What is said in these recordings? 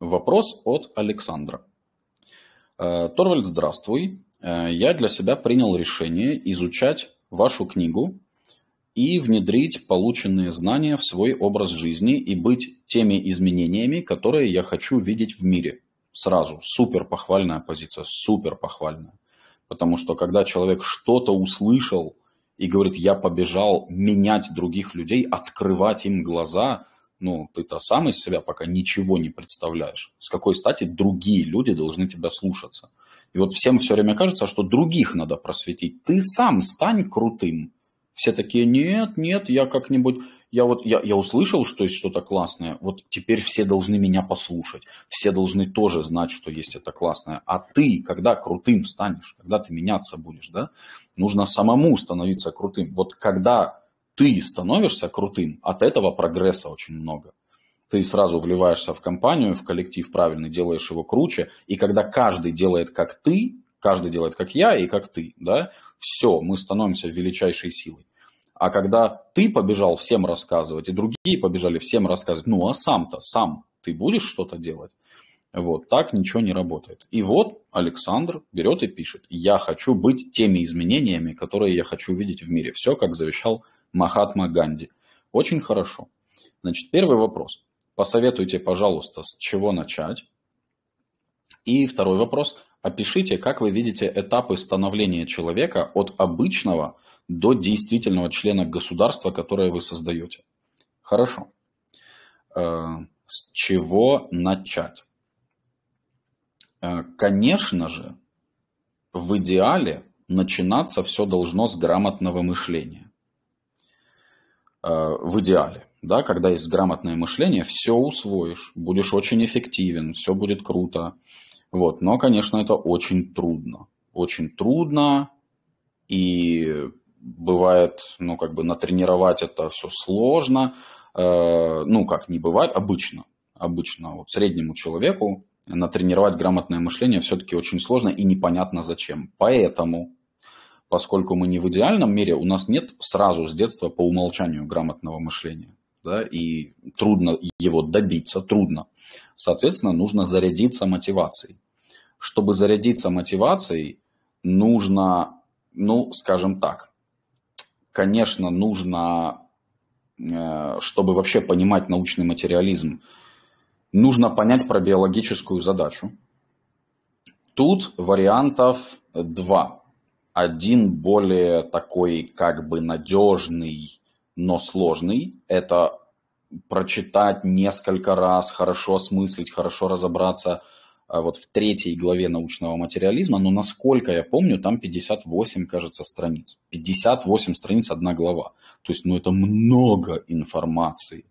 Вопрос от Александра. Э, Торвальд, здравствуй. Э, я для себя принял решение изучать вашу книгу и внедрить полученные знания в свой образ жизни и быть теми изменениями, которые я хочу видеть в мире. Сразу. Супер похвальная позиция, супер похвальная. Потому что когда человек что-то услышал и говорит, я побежал менять других людей, открывать им глаза – ну, ты-то сам из себя пока ничего не представляешь. С какой стати другие люди должны тебя слушаться? И вот всем все время кажется, что других надо просветить. Ты сам стань крутым. Все такие, нет, нет, я как-нибудь... Я вот я, я услышал, что есть что-то классное, вот теперь все должны меня послушать, все должны тоже знать, что есть это классное. А ты, когда крутым станешь, когда ты меняться будешь, да, нужно самому становиться крутым. Вот когда ты становишься крутым, от этого прогресса очень много. Ты сразу вливаешься в компанию, в коллектив правильный, делаешь его круче, и когда каждый делает как ты, каждый делает как я и как ты, да, все, мы становимся величайшей силой. А когда ты побежал всем рассказывать, и другие побежали всем рассказывать, ну а сам-то, сам ты будешь что-то делать? Вот так ничего не работает. И вот Александр берет и пишет, я хочу быть теми изменениями, которые я хочу видеть в мире. Все, как завещал Махатма Ганди. Очень хорошо. Значит, первый вопрос. Посоветуйте, пожалуйста, с чего начать. И второй вопрос. Опишите, как вы видите этапы становления человека от обычного до действительного члена государства, которое вы создаете. Хорошо. Э, с чего начать? Э, конечно же, в идеале начинаться все должно с грамотного мышления. Э, в идеале. Да, когда есть грамотное мышление, все усвоишь, будешь очень эффективен, все будет круто. Вот. Но, конечно, это очень трудно. Очень трудно, и бывает, ну, как бы натренировать это все сложно. Э, ну, как не бывает, обычно. Обычно вот среднему человеку натренировать грамотное мышление все-таки очень сложно и непонятно зачем. Поэтому поскольку мы не в идеальном мире, у нас нет сразу с детства по умолчанию грамотного мышления. Да, и трудно его добиться, трудно. Соответственно, нужно зарядиться мотивацией. Чтобы зарядиться мотивацией, нужно, ну, скажем так, конечно, нужно, э, чтобы вообще понимать научный материализм, нужно понять про биологическую задачу. Тут вариантов два – один более такой как бы надежный, но сложный. Это прочитать несколько раз, хорошо осмыслить, хорошо разобраться э, вот в третьей главе научного материализма, но насколько я помню, там 58, кажется, страниц. 58 страниц одна глава. То есть, ну это много информации.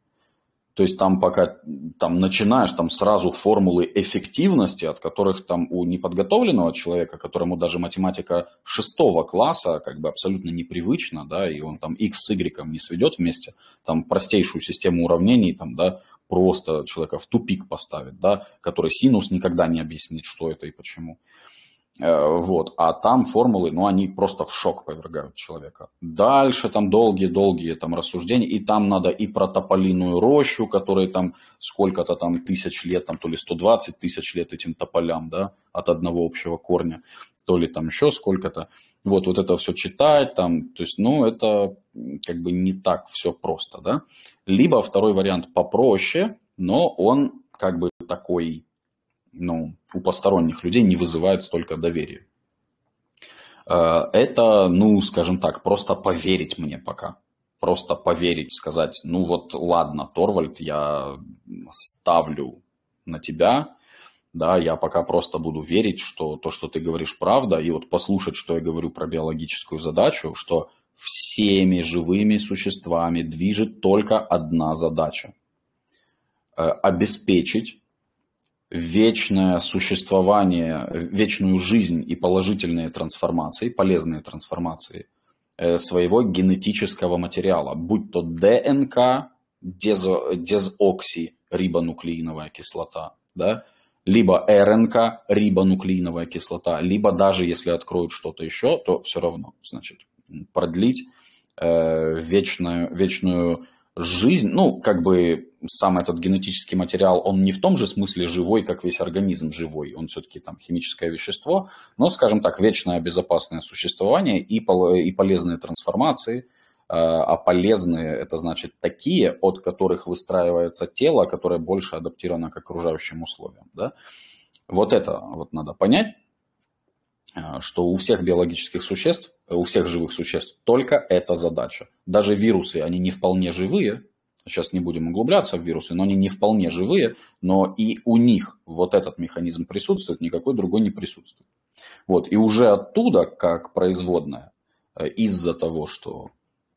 То есть там пока там начинаешь там сразу формулы эффективности, от которых там у неподготовленного человека, которому даже математика шестого класса как бы абсолютно непривычно, да, и он там x с y не сведет вместе, там простейшую систему уравнений там, да, просто человека в тупик поставит, да, который синус никогда не объяснит, что это и почему. Э, вот. А там формулы, ну, они просто в шок повергают человека. Дальше там долгие-долгие там рассуждения, и там надо и про тополиную рощу, которая там сколько-то там тысяч лет, там то ли 120 тысяч лет этим тополям, да, от одного общего корня, то ли там еще сколько-то. Вот, вот это все читать там, то есть, ну, это как бы не так все просто, да. Либо второй вариант попроще, но он как бы такой ну, у посторонних людей не вызывает столько доверия. Э, это, ну, скажем так, просто поверить мне пока. Просто поверить, сказать, ну вот ладно, Торвальд, я ставлю на тебя, да, я пока просто буду верить, что то, что ты говоришь, правда, и вот послушать, что я говорю про биологическую задачу, что всеми живыми существами движет только одна задача э, – обеспечить вечное существование, вечную жизнь и положительные трансформации, полезные трансформации э, своего генетического материала, будь то ДНК, дезо, дезоксирибонуклеиновая кислота, да, либо РНК, рибонуклеиновая кислота, либо даже если откроют что-то еще, то все равно, значит, продлить э, вечную, вечную жизнь, ну, как бы сам этот генетический материал, он не в том же смысле живой, как весь организм живой, он все-таки там химическое вещество, но, скажем так, вечное безопасное существование и, пол и полезные трансформации, э, а полезные – это значит такие, от которых выстраивается тело, которое больше адаптировано к окружающим условиям, да? Вот это вот надо понять, а, что у всех биологических существ, у всех живых существ только эта задача. Даже вирусы, они не вполне живые, сейчас не будем углубляться в вирусы, но они не вполне живые, но и у них вот этот механизм присутствует, никакой другой не присутствует. Вот, и уже оттуда, как производная, э, из-за того, что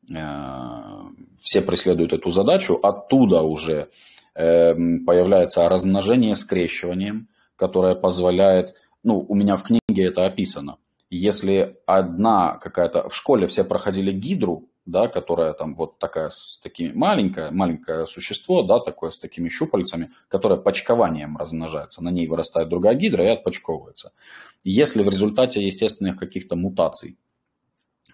э, все преследуют эту задачу, оттуда уже эм, появляется размножение скрещиванием, которое позволяет ну, у меня в книге это описано. Если одна какая-то... В школе все проходили гидру, да, которая там вот такая с такими маленькое, маленькое существо, да, такое с такими щупальцами, которое почкованием размножается. На ней вырастает другая гидра и отпочковывается. Если в результате естественных каких-то мутаций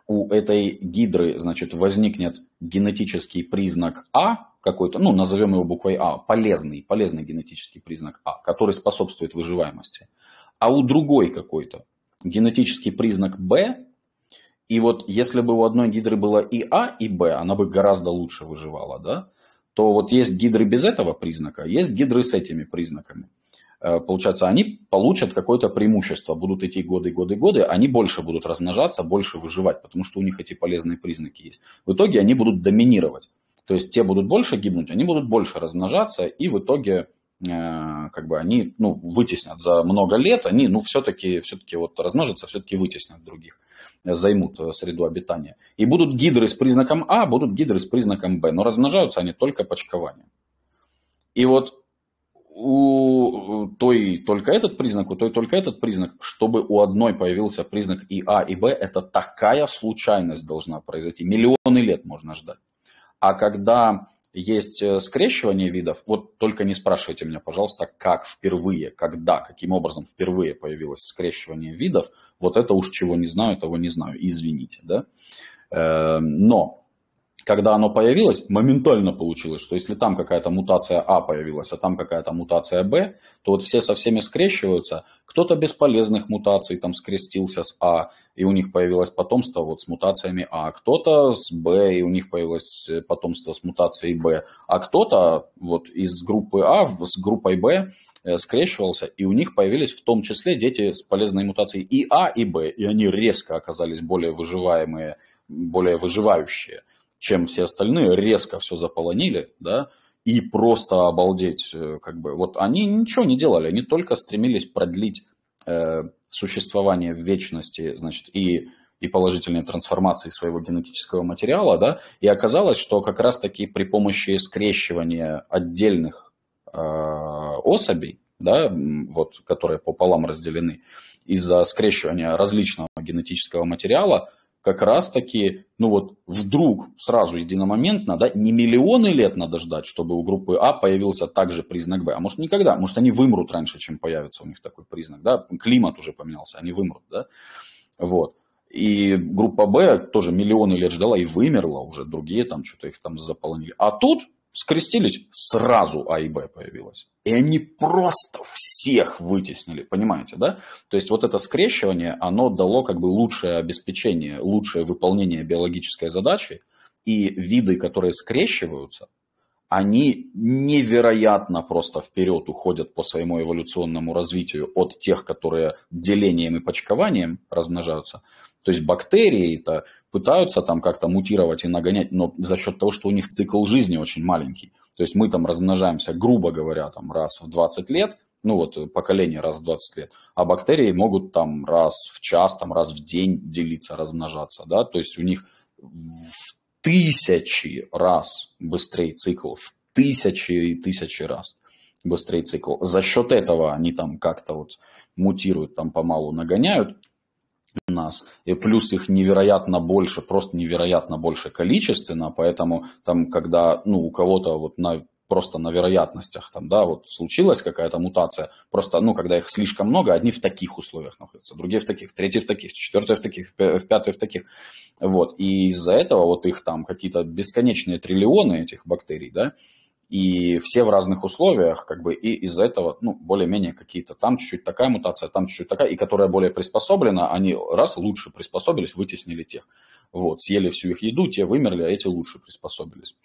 у этой гидры, значит, возникнет генетический признак А, какой-то, ну, назовем его буквой А, полезный, полезный генетический признак А, который способствует выживаемости – а у другой какой-то генетический признак Б. И вот если бы у одной гидры было и А, и Б, она бы гораздо лучше выживала, да? То вот есть гидры без этого признака, есть гидры с этими признаками. Э, получается, они получат какое-то преимущество, будут идти годы, годы, годы, они больше будут размножаться, больше выживать, потому что у них эти полезные признаки есть. В итоге они будут доминировать. То есть те будут больше гибнуть, они будут больше размножаться, и в итоге Э, как бы они ну, вытеснят за много лет, они ну, все-таки все вот размножатся, все-таки вытеснят других, э, займут э, среду обитания. И будут гидры с признаком А, будут гидры с признаком Б, но размножаются они только почкованием. И вот у той только этот признак, у той только этот признак, чтобы у одной появился признак и А, и Б, это такая случайность должна произойти. Миллионы лет можно ждать. А когда есть э, скрещивание видов. Вот только не спрашивайте меня, пожалуйста, как впервые, когда, каким образом впервые появилось скрещивание видов. Вот это уж чего не знаю, того не знаю, извините. Да? Э, но когда оно появилось, моментально получилось, что если там какая-то мутация А появилась, а там какая-то мутация Б, то вот все со всеми скрещиваются, кто-то без полезных мутаций там скрестился с А, и у них появилось потомство вот с мутациями А, кто-то с Б, и у них появилось э, потомство с мутацией Б, а кто-то вот из группы А с группой Б э, скрещивался, и у них появились в том числе дети с полезной мутацией и А, и Б, и они резко оказались более выживаемые, более выживающие – чем все остальные, резко все заполонили, да, и просто обалдеть, э, как бы, вот они ничего не делали, они только стремились продлить э, существование в вечности, значит, и, и положительной трансформации своего генетического материала, да, и оказалось, что как раз-таки при помощи скрещивания отдельных э, особей, да, вот, которые пополам разделены, из-за скрещивания различного генетического материала как раз-таки, ну вот вдруг, сразу единомоментно, да, не миллионы лет надо ждать, чтобы у группы А появился также признак Б, а может никогда, может они вымрут раньше, чем появится у них такой признак, да, климат уже поменялся, они вымрут, да, вот. И группа Б тоже миллионы лет ждала и вымерла уже, другие там что-то их там заполонили. А тут скрестились, сразу А и Б появилось. И они просто всех вытеснили, понимаете, да? То есть вот это скрещивание, оно дало как бы лучшее обеспечение, лучшее выполнение биологической задачи, и виды, которые скрещиваются, они невероятно просто вперед уходят по своему эволюционному развитию от тех, которые делением и почкованием размножаются. То есть бактерии это пытаются там как-то мутировать и нагонять, но за счет того, что у них цикл жизни очень маленький. То есть мы там размножаемся, грубо говоря, там раз в 20 лет, ну вот э, поколение раз в 20 лет, а бактерии могут там раз в час, там раз в день делиться, размножаться, да, то есть у них в тысячи раз быстрее цикл, в тысячи и тысячи раз быстрее цикл. За счет этого они там как-то вот мутируют, там помалу нагоняют нас, и плюс их невероятно больше, просто невероятно больше количественно, поэтому там, когда, ну, у кого-то вот на просто на вероятностях, там, да, вот случилась какая-то мутация, просто, ну, когда их слишком много, одни в таких условиях находятся, другие в таких, третьи в таких, четвертые в таких, в пятые в таких, вот, и из-за этого вот их там какие-то бесконечные триллионы этих бактерий, да, и все в разных условиях, как бы, и из-за этого, ну, более-менее какие-то, там чуть-чуть такая мутация, там чуть-чуть такая, и которая более приспособлена, они раз лучше приспособились, вытеснили тех, вот, съели всю их еду, те вымерли, а эти лучше приспособились.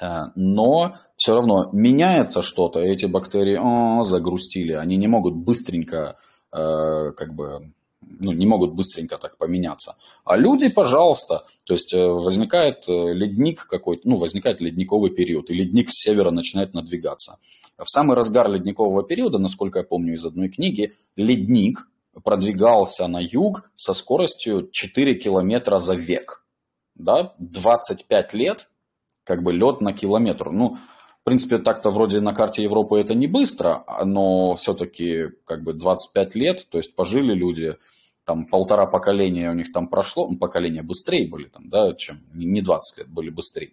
Э, но все равно меняется что-то, эти бактерии о, загрустили, они не могут быстренько, э, как бы, ну, не могут быстренько так поменяться. А люди, пожалуйста, то есть э, возникает э, ледник какой-то, ну, возникает ледниковый период, и ледник с севера начинает надвигаться. В самый разгар ледникового периода, насколько я помню из одной книги, ледник продвигался на юг со скоростью 4 километра за век. Да? 25 лет, как бы лед на километр. Ну, в принципе, так-то вроде на карте Европы это не быстро, а, но все-таки как бы 25 лет, то есть пожили люди, там полтора поколения у них там прошло, ну, поколения быстрее были там, да, чем не 20 лет, были быстрее.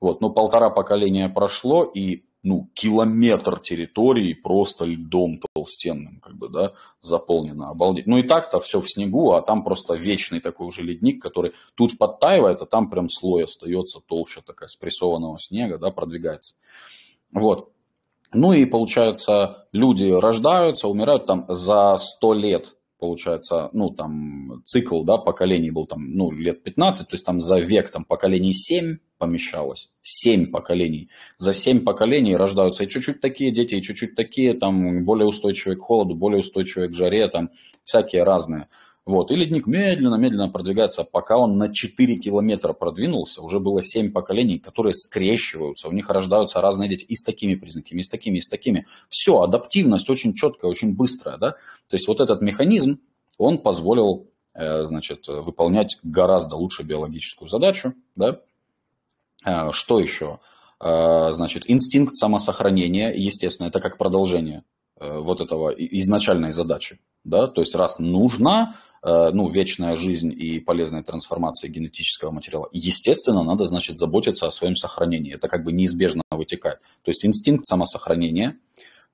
Вот, но полтора поколения прошло, и, ну, километр территории просто льдом толстенным, как бы, да, заполнено, обалдеть. Ну, и так-то все в снегу, а там просто вечный такой уже ледник, который тут подтаивает, а там прям слой остается толще такая спрессованного снега, да, продвигается. Вот. Ну и получается, люди рождаются, умирают там за 100 лет – получается, ну, там, цикл, да, поколений был там, ну, лет 15, то есть там за век там поколений 7 помещалось, 7 поколений. За 7 поколений рождаются и чуть-чуть такие дети, и чуть-чуть такие, там, более устойчивые к холоду, более устойчивые к жаре, там, всякие разные. Вот. И ледник медленно-медленно продвигается, пока он на 4 километра продвинулся, уже было 7 поколений, которые скрещиваются, у них рождаются разные дети и с такими признаками, и с такими, и с такими. Все, адаптивность очень четкая, очень быстрая. Да? То есть вот этот механизм, он позволил э, значит, выполнять гораздо лучше биологическую задачу. Да? Э, что еще? Э, значит, инстинкт самосохранения, естественно, это как продолжение вот этого изначальной задачи. Да? То есть раз нужна Э, ну, вечная жизнь и полезная трансформация генетического материала, естественно, надо, значит, заботиться о своем сохранении. Это как бы неизбежно вытекает. То есть инстинкт самосохранения,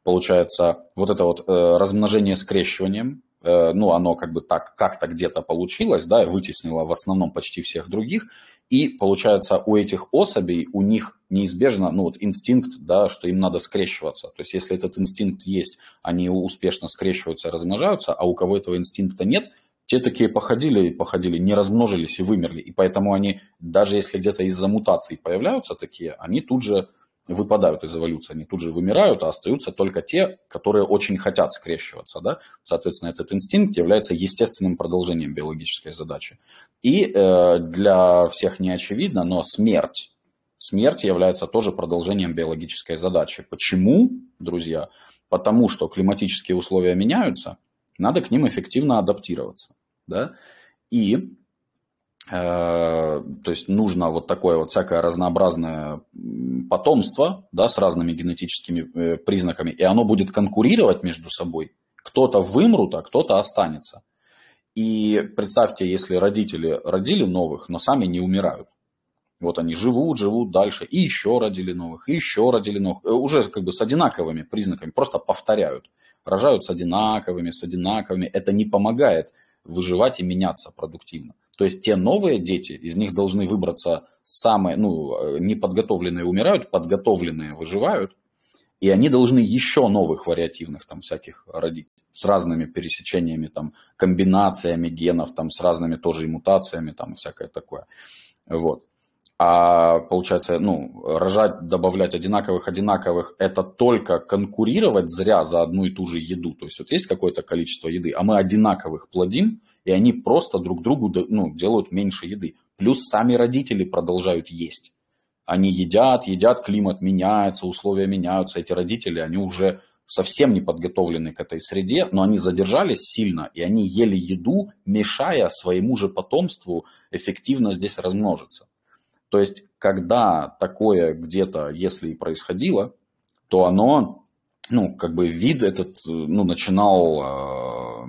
получается, вот это вот э, размножение скрещиванием, э, ну, оно как бы так, как-то где-то получилось, да, вытеснило в основном почти всех других, и, получается, у этих особей, у них неизбежно, ну, вот инстинкт, да, что им надо скрещиваться. То есть, если этот инстинкт есть, они успешно скрещиваются и размножаются, а у кого этого инстинкта нет – те такие походили, и походили, не размножились и вымерли. И поэтому они, даже если где-то из-за мутаций появляются такие, они тут же выпадают из эволюции, они тут же вымирают, а остаются только те, которые очень хотят скрещиваться. Да? Соответственно, этот инстинкт является естественным продолжением биологической задачи. И э, для всех не очевидно, но смерть. Смерть является тоже продолжением биологической задачи. Почему, друзья? Потому что климатические условия меняются, надо к ним эффективно адаптироваться. Да? И э, то есть нужно вот такое вот всякое разнообразное потомство, да, с разными генетическими э, признаками, и оно будет конкурировать между собой. Кто-то вымрут, а кто-то останется. И представьте, если родители родили новых, но сами не умирают. Вот они живут, живут дальше, и еще родили новых, и еще родили новых. Э, уже как бы с одинаковыми признаками, просто повторяют рожают с одинаковыми, с одинаковыми. Это не помогает выживать и меняться продуктивно. То есть те новые дети, из них должны выбраться самые, ну, э, неподготовленные умирают, подготовленные выживают, и они должны еще новых вариативных там всяких родить с разными пересечениями, там, комбинациями генов, там, с разными тоже и мутациями, там, всякое такое. Вот а получается, ну, рожать, добавлять одинаковых, одинаковых, это только конкурировать зря за одну и ту же еду. То есть вот есть какое-то количество еды, а мы одинаковых плодим, и они просто друг другу ну, делают меньше еды. Плюс сами родители продолжают есть. Они едят, едят, климат меняется, условия меняются. Эти родители, они уже совсем не подготовлены к этой среде, но они задержались сильно, и они ели еду, мешая своему же потомству эффективно здесь размножиться. То есть, когда такое где-то, если и происходило, то оно, ну, как бы вид этот, ну, начинал, а,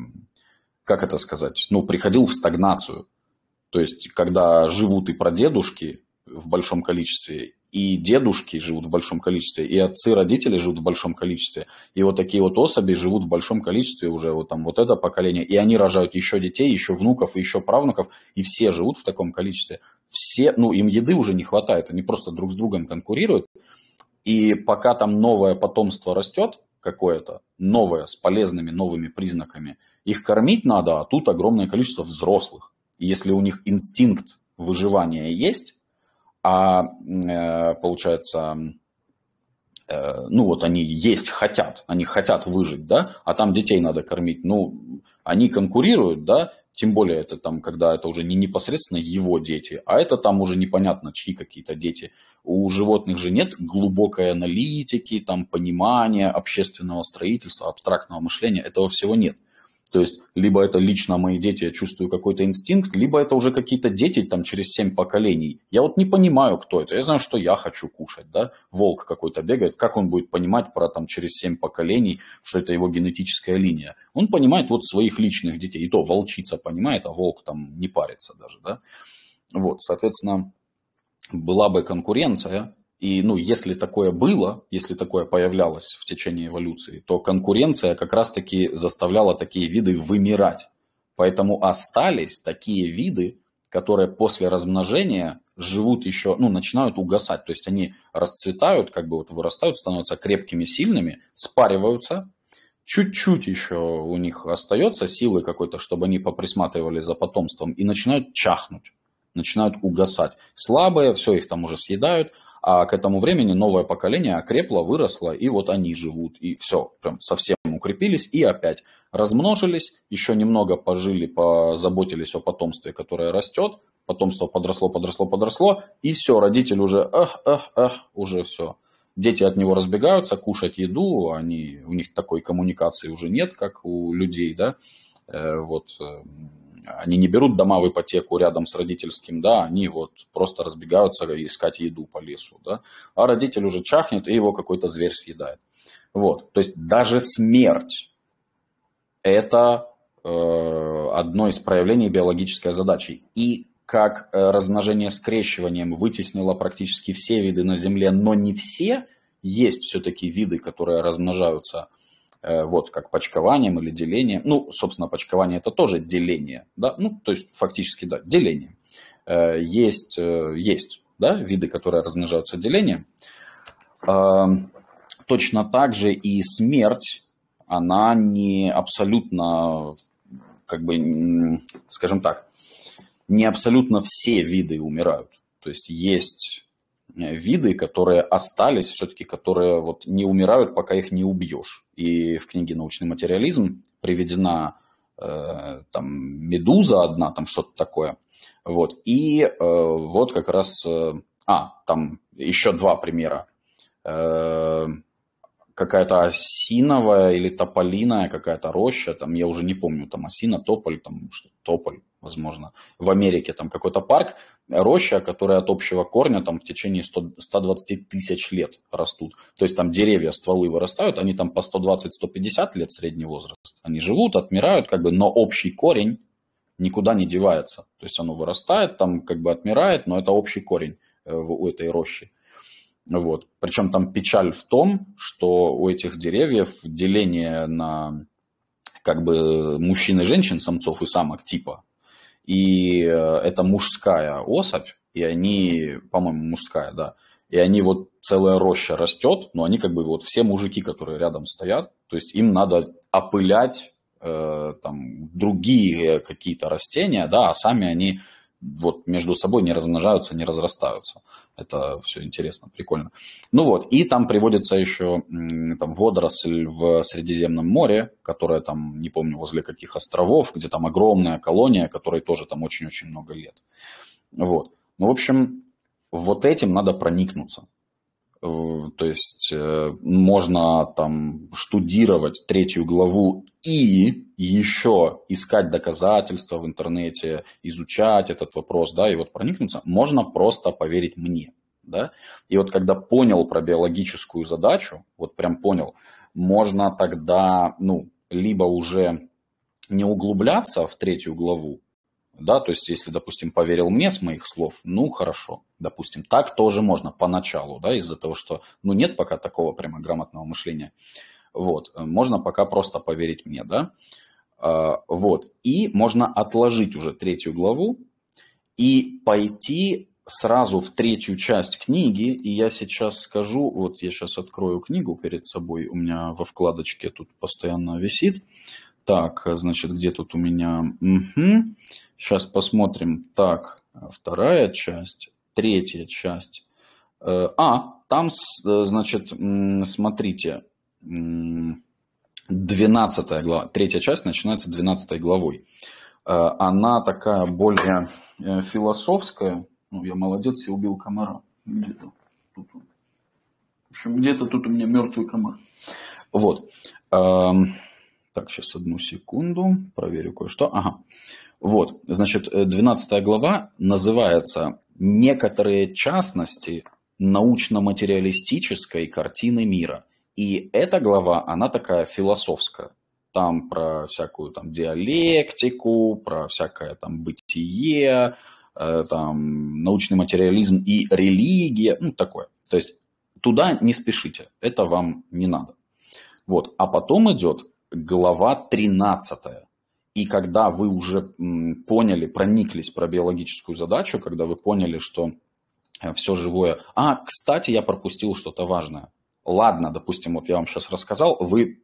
как это сказать, ну, приходил в стагнацию. То есть, когда живут и прадедушки в большом количестве, и дедушки живут в большом количестве, и отцы родители живут в большом количестве, и вот такие вот особи живут в большом количестве уже, вот там вот это поколение, и они рожают еще детей, еще внуков, еще правнуков, и все живут в таком количестве, все, ну, им еды уже не хватает, они просто друг с другом конкурируют. И пока там новое потомство растет какое-то, новое, с полезными новыми признаками, их кормить надо, а тут огромное количество взрослых. И если у них инстинкт выживания есть, а э, получается, э, ну вот они есть хотят, они хотят выжить, да, а там детей надо кормить, ну они конкурируют, да, тем более это там, когда это уже не непосредственно его дети, а это там уже непонятно, чьи какие-то дети. У животных же нет глубокой аналитики, там, понимания общественного строительства, абстрактного мышления, этого всего нет. То есть либо это лично мои дети, я чувствую какой-то инстинкт, либо это уже какие-то дети там через семь поколений. Я вот не понимаю, кто это. Я знаю, что я хочу кушать, да. Волк какой-то бегает, как он будет понимать про там через семь поколений, что это его генетическая линия. Он понимает вот своих личных детей. И то волчица понимает, а волк там не парится даже, да. Вот, соответственно, была бы конкуренция, и, ну, если такое было, если такое появлялось в течение эволюции, то конкуренция как раз-таки заставляла такие виды вымирать. Поэтому остались такие виды, которые после размножения живут еще, ну, начинают угасать. То есть они расцветают, как бы вот вырастают, становятся крепкими, сильными, спариваются, чуть-чуть еще у них остается силы какой-то, чтобы они поприсматривали за потомством, и начинают чахнуть, начинают угасать. Слабые, все их там уже съедают – а к этому времени новое поколение окрепло, выросло, и вот они живут, и все, прям совсем укрепились, и опять размножились, еще немного пожили, позаботились о потомстве, которое растет, потомство подросло, подросло, подросло, и все, родители уже, эх, эх, эх, уже все. Дети от него разбегаются, кушать еду, они, у них такой коммуникации уже нет, как у людей, да, э, вот, э, они не берут дома в ипотеку рядом с родительским, да, они вот просто разбегаются искать еду по лесу, да, а родитель уже чахнет, и его какой-то зверь съедает. Вот, то есть даже смерть – это э, одно из проявлений биологической задачи. И как э, размножение скрещиванием вытеснило практически все виды на Земле, но не все, есть все-таки виды, которые размножаются Э, вот как почкованием или делением. Ну, собственно, почкование это тоже деление, да, ну, то есть фактически, да, деление. Э, есть, э, есть, да, виды, которые размножаются делением. Точно так же и смерть, она не абсолютно, как бы, скажем так, не абсолютно все виды умирают. То есть есть виды, которые остались все-таки, которые вот не умирают, пока их не убьешь и в книге «Научный материализм» приведена э, там «Медуза» одна, там что-то такое. Вот. И э, вот как раз... Э, а, там еще два примера. Э, какая-то осиновая или тополиная какая-то роща, там я уже не помню, там осина, тополь, там что то тополь, возможно, в Америке там какой-то парк, роща, которые от общего корня там в течение 100, 120 тысяч лет растут. То есть там деревья, стволы вырастают, они там по 120-150 лет средний возраст. Они живут, отмирают, как бы, но общий корень никуда не девается. То есть оно вырастает, там как бы отмирает, но это общий корень э, у этой рощи. Вот. Причем там печаль в том, что у этих деревьев деление на как бы мужчин и женщин, самцов и самок типа и э, это мужская особь, и они, по-моему, мужская, да, и они вот целая роща растет, но они как бы вот все мужики, которые рядом стоят, то есть им надо опылять э, там другие какие-то растения, да, а сами они вот между собой не размножаются, не разрастаются. Это все интересно, прикольно. Ну вот, и там приводится еще там водоросль в Средиземном море, которая там, не помню, возле каких островов, где там огромная колония, которой тоже там очень-очень много лет. Вот. Ну, в общем, вот этим надо проникнуться. Э, то есть э, можно там штудировать третью главу и еще искать доказательства в интернете, изучать этот вопрос, да, и вот проникнуться, можно просто поверить мне, да. И вот когда понял про биологическую задачу, вот прям понял, можно тогда, ну, либо уже не углубляться в третью главу, да, то есть если, допустим, поверил мне с моих слов, ну, хорошо, допустим, так тоже можно поначалу, да, из-за того, что, ну, нет пока такого прямо грамотного мышления, вот, э, можно пока просто поверить мне, да. А, вот, и можно отложить уже третью главу и пойти сразу в третью часть книги, и я сейчас скажу, вот я сейчас открою книгу перед собой, у меня во вкладочке тут постоянно висит. Так, значит, где тут у меня... Угу. Сейчас посмотрим. Так, вторая часть, третья часть. Э, а, там, э, значит, смотрите, 12 глава, третья часть начинается 12 главой. Э, она такая более э, философская. Ну, я молодец, я убил комара. Где-то тут. В общем, где-то тут у меня мертвый комар. Вот. Эм, так, сейчас одну секунду, проверю кое-что. Ага. Вот, значит, 12 э, глава называется «Некоторые частности научно-материалистической картины мира». И эта глава, она такая философская. Там про всякую там диалектику, про всякое там бытие, э, там научный материализм и религия, ну такое. То есть туда не спешите, это вам не надо. Вот. А потом идет глава 13. И когда вы уже поняли, прониклись про биологическую задачу, когда вы поняли, что э, все живое... А, кстати, я пропустил что-то важное ладно, допустим, вот я вам сейчас рассказал, вы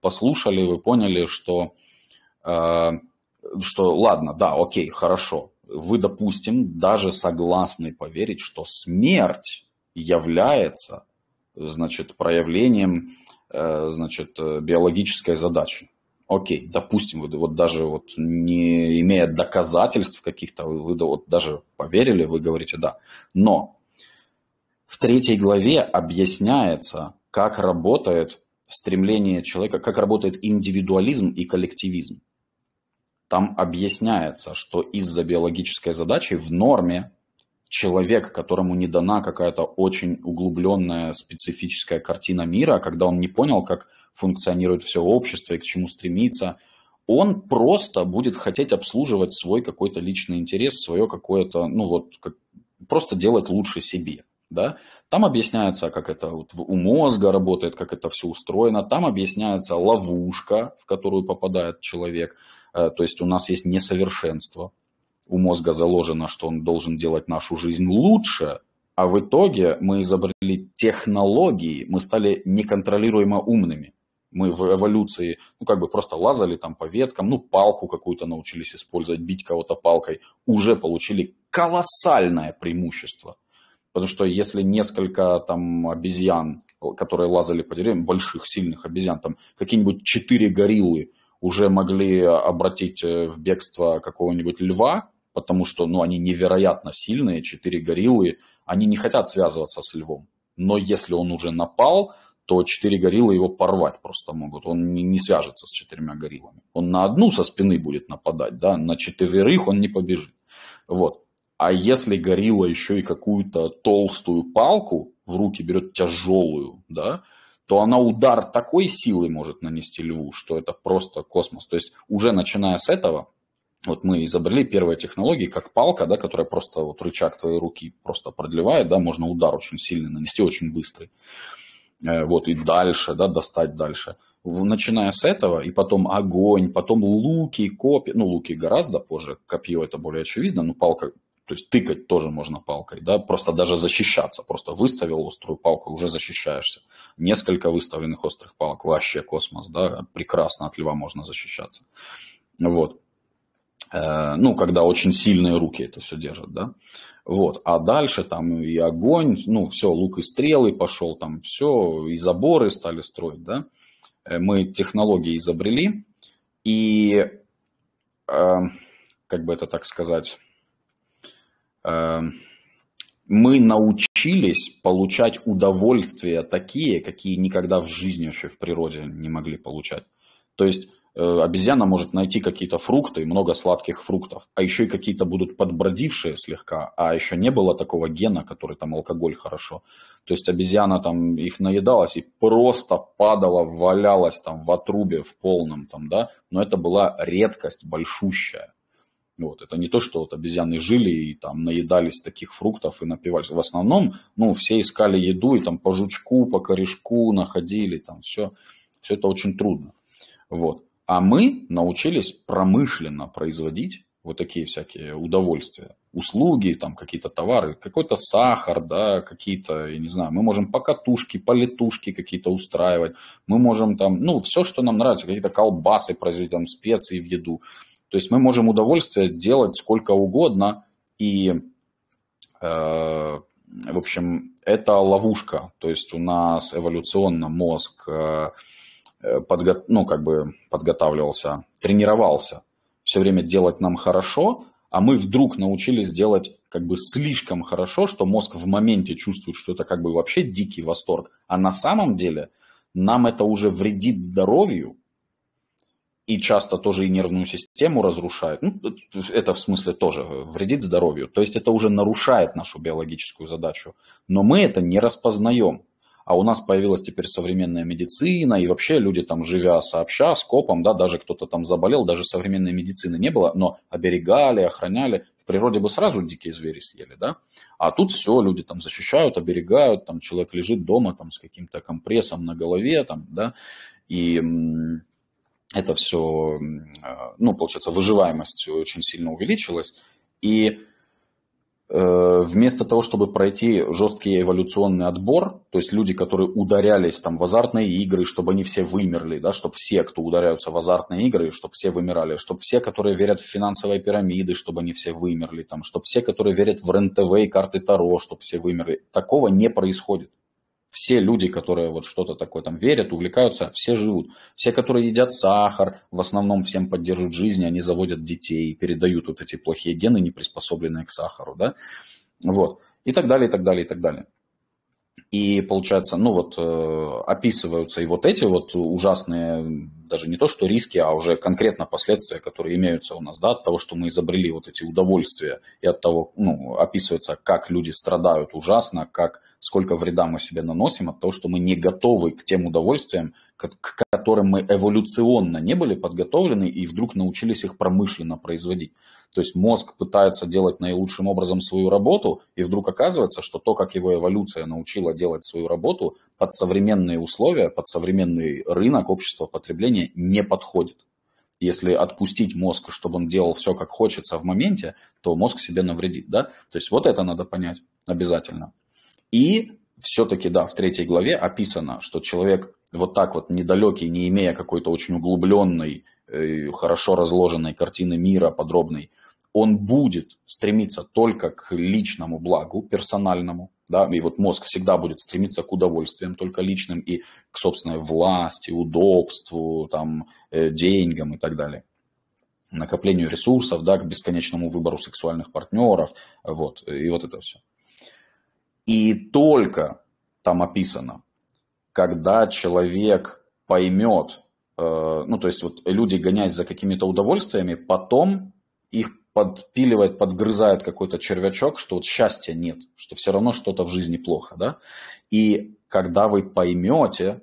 послушали, вы поняли, что, э, что ладно, да, окей, хорошо, вы, допустим, даже согласны поверить, что смерть является, значит, проявлением, э, значит, э, биологической задачи. Окей, допустим, вот вот даже вот не имея доказательств каких-то, вы, вы вот даже поверили, вы говорите да. Но в третьей главе объясняется, как работает стремление человека, как работает индивидуализм и коллективизм. Там объясняется, что из-за биологической задачи в норме человек, которому не дана какая-то очень углубленная специфическая картина мира, когда он не понял, как функционирует все общество и к чему стремится, он просто будет хотеть обслуживать свой какой-то личный интерес, свое какое-то, ну вот, как, просто делать лучше себе да, там объясняется, как это вот у мозга работает, как это все устроено, там объясняется ловушка, в которую попадает человек, э, то есть у нас есть несовершенство, у мозга заложено, что он должен делать нашу жизнь лучше, а в итоге мы изобрели технологии, мы стали неконтролируемо умными. Мы в эволюции, ну, как бы просто лазали там по веткам, ну, палку какую-то научились использовать, бить кого-то палкой, уже получили колоссальное преимущество – Потому что если несколько там обезьян, которые лазали по деревьям, больших, сильных обезьян, там какие-нибудь четыре гориллы уже могли обратить э, в бегство какого-нибудь льва, потому что ну, они невероятно сильные, четыре гориллы, они не хотят связываться с львом. Но если он уже напал, то четыре гориллы его порвать просто могут. Он не свяжется с четырьмя гориллами. Он на одну со спины будет нападать, да, на четверых он не побежит. Вот. А если горилла еще и какую-то толстую палку в руки берет тяжелую, да, то она удар такой силой может нанести льву, что это просто космос. То есть уже начиная с этого, вот мы изобрели первые технологии, как палка, да, которая просто вот рычаг твоей руки просто продлевает, да, можно удар очень сильный нанести, очень быстрый. Э, вот, и дальше, да, достать дальше. Начиная с этого, и потом огонь, потом луки, копья. Ну, луки гораздо позже, копье это более очевидно, но палка то есть тыкать тоже можно палкой, да, просто даже защищаться. Просто выставил острую палку, уже защищаешься. Несколько выставленных острых палок, вообще космос, да, прекрасно от льва можно защищаться. Вот. Э, ну, когда очень сильные руки это все держат, да. Вот. А дальше там и огонь, ну, все, лук и стрелы пошел, там все, и заборы стали строить, да. Э, мы технологии изобрели, и, э, как бы это так сказать, Эм, мы научились получать удовольствия такие, какие никогда в жизни вообще в природе не могли получать. То есть э, обезьяна может найти какие-то фрукты, много сладких фруктов, а еще и какие-то будут подбродившие слегка, а еще не было такого гена, который там алкоголь хорошо. То есть обезьяна там их наедалась и просто падала, валялась там в отрубе в полном там, да, но это была редкость большущая. Вот, это не то, что вот обезьяны жили и там наедались таких фруктов и напивались. В основном, ну, все искали еду и там по жучку, по корешку находили, там все. Все это очень трудно. Вот. А мы научились промышленно производить вот такие всякие удовольствия, услуги, там какие-то товары, какой-то сахар, да, какие-то, я не знаю, мы можем покатушки, полетушки какие-то устраивать, мы можем там, ну, все, что нам нравится, какие-то колбасы производить, там, специи в еду. То есть мы можем удовольствие делать сколько угодно, и, э, в общем, это ловушка. То есть у нас эволюционно мозг э, э подго- ну, как бы подготавливался, тренировался все время делать нам хорошо, а мы вдруг научились делать как бы слишком хорошо, что мозг в моменте чувствует, что это как бы вообще дикий восторг. А на самом деле нам это уже вредит здоровью, и часто тоже и нервную систему разрушает. Ну, это в смысле тоже вредит здоровью. То есть это уже нарушает нашу биологическую задачу. Но мы это не распознаем. А у нас появилась теперь современная медицина, и вообще люди там, живя сообща, с копом, да, даже кто-то там заболел, даже современной медицины не было, но оберегали, охраняли. В природе бы сразу дикие звери съели, да? А тут все, люди там защищают, оберегают, там человек лежит дома там с каким-то компрессом на голове, там, да, и это все, а, ну, получается, выживаемость очень сильно увеличилась. И э, вместо того, чтобы пройти жесткий эволюционный отбор, то есть люди, которые ударялись там в азартные игры, чтобы они все вымерли, да, чтобы все, кто ударяются в азартные игры, чтобы все вымирали, чтобы все, которые верят в финансовые пирамиды, чтобы они все вымерли, там, чтобы все, которые верят в рен и карты Таро, чтобы все вымерли. Такого не происходит. Все люди, которые вот что-то такое там верят, увлекаются, все живут. Все, которые едят сахар, в основном всем поддерживают жизнь, они заводят детей, передают вот эти плохие гены, не приспособленные к сахару, да, вот, и так далее, и так далее, и так далее. И получается, ну вот э, описываются и вот эти вот ужасные, даже не то что риски, а уже конкретно последствия, которые имеются у нас, да, от того, что мы изобрели вот эти удовольствия, и от того, ну, описывается, как люди страдают ужасно, как сколько вреда мы себе наносим от того, что мы не готовы к тем удовольствиям, к которым мы эволюционно не были подготовлены и вдруг научились их промышленно производить. То есть мозг пытается делать наилучшим образом свою работу, и вдруг оказывается, что то, как его эволюция научила делать свою работу, под современные условия, под современный рынок общества потребления не подходит. Если отпустить мозг, чтобы он делал все, как хочется в моменте, то мозг себе навредит, да? То есть вот это надо понять обязательно. И все-таки, да, в третьей главе описано, что человек вот так вот недалекий, не имея какой-то очень углубленной, э, хорошо разложенной картины мира, подробной, он будет стремиться только к личному благу, персональному, да, и вот мозг всегда будет стремиться к удовольствиям только личным и к собственной власти, удобству, там, э, деньгам и так далее накоплению ресурсов, да, к бесконечному выбору сексуальных партнеров, вот, и вот это все. И только там описано, когда человек поймет, э, ну то есть вот люди, гоняясь за какими-то удовольствиями, потом их подпиливает, подгрызает какой-то червячок, что вот счастья нет, что все равно что-то в жизни плохо, да? И когда вы поймете,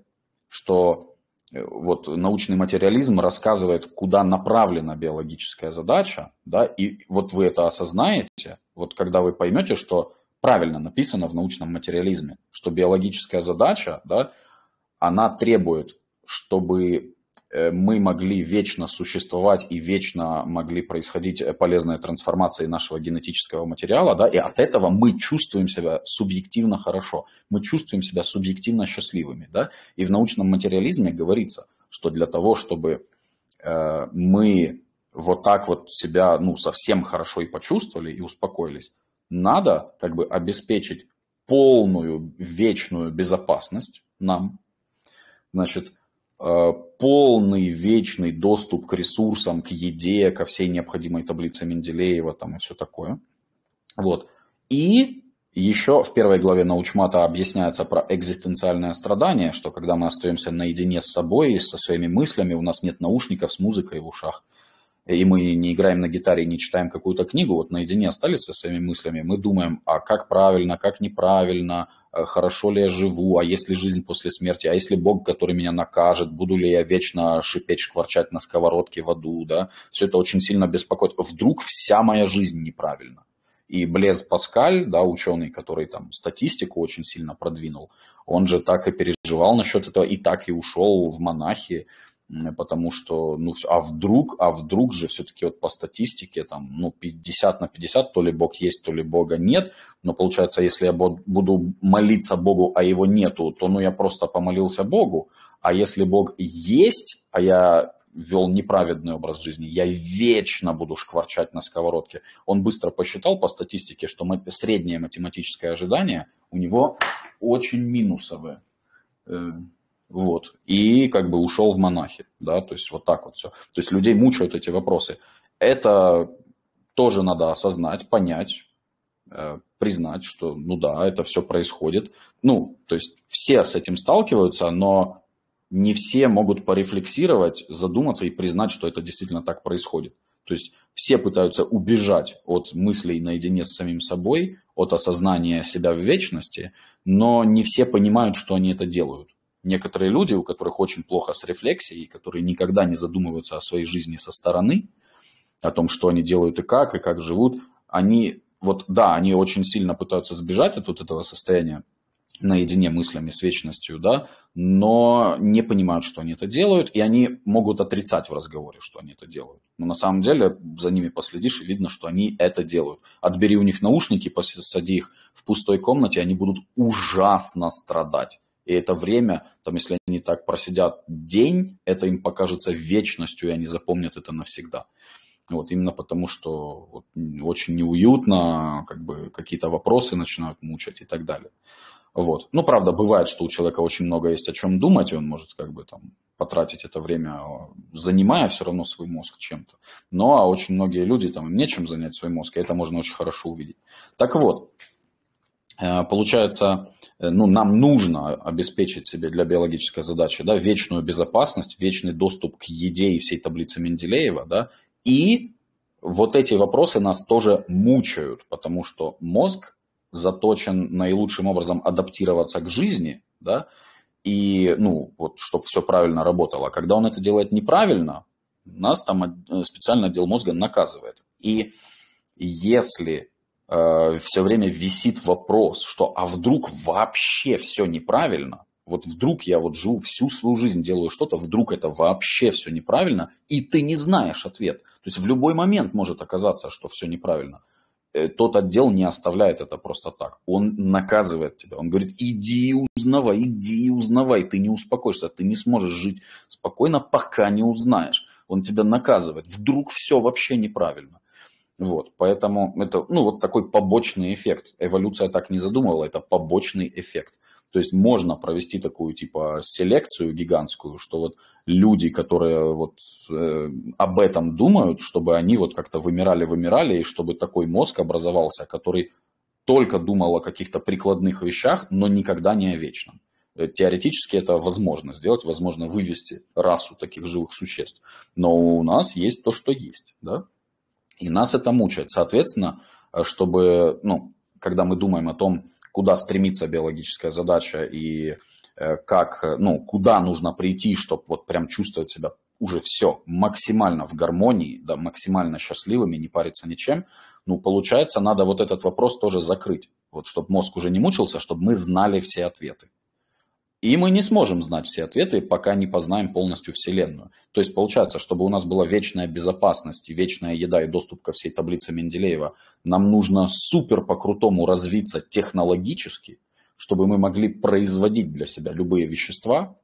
что э, вот научный материализм рассказывает, куда направлена биологическая задача, да, и вот вы это осознаете, вот когда вы поймете, что правильно написано в научном материализме, что биологическая задача, да, она требует, чтобы э, мы могли вечно существовать и вечно могли происходить э, полезные трансформации нашего генетического материала, да, и от этого мы чувствуем себя субъективно хорошо, мы чувствуем себя субъективно счастливыми, да, и в научном материализме говорится, что для того, чтобы э, мы вот так вот себя, ну, совсем хорошо и почувствовали и успокоились, надо как бы обеспечить полную вечную безопасность нам, значит, э, полный вечный доступ к ресурсам, к еде, ко всей необходимой таблице Менделеева там и все такое. Вот. И еще в первой главе научмата объясняется про экзистенциальное страдание, что когда мы остаемся наедине с собой, и со своими мыслями, у нас нет наушников с музыкой в ушах, и мы не играем на гитаре, не читаем какую-то книгу, вот наедине остались со своими мыслями, мы думаем, а как правильно, как неправильно, э, хорошо ли я живу, а есть ли жизнь после смерти, а если Бог, который меня накажет, буду ли я вечно шипеть, шкварчать на сковородке в аду, да, все это очень сильно беспокоит. Вдруг вся моя жизнь неправильна. И Блез Паскаль, да, ученый, который там статистику очень сильно продвинул, он же так и переживал насчет этого, и так и ушел в монахи, потому что, ну, а вдруг, а вдруг же все-таки вот по статистике там, ну, 50 на 50, то ли Бог есть, то ли Бога нет, но получается, если я буду молиться Богу, а его нету, то, ну, я просто помолился Богу, а если Бог есть, а я вел неправедный образ жизни, я вечно буду шкварчать на сковородке. Он быстро посчитал по статистике, что среднее математическое ожидание у него очень минусовое. Э, вот, и как бы ушел в монахи, да, то есть вот так вот все. То есть людей мучают эти вопросы. Это тоже надо осознать, понять, э, признать, что ну да, это все происходит. Ну, то есть все с этим сталкиваются, но не все могут порефлексировать, задуматься и признать, что это действительно так происходит. То есть все пытаются убежать от мыслей наедине с самим собой, от осознания себя в вечности, но не все понимают, что они это делают некоторые люди, у которых очень плохо с рефлексией, которые никогда не задумываются о своей жизни со стороны, о том, что они делают и как, и как живут, они, вот да, они очень сильно пытаются сбежать от вот этого состояния наедине мыслями с вечностью, да, но не понимают, что они это делают, и они могут отрицать в разговоре, что они это делают. Но на самом деле за ними последишь, и видно, что они это делают. Отбери у них наушники, посади их в пустой комнате, они будут ужасно страдать. И это время, там, если они так просидят день, это им покажется вечностью, и они запомнят это навсегда. Вот именно потому, что вот, очень неуютно, как бы какие-то вопросы начинают мучать и так далее. Вот. Ну, правда, бывает, что у человека очень много есть о чем думать, и он может как бы там потратить это время, занимая все равно свой мозг чем-то. Но а очень многие люди там им нечем занять свой мозг, и это можно очень хорошо увидеть. Так вот, Э, получается, э, ну, нам нужно обеспечить себе для биологической задачи да, вечную безопасность, вечный доступ к еде и всей таблице Менделеева, да, и вот эти вопросы нас тоже мучают, потому что мозг заточен наилучшим образом адаптироваться к жизни, да, и, ну, вот, чтобы все правильно работало. Когда он это делает неправильно, нас там э, специально отдел мозга наказывает. И если Э, все время висит вопрос, что а вдруг вообще все неправильно? Вот вдруг я вот живу всю свою жизнь, делаю что-то, вдруг это вообще все неправильно, и ты не знаешь ответ. То есть в любой момент может оказаться, что все неправильно. Э, тот отдел не оставляет это просто так. Он наказывает тебя. Он говорит, иди узнавай, иди узнавай. Ты не успокоишься, ты не сможешь жить спокойно, пока не узнаешь. Он тебя наказывает. Вдруг все вообще неправильно. Вот, поэтому это, ну, вот такой побочный эффект. Эволюция так не задумывала, это побочный эффект. То есть можно провести такую типа селекцию гигантскую, что вот люди, которые вот э, об этом думают, чтобы они вот как-то вымирали, вымирали, и чтобы такой мозг образовался, который только думал о каких-то прикладных вещах, но никогда не о вечном. Э, теоретически это возможно сделать, возможно вывести расу таких живых существ. Но у нас есть то, что есть, да? И нас это мучает. Соответственно, э, чтобы, ну, когда мы думаем о том, куда стремится биологическая задача и э, как, э, ну, куда нужно прийти, чтобы вот прям чувствовать себя уже все максимально в гармонии, да, максимально счастливыми, не париться ничем, ну, получается, надо вот этот вопрос тоже закрыть, вот чтобы мозг уже не мучился, чтобы мы знали все ответы. И мы не сможем знать все ответы, пока не познаем полностью Вселенную. То есть получается, чтобы у нас была вечная безопасность и вечная еда и доступ ко всей таблице Менделеева, нам нужно супер по-крутому развиться технологически, чтобы мы могли производить для себя любые вещества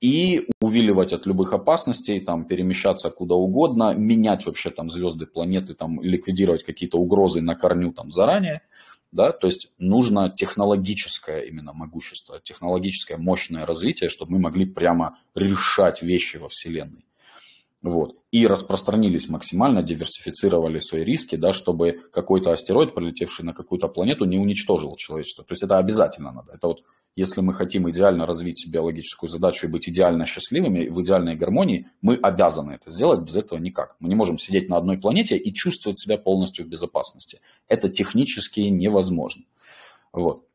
и увиливать от любых опасностей, там, перемещаться куда угодно, менять вообще там звезды, планеты, там, ликвидировать какие-то угрозы на корню там заранее – да, то есть нужно технологическое именно могущество, технологическое мощное развитие, чтобы мы могли прямо решать вещи во Вселенной. Вот. И распространились максимально, диверсифицировали свои риски, да, чтобы какой-то астероид, прилетевший на какую-то планету, не уничтожил человечество. То есть это обязательно надо. Это вот если мы хотим идеально развить биологическую задачу и быть идеально счастливыми, в идеальной гармонии, мы обязаны это сделать, без этого никак. Мы не можем сидеть на одной планете и чувствовать себя полностью в безопасности. Это технически невозможно. Вот.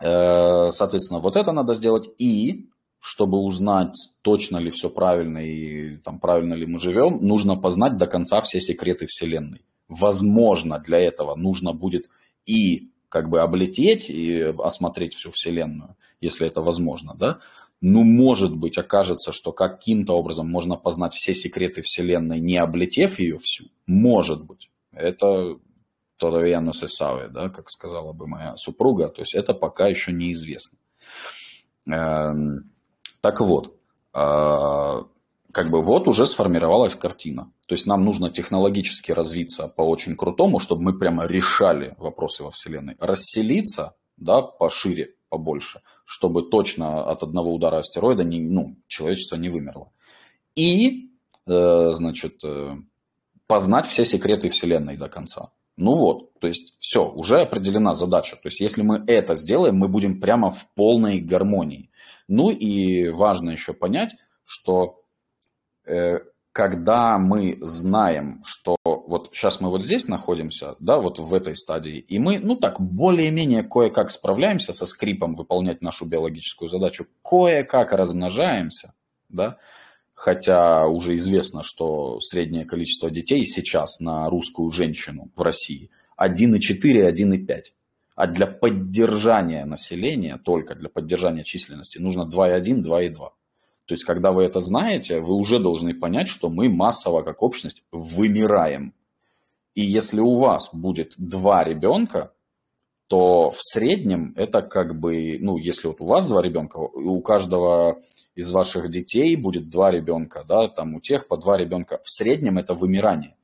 Э, соответственно, вот это надо сделать. И чтобы узнать, точно ли все правильно и там, правильно ли мы живем, нужно познать до конца все секреты Вселенной. Возможно, для этого нужно будет и как бы облететь и осмотреть всю Вселенную, если это возможно, да, ну, может быть, окажется, что каким-то образом можно познать все секреты Вселенной, не облетев ее всю. Может быть. Это Тодовианус Исаве, да, как сказала бы моя супруга. То есть это пока еще неизвестно. Эм, так вот, а, как бы вот уже сформировалась картина. То есть нам нужно технологически развиться по очень крутому, чтобы мы прямо решали вопросы во Вселенной. Расселиться, да, пошире, побольше, чтобы точно от одного удара астероида не, ну, человечество не вымерло. И, э, значит, э, познать все секреты Вселенной до конца. Ну вот, то есть все, уже определена задача. То есть если мы это сделаем, мы будем прямо в полной гармонии. Ну и важно еще понять, что э, когда мы знаем, что вот сейчас мы вот здесь находимся, да, вот в этой стадии, и мы, ну так, более-менее кое-как справляемся со скрипом выполнять нашу биологическую задачу, кое-как размножаемся, да, хотя уже известно, что среднее количество детей сейчас на русскую женщину в России 1,4, 1,5. А для поддержания населения, только для поддержания численности, нужно 2,1, 2,2. То есть, когда вы это знаете, вы уже должны понять, что мы массово как общность вымираем. И если у вас будет два ребенка, то в среднем это как бы, ну, если вот у вас два ребенка, у каждого из ваших детей будет два ребенка, да, там у тех по два ребенка, в среднем это вымирание.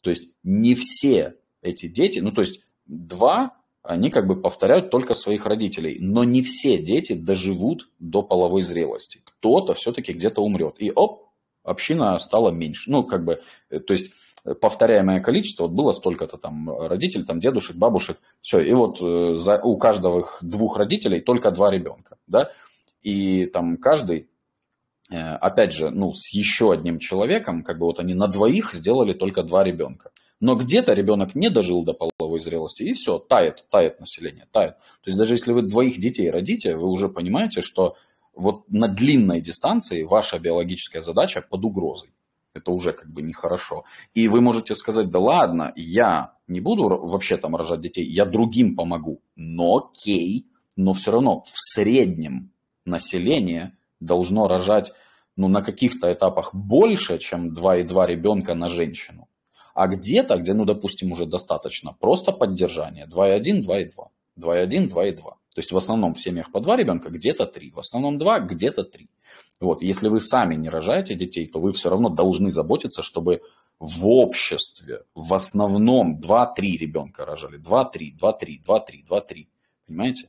То есть не все эти дети, ну, то есть два они как бы повторяют только своих родителей. Но не все дети доживут до половой зрелости. Кто-то все-таки где-то умрет. И оп, община стала меньше. Ну, как бы, э, то есть э, повторяемое количество, вот было столько-то там родителей, там дедушек, бабушек, все, и вот э, за, у каждого их двух родителей только два ребенка, да, и там каждый, опять же, ну, с еще одним человеком, как бы вот они на двоих сделали только два ребенка. Но где-то ребенок не дожил до половой зрелости, и все, тает, тает население, тает. То есть даже если вы двоих детей родите, вы уже понимаете, что вот на длинной дистанции ваша биологическая задача под угрозой. Это уже как бы нехорошо. И вы можете сказать, да ладно, я не буду вообще там рожать детей, я другим помогу. Но окей, но все равно в среднем население должно рожать ну, на каких-то этапах больше, чем 2,2 ребенка на женщину. А где-то, где, ну, допустим, уже достаточно, просто поддержание 2,1, 2,2. 2,1, 2,2. То есть в основном в семьях по два ребенка, где-то три. В основном два где-то три. Вот, если вы сами не рожаете детей, то вы все равно должны заботиться, чтобы в обществе в основном 2-3 ребенка рожали. 2-3, 2-3, 2-3, 2-3. Понимаете?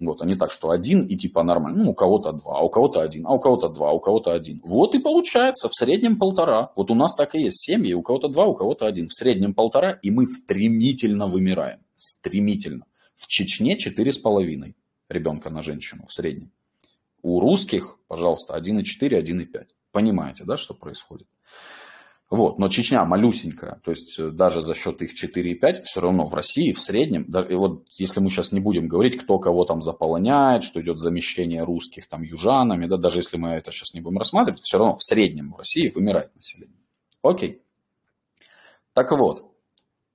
Вот, а не так, что один и типа нормально. Ну, у кого-то два, а у кого-то один, а у кого-то два, а у кого-то один. Вот и получается в среднем полтора. Вот у нас так и есть семьи, у кого-то два, у кого-то один. В среднем полтора, и мы стремительно вымираем. Стремительно. В Чечне четыре с половиной ребенка на женщину в среднем. У русских, пожалуйста, 1,4, 1,5. Понимаете, да, что происходит? Вот. Но Чечня малюсенькая, то есть э, даже за счет их 4,5 все равно в России в среднем, да, и вот если мы сейчас не будем говорить, кто кого там заполоняет, что идет замещение русских там южанами, да, даже если мы это сейчас не будем рассматривать, все равно в среднем в России вымирает население. Окей. Так вот,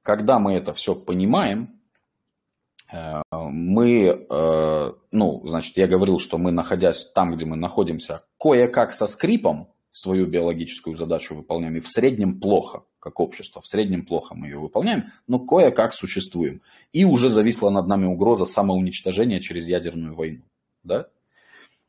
когда мы это все понимаем, э, мы, э, ну, значит, я говорил, что мы, находясь там, где мы находимся, кое-как со скрипом, свою биологическую задачу выполняем. И в среднем плохо, как общество, в среднем плохо мы ее выполняем, но кое-как существуем. И уже зависла над нами угроза самоуничтожения через ядерную войну. Да?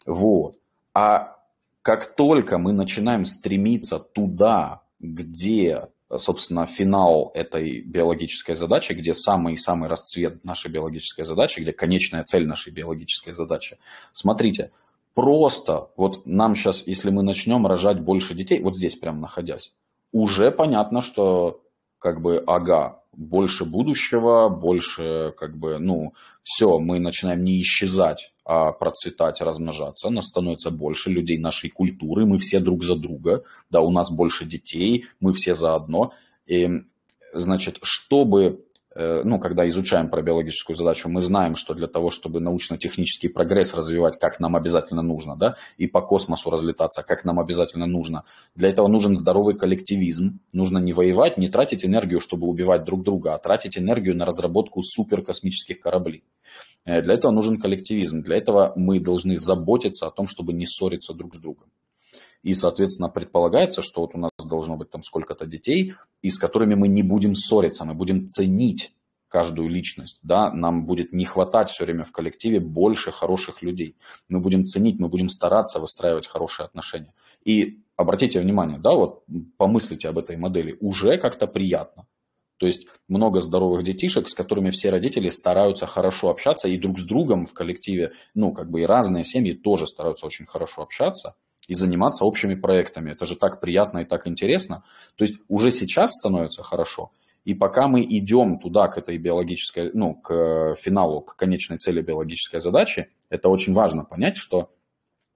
Вот. А как только мы начинаем стремиться туда, где, собственно, финал этой биологической задачи, где самый-самый расцвет нашей биологической задачи, где конечная цель нашей биологической задачи, смотрите – просто, вот нам сейчас, если мы начнем рожать больше детей, вот здесь прям находясь, уже понятно, что как бы ага, больше будущего, больше как бы, ну, все, мы начинаем не исчезать, а процветать, размножаться, нас становится больше людей нашей культуры, мы все друг за друга, да, у нас больше детей, мы все заодно. И, значит, чтобы Э, ну, когда изучаем про биологическую задачу, мы знаем, что для того, чтобы научно-технический прогресс развивать, как нам обязательно нужно, да, и по космосу разлетаться, как нам обязательно нужно, для этого нужен здоровый коллективизм, нужно не воевать, не тратить энергию, чтобы убивать друг друга, а тратить энергию на разработку суперкосмических кораблей. Э, для этого нужен коллективизм, для этого мы должны заботиться о том, чтобы не ссориться друг с другом. И, соответственно, предполагается, что вот у нас должно быть там сколько-то детей, и с которыми мы не будем ссориться, мы будем ценить каждую личность, да, нам будет не хватать все время в коллективе больше хороших людей. Мы будем ценить, мы будем стараться выстраивать хорошие отношения. И обратите внимание, да, вот помыслите об этой модели, уже как-то приятно. То есть много здоровых детишек, с которыми все родители стараются хорошо общаться, и друг с другом в коллективе, ну, как бы и разные семьи тоже стараются очень хорошо общаться и заниматься общими проектами. Это же так приятно и так интересно. То есть уже сейчас становится хорошо. И пока мы идем туда, к этой биологической, ну, к финалу, к конечной цели биологической задачи, это очень важно понять, что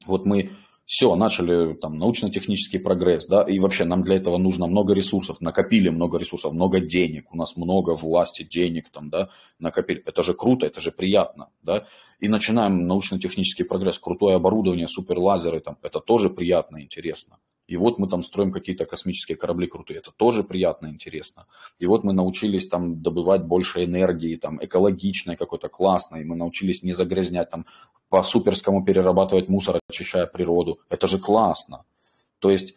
вот мы все, начали там научно-технический прогресс, да, и вообще нам для этого нужно много ресурсов, накопили много ресурсов, много денег, у нас много власти, денег там, да, накопили. Это же круто, это же приятно, да. И начинаем научно-технический прогресс, крутое оборудование, суперлазеры там, это тоже приятно, интересно и вот мы там строим какие-то космические корабли крутые, это тоже приятно, интересно. И вот мы научились там добывать больше энергии, там экологичной какой-то, классной, мы научились не загрязнять, там по суперскому перерабатывать мусор, очищая природу, это же классно. То есть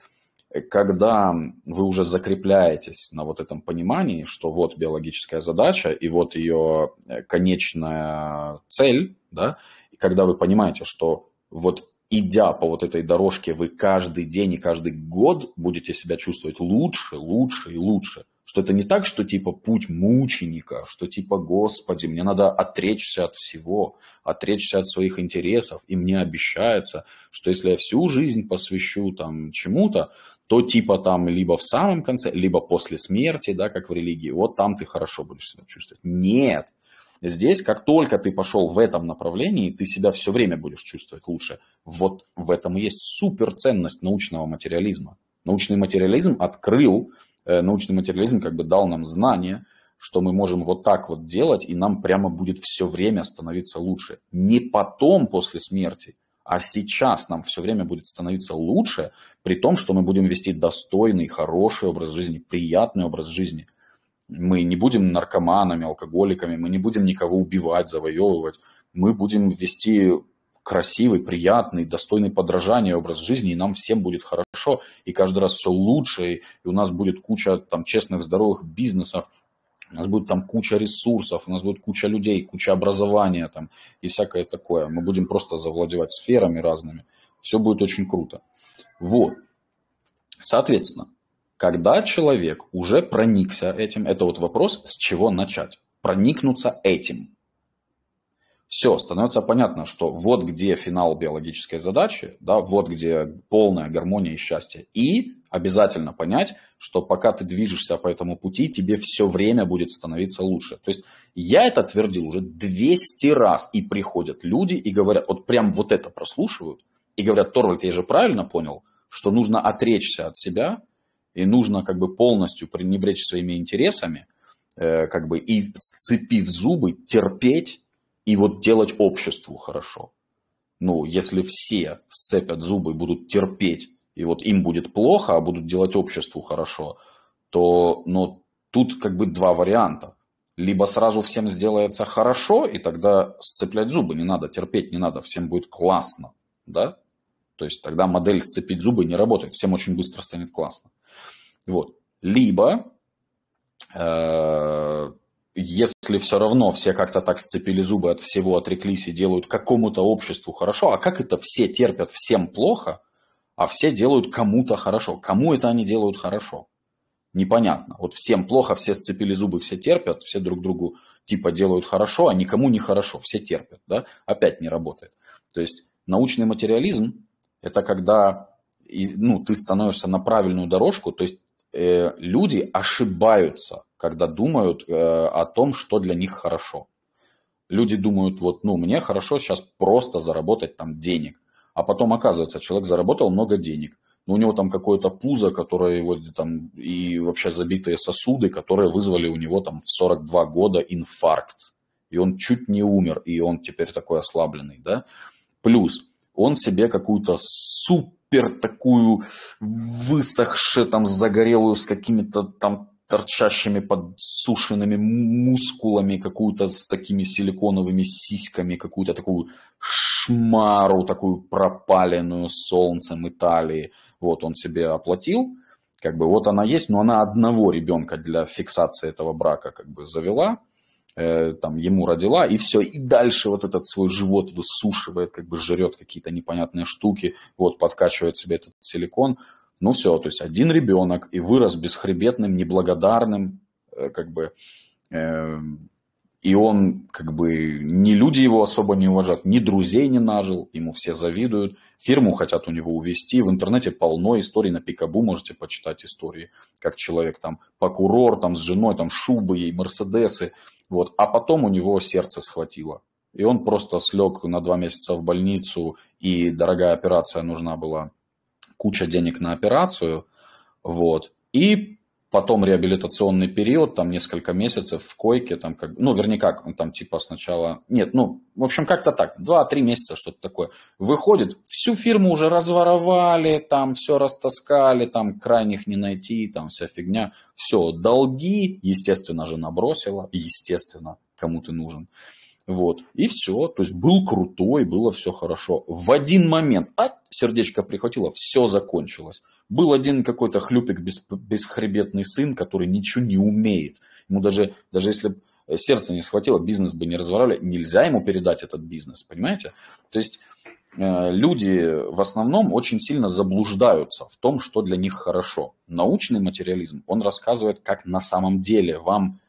э, когда вы уже закрепляетесь на вот этом понимании, что вот биологическая задача и вот ее э, конечная цель, да, и когда вы понимаете, что вот идя по вот этой дорожке, вы каждый день и каждый год будете себя чувствовать лучше, лучше и лучше. Что это не так, что типа путь мученика, что типа, господи, мне надо отречься от всего, отречься от своих интересов, и мне обещается, что если я всю жизнь посвящу там чему-то, то типа там либо в самом конце, либо после смерти, да, как в религии, вот там ты хорошо будешь себя чувствовать. Нет, Здесь, как только ты пошел в этом направлении, ты себя все время будешь чувствовать лучше. Вот в этом и есть суперценность научного материализма. Научный материализм открыл, э, научный материализм как бы дал нам знания, что мы можем вот так вот делать, и нам прямо будет все время становиться лучше. Не потом, после смерти, а сейчас нам все время будет становиться лучше, при том, что мы будем вести достойный, хороший образ жизни, приятный образ жизни – мы не будем наркоманами, алкоголиками, мы не будем никого убивать, завоевывать. Мы будем вести красивый, приятный, достойный подражания образ жизни, и нам всем будет хорошо, и каждый раз все лучше, и у нас будет куча там честных, здоровых бизнесов, у нас будет там куча ресурсов, у нас будет куча людей, куча образования там и всякое такое. Мы будем просто завладевать сферами разными. Все будет очень круто. Вот. Соответственно, когда человек уже проникся этим, это вот вопрос, с чего начать. Проникнуться этим. Все, становится понятно, что вот где финал биологической задачи, да, вот где полная гармония и счастье. И обязательно понять, что пока ты движешься по этому пути, тебе все время будет становиться лучше. То есть я это твердил уже 200 раз, и приходят люди и говорят, вот прям вот это прослушивают, и говорят, Торвальд, я же правильно понял, что нужно отречься от себя – и нужно как бы полностью пренебречь своими интересами, э, как бы и сцепив зубы, терпеть и вот делать обществу хорошо. Ну, если все сцепят зубы и будут терпеть, и вот им будет плохо, а будут делать обществу хорошо, то но ну, тут как бы два варианта. Либо сразу всем сделается хорошо, и тогда сцеплять зубы не надо, терпеть не надо, всем будет классно, да? То есть тогда модель сцепить зубы не работает, всем очень быстро станет классно. Вот. Либо, э, если все равно все как-то так сцепили зубы от всего, отреклись и делают какому-то обществу хорошо, а как это все терпят, всем плохо, а все делают кому-то хорошо? Кому это они делают хорошо? непонятно. Вот всем плохо, все сцепили зубы, все терпят, все друг другу типа делают хорошо, а никому не хорошо, все терпят, да, опять не работает. То есть научный материализм – это когда ну, ты становишься на правильную дорожку, то есть э, люди ошибаются, когда думают э, о том, что для них хорошо. Люди думают, вот, ну, мне хорошо сейчас просто заработать там денег. А потом оказывается, человек заработал много денег, но ну, у него там какое-то пузо, которое его там, и вообще забитые сосуды, которые вызвали у него там в 42 года инфаркт. И он чуть не умер, и он теперь такой ослабленный, да. Плюс он себе какую-то суп супер такую высохшую, там, загорелую с какими-то там торчащими подсушенными мускулами, какую-то с такими силиконовыми сиськами, какую-то такую шмару, такую пропаленную солнцем Италии. Вот он себе оплатил, как бы вот она есть, но она одного ребенка для фиксации этого брака как бы завела – Э, там, ему родила, и все, и дальше вот этот свой живот высушивает, как бы жрет какие-то непонятные штуки, вот, подкачивает себе этот силикон. Ну все, то есть один ребенок, и вырос бесхребетным, неблагодарным, э, как бы, э, и он, как бы, ни люди его особо не уважают, ни друзей не нажил, ему все завидуют, фирму хотят у него увести, в интернете полно историй, на Пикабу можете почитать истории, как человек там, покурор, там, с женой, там, шубы ей, мерседесы, вот. А потом у него сердце схватило. И он просто слег на два месяца в больницу, и дорогая операция нужна была. Куча денег на операцию. Вот. И потом реабилитационный период, там несколько месяцев в койке, там как, ну, вернее, как, ну, там типа сначала, нет, ну, в общем, как-то так, 2-3 месяца, что-то такое. Выходит, всю фирму уже разворовали, там все растаскали, там крайних не найти, там вся фигня. Все, долги, естественно же, набросила, естественно, кому ты нужен. Вот, и все, то есть был крутой, было все хорошо. В один момент, а, сердечко прихватило, все закончилось был один какой-то хлюпик, без, бесхребетный сын, который ничего не умеет. Ему даже, даже если э, сердце не схватило, бизнес бы не разворовали, нельзя ему передать этот бизнес, понимаете? То есть э, люди в основном очень сильно заблуждаются в том, что для них хорошо. Научный материализм, он рассказывает, как на самом деле вам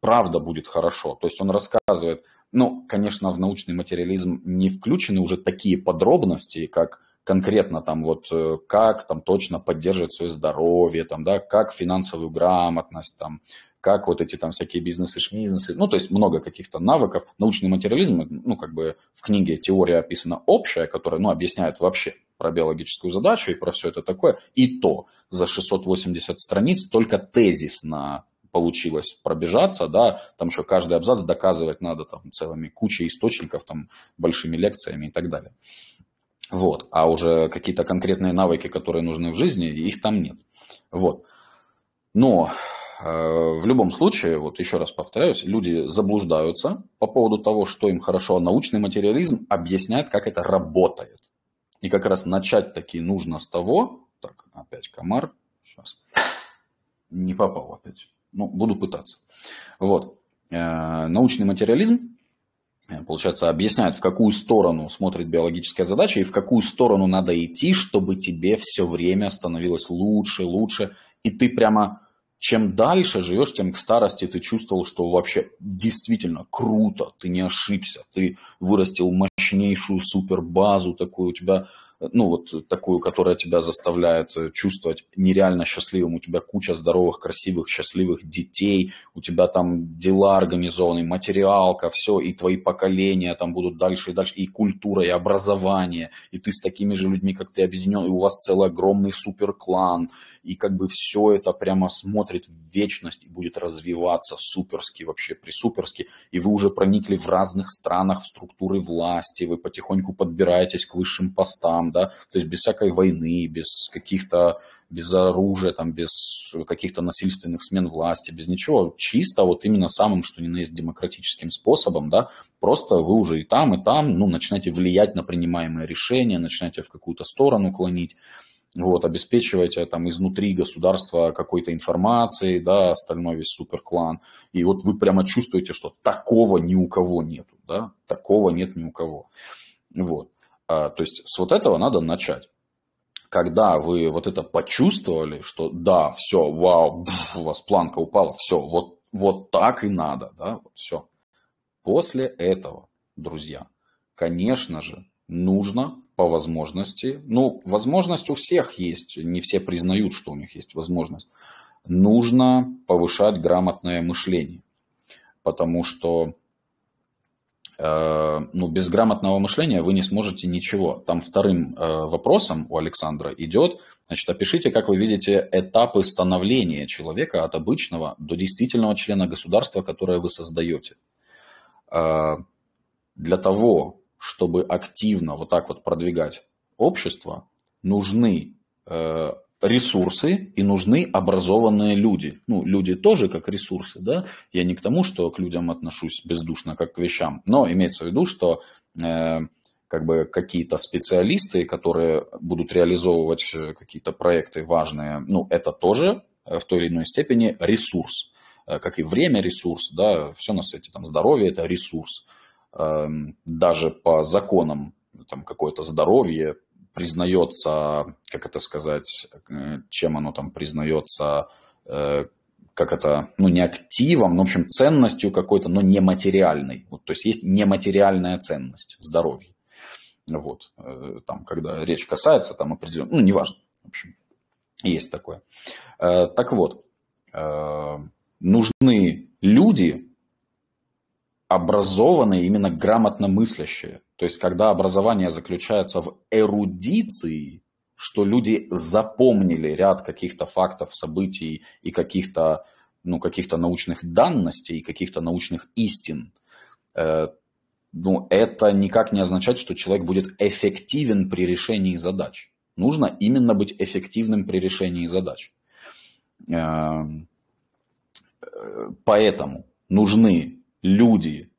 правда будет хорошо. То есть он рассказывает, ну, конечно, в научный материализм не включены уже такие подробности, как конкретно там вот э, как там точно поддерживать свое здоровье, там, да, как финансовую грамотность, там, как вот эти там всякие бизнесы, шмизнесы, ну, то есть много каких-то навыков. Научный материализм, э, ну, как бы в книге теория описана общая, которая, ну, объясняет вообще про биологическую задачу и про все это такое. И то за 680 страниц только тезисно получилось пробежаться, да, там что каждый абзац доказывать надо там целыми кучей источников, там большими лекциями и так далее. Вот. А уже какие-то конкретные навыки, которые нужны в жизни, их там нет. Вот. Но э, в любом случае, вот еще раз повторяюсь, люди заблуждаются по поводу того, что им хорошо. А научный материализм объясняет, как это работает. И как раз начать таки нужно с того... Так, опять комар. Сейчас. Не попал опять. Ну, буду пытаться. Вот. Э, научный материализм получается, объясняет, в какую сторону смотрит биологическая задача и в какую сторону надо идти, чтобы тебе все время становилось лучше, лучше. И ты прямо чем дальше живешь, тем к старости ты чувствовал, что вообще действительно круто, ты не ошибся, ты вырастил мощнейшую супербазу такую, у тебя ну, вот такую, которая тебя заставляет э, чувствовать нереально счастливым. У тебя куча здоровых, красивых, счастливых детей, у тебя там дела организованы, материалка, все, и твои поколения там будут дальше и дальше, и культура, и образование, и ты с такими же людьми, как ты, объединен, и у вас целый огромный суперклан, и как бы все это прямо смотрит в вечность и будет развиваться суперски, вообще присуперски, и вы уже проникли в разных странах в структуры власти, вы потихоньку подбираетесь к высшим постам, да, то есть без всякой войны, без каких-то, без оружия, там, без каких-то насильственных смен власти, без ничего, чисто вот именно самым, что ни на есть, демократическим способом, да, просто вы уже и там, и там, ну, начинаете влиять на принимаемые решения, начинаете в какую-то сторону клонить, вот, обеспечиваете там изнутри государства какой-то информацией, да, остальной весь суперклан, и вот вы прямо чувствуете, что такого ни у кого нету, да, такого нет ни у кого, вот. А, то есть с вот этого надо начать. Когда вы вот это почувствовали, что да, все, вау, у вас планка упала, все, вот, вот так и надо, да, вот все. После этого, друзья, конечно же, нужно по возможности, ну, возможность у всех есть, не все признают, что у них есть возможность, нужно повышать грамотное мышление. Потому что Э, ну, без грамотного мышления вы не сможете ничего. Там вторым э, вопросом у Александра идет, значит, опишите, как вы видите, этапы становления человека от обычного до действительного члена государства, которое вы создаете. Э, для того, чтобы активно вот так вот продвигать общество, нужны ресурсы и нужны образованные люди. Ну, люди тоже как ресурсы, да. Я не к тому, что к людям отношусь бездушно, как к вещам, но имеется в виду, что э, как бы какие-то специалисты, которые будут реализовывать э, какие-то проекты важные, ну, это тоже э, в той или иной степени ресурс. Э, как и время ресурс, да, все на свете, там, здоровье – это ресурс. Эм, даже по законам там какое-то здоровье признается, как это сказать, э, чем оно там признается, э, как это, ну, не активом, но, в общем, ценностью какой-то, но нематериальной. Вот, то есть есть нематериальная ценность здоровья. Вот, э, там, когда речь касается, там, определенно, ну, неважно, в общем, есть такое. Так вот, нужны люди, образованные, именно грамотно мыслящие, то есть, когда образование заключается в эрудиции, что люди запомнили ряд каких-то фактов, событий и каких-то ну, каких научных данностей, каких-то научных истин, э, ну, это никак не означает, что человек будет эффективен при решении задач. Нужно именно быть эффективным при решении задач. Эм, э, поэтому нужны люди,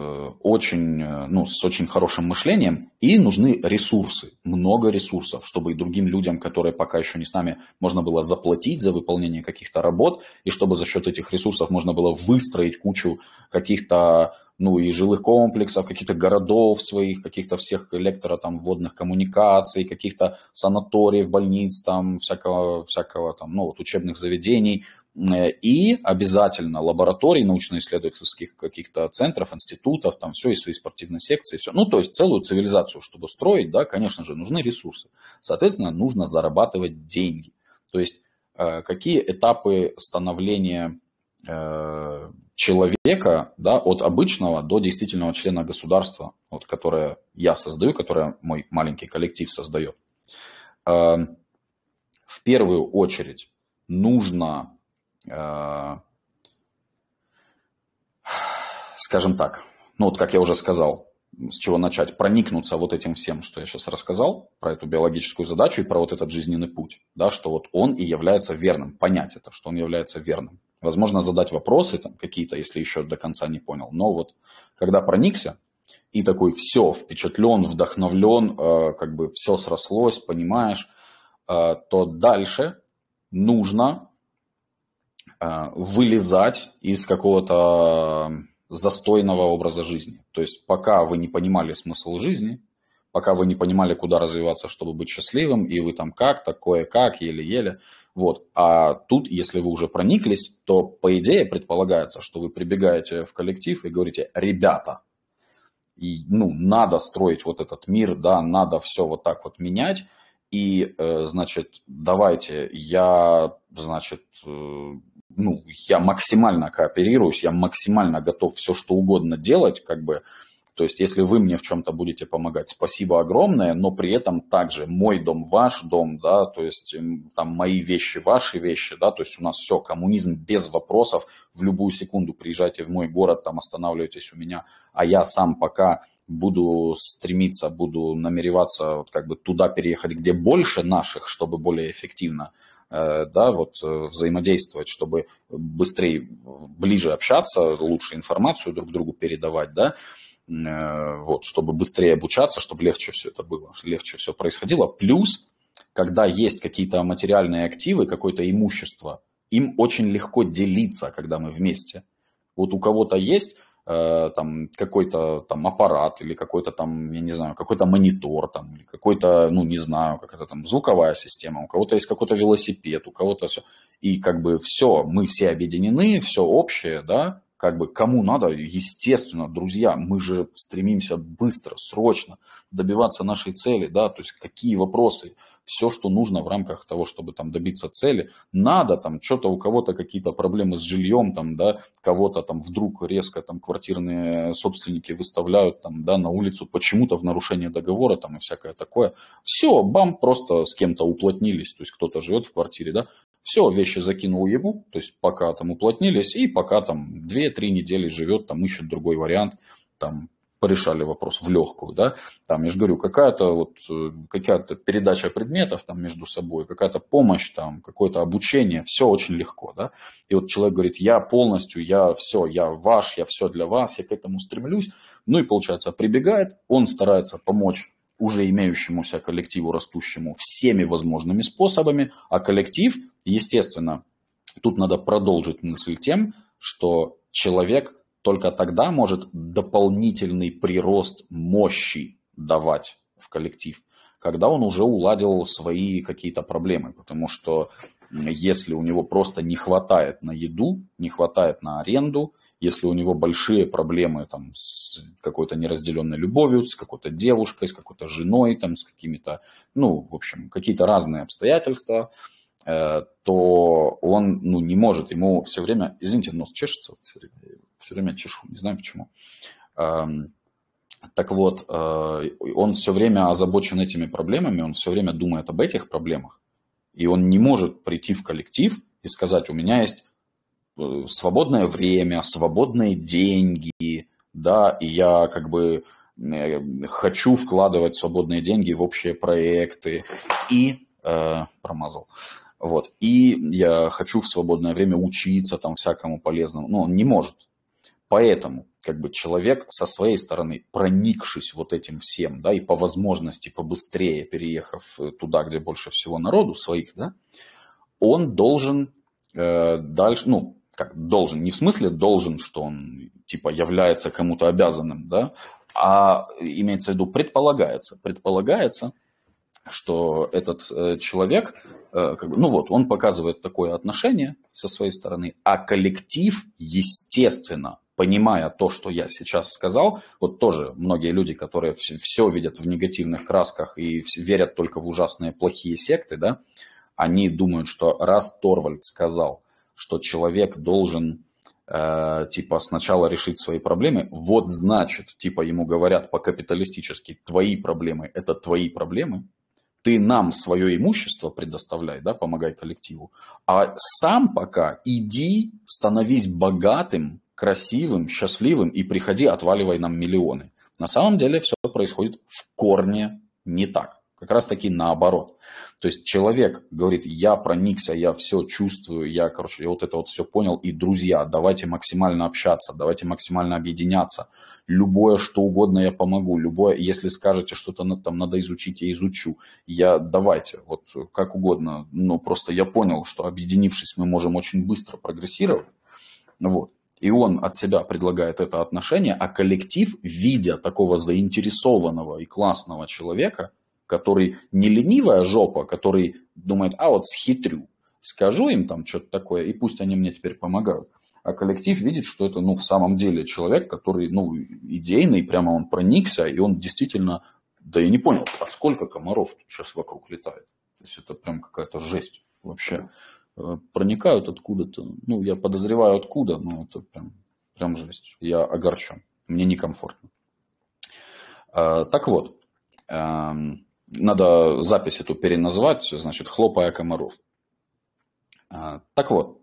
Э, очень, э, ну, с очень хорошим мышлением, и нужны ресурсы, много ресурсов, чтобы и другим людям, которые пока еще не с нами, можно было заплатить за выполнение каких-то работ, и чтобы за счет этих ресурсов можно было выстроить кучу каких-то, ну, и жилых комплексов, каких-то городов своих, каких-то всех электро, там, водных коммуникаций, каких-то санаториев, больниц, там, всякого, всякого, там, ну, вот, учебных заведений, Э, и обязательно лабораторий научно-исследовательских каких-то центров, институтов, там все, и свои спортивные секции, все. Ну, то есть целую цивилизацию, чтобы строить, да, конечно же, нужны ресурсы. Соответственно, нужно зарабатывать деньги. То есть э, какие этапы становления э, человека, да, от обычного до действительного члена государства, вот, которое я создаю, которое мой маленький коллектив создает. Эм, в первую очередь нужно а, скажем так, ну вот как я уже сказал, с чего начать, проникнуться вот этим всем, что я сейчас рассказал, про эту биологическую задачу и про вот этот жизненный путь, да, что вот он и является верным, понять это, что он является верным. Возможно, задать вопросы там какие-то, если еще до конца не понял, но вот когда проникся и такой все, впечатлен, вдохновлен, э, как бы все срослось, понимаешь, э, то дальше нужно Э, вылезать из какого-то э, застойного образа жизни. То есть пока вы не понимали смысл жизни, пока вы не понимали, куда развиваться, чтобы быть счастливым, и вы там как такое как еле-еле. Вот. А тут, если вы уже прониклись, то, по идее, предполагается, что вы прибегаете в коллектив и говорите, ребята, и, ну, надо строить вот этот мир, да, надо все вот так вот менять, и, э, значит, давайте, я, значит, ну, я максимально кооперируюсь, я максимально готов все что угодно делать, как бы, то есть, если вы мне в чем-то будете помогать, спасибо огромное, но при этом также мой дом, ваш дом, да, то есть там мои вещи, ваши вещи, да, то есть у нас все, коммунизм без вопросов, в любую секунду приезжайте в мой город, там останавливайтесь у меня, а я сам пока буду стремиться, буду намереваться вот как бы туда переехать, где больше наших, чтобы более эффективно Э, да, вот э, взаимодействовать, чтобы быстрее, ближе общаться, лучше информацию друг другу передавать, да, э, вот, чтобы быстрее обучаться, чтобы легче все это было, легче все происходило. Плюс, когда есть какие-то материальные активы, какое-то имущество, им очень легко делиться, когда мы вместе. Вот у кого-то есть Э, там какой-то там аппарат или какой-то там, я не знаю, какой-то монитор там, какой-то, ну, не знаю, как то там, звуковая система, у кого-то есть какой-то велосипед, у кого-то все. И как бы все, мы все объединены, все общее, да, как бы кому надо, естественно, друзья, мы же стремимся быстро, срочно добиваться нашей цели, да, то есть какие вопросы все, что нужно в рамках того, чтобы там добиться цели. Надо там что-то у кого-то какие-то проблемы с жильем, там, да, кого-то там вдруг резко там квартирные собственники выставляют там, да, на улицу почему-то в нарушение договора там и всякое такое. Все, бам, просто с кем-то уплотнились, то есть кто-то живет в квартире, да, все, вещи закинул ему, то есть пока там уплотнились, и пока там 2-3 недели живет, там ищет другой вариант, там порешали вопрос в легкую, да, там, я же говорю, какая-то вот, э, какая-то передача предметов там между собой, какая-то помощь там, какое-то обучение, все очень легко, да, и вот человек говорит, я полностью, я все, я ваш, я все для вас, я к этому стремлюсь, ну и получается, прибегает, он старается помочь уже имеющемуся коллективу растущему всеми возможными способами, а коллектив, естественно, тут надо продолжить мысль тем, что человек только тогда может дополнительный прирост мощи давать в коллектив, когда он уже уладил свои какие-то проблемы. Потому что если у него просто не хватает на еду, не хватает на аренду, если у него большие проблемы там, с какой-то неразделенной любовью, с какой-то девушкой, с какой-то женой, там, с какими-то, ну, в общем, какие-то разные обстоятельства, э, то он ну, не может, ему все время, извините, нос чешется, все время чешу, не знаю почему. Так вот, э, он все время озабочен этими проблемами, он все время думает об этих проблемах, и он не может прийти в коллектив и сказать, у меня есть э, свободное время, свободные деньги, да, и я как бы э, хочу вкладывать свободные деньги в общие проекты и э, промазал. Вот. И я хочу в свободное время учиться там всякому полезному. но он не может. Поэтому как бы человек со своей стороны, проникшись вот этим всем, да, и по возможности побыстрее переехав э, туда, где больше всего народу своих, да, он должен э, дальше, ну, как должен, не в смысле должен, что он типа является кому-то обязанным, да, а имеется в виду предполагается, предполагается, что этот э, человек, э, как бы, ну вот, он показывает такое отношение со своей стороны, а коллектив, естественно, понимая то, что я сейчас сказал, вот тоже многие люди, которые все видят в негативных красках и верят только в ужасные плохие секты, да, они думают, что раз Торвальд сказал, что человек должен э, типа сначала решить свои проблемы, вот значит, типа ему говорят по-капиталистически, твои проблемы – это твои проблемы, ты нам свое имущество предоставляй, да, помогай коллективу, а сам пока иди, становись богатым, красивым, счастливым и приходи, отваливай нам миллионы. На самом деле все происходит в корне не так. Как раз таки наоборот. То есть человек говорит, я проникся, я все чувствую, я, короче, я вот это вот все понял. И, друзья, давайте максимально общаться, давайте максимально объединяться. Любое, что угодно я помогу. Любое, если скажете, что-то там надо изучить, я изучу. Я, давайте, вот как угодно. Но просто я понял, что объединившись, мы можем очень быстро прогрессировать. Вот. И он от себя предлагает это отношение, а коллектив, видя такого заинтересованного и классного человека, который не ленивая жопа, который думает, а вот схитрю, скажу им там что-то такое, и пусть они мне теперь помогают. А коллектив видит, что это, ну, в самом деле человек, который, ну, идейный, прямо он проникся, и он действительно, да я не понял, а сколько комаров сейчас вокруг летает? То есть это прям какая-то жесть вообще. Э, проникают откуда-то. Ну, я подозреваю откуда, но это прям, прям жесть. Я огорчен. Мне некомфортно. А, так вот, эм, надо запись эту переназвать, значит, «Хлопая комаров». А, так вот,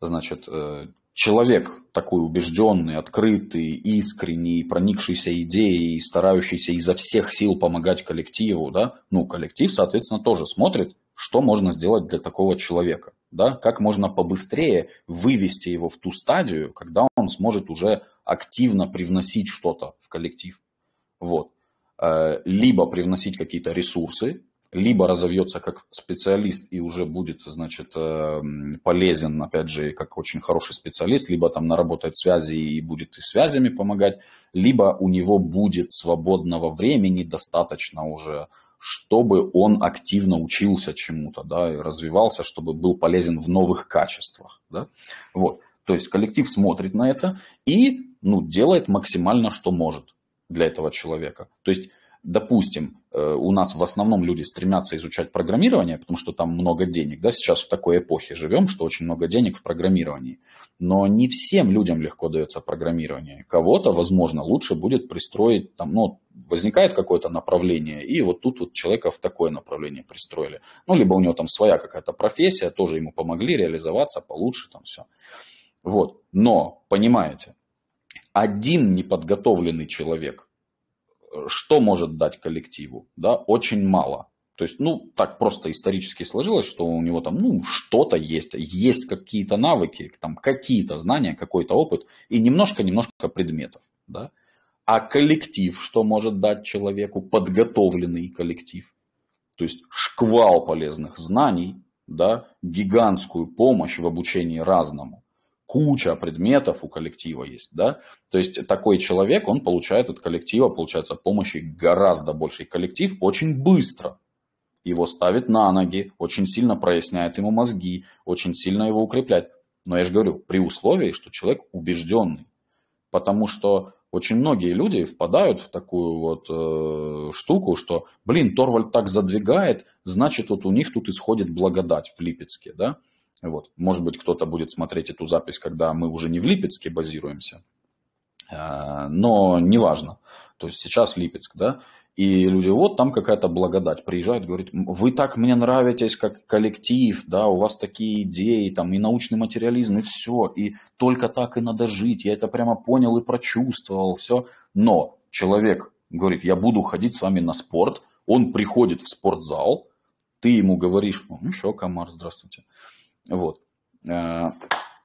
значит, э, человек такой убежденный, открытый, искренний, проникшийся идеей, старающийся изо всех сил помогать коллективу, да, ну, коллектив, соответственно, тоже смотрит что можно сделать для такого человека, да, как можно побыстрее вывести его в ту стадию, когда он сможет уже активно привносить что-то в коллектив. Вот. Э, либо привносить какие-то ресурсы, либо разовьется как специалист и уже будет, значит, э, полезен, опять же, как очень хороший специалист, либо там наработает связи и будет и связями помогать, либо у него будет свободного времени достаточно уже чтобы он активно учился чему-то, да, и развивался, чтобы был полезен в новых качествах, да. Вот. То есть коллектив смотрит на это и, ну, делает максимально, что может для этого человека. То есть допустим, э, у нас в основном люди стремятся изучать программирование, потому что там много денег. Да, сейчас в такой эпохе живем, что очень много денег в программировании. Но не всем людям легко дается программирование. Кого-то, возможно, лучше будет пристроить, там, ну, возникает какое-то направление, и вот тут вот человека в такое направление пристроили. Ну, либо у него там своя какая-то профессия, тоже ему помогли реализоваться получше, там все. Вот. Но, понимаете, один неподготовленный человек что может дать коллективу? Да, очень мало. То есть, ну, так просто исторически сложилось, что у него там, ну, что-то есть, есть какие-то навыки, там, какие-то знания, какой-то опыт и немножко-немножко предметов, да. А коллектив, что может дать человеку, подготовленный коллектив, то есть шквал полезных знаний, да, гигантскую помощь в обучении разному, куча предметов у коллектива есть, да, то есть такой человек, он получает от коллектива, получается, помощи гораздо больший коллектив очень быстро, его ставит на ноги, очень сильно проясняет ему мозги, очень сильно его укрепляет. Но я же говорю, при условии, что человек убежденный. Потому что очень многие люди впадают в такую вот э, штуку, что, блин, Торвальд так задвигает, значит, вот у них тут исходит благодать в Липецке, да? Вот. Может быть, кто-то будет смотреть эту запись, когда мы уже не в Липецке базируемся, а, но неважно. То есть сейчас Липецк, да, и люди, вот там какая-то благодать, приезжают, говорят, вы так мне нравитесь как коллектив, да, у вас такие идеи, там и научный материализм, и все, и только так и надо жить, я это прямо понял и прочувствовал, все. Но человек говорит, я буду ходить с вами на спорт, он приходит в спортзал, ты ему говоришь, ну еще комар, здравствуйте, вот. Э,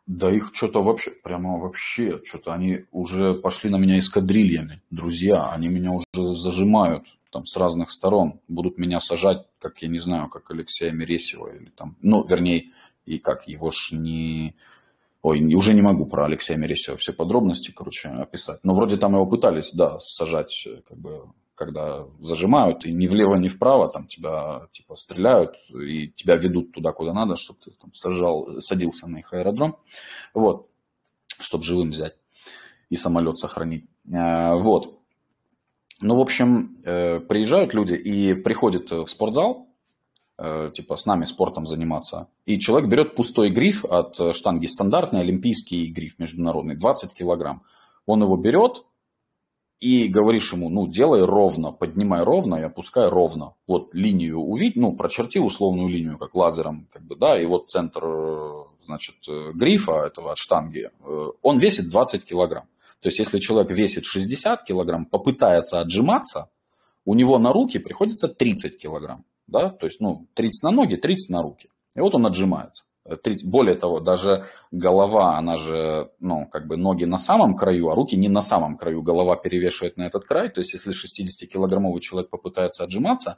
да их что-то вообще, прямо вообще, что-то они уже пошли на меня эскадрильями, друзья, они меня уже зажимают там с разных сторон, будут меня сажать, как я не знаю, как Алексея Мересева или там, ну, вернее, и как, его ж не... Ой, уже не могу про Алексея Мересева все подробности, короче, описать. Но вроде там его пытались, да, сажать, э, как бы когда зажимают, и ни влево, ни вправо там тебя типа стреляют, и тебя ведут туда, куда надо, чтобы ты там сажал, садился на их аэродром, вот, чтобы живым взять и самолет сохранить, э, вот. Ну, в общем, э, приезжают люди и приходят в спортзал, э, типа с нами спортом заниматься. И человек берет пустой гриф от штанги, стандартный олимпийский гриф международный, 20 килограмм. Он его берет, и говоришь ему, ну, делай ровно, поднимай ровно и опускай ровно. Вот линию увидь, ну, прочерти условную линию, как лазером, как бы, да, и вот центр, э, значит, э, грифа этого от штанги, э, он весит 20 килограмм. То есть, если человек весит 60 килограмм, попытается отжиматься, у него на руки приходится 30 килограмм, да, то есть, ну, 30 на ноги, 30 на руки. И вот он отжимается. Э, более того, даже голова, она же, ну, как бы ноги на самом краю, а руки не на самом краю. Голова перевешивает на этот край. То есть, если 60-килограммовый человек попытается отжиматься,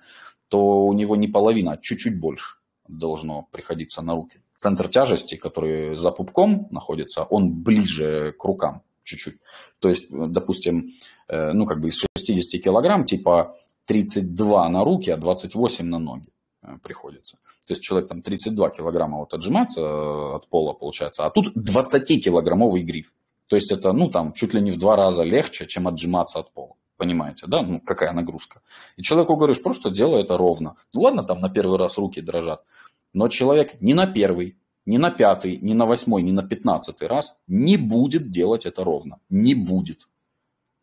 то у него не половина, а чуть-чуть больше должно приходиться на руки. Центр тяжести, который за пупком находится, он ближе к рукам чуть-чуть. То есть, э, допустим, э, ну, как бы из 60 килограмм, типа 32 на руки, а 28 на ноги приходится. То есть человек там 32 килограмма вот отжиматься э, от пола, получается, а тут 20-килограммовый гриф. То есть это, ну, там, чуть ли не в два раза легче, чем отжиматься от пола. Понимаете, да? Ну, какая нагрузка. И человеку говоришь, просто делай это ровно. Ну, ладно, там на первый раз руки дрожат. Но человек не на первый, не на пятый, не на восьмой, не на пятнадцатый раз не будет делать это ровно. Не будет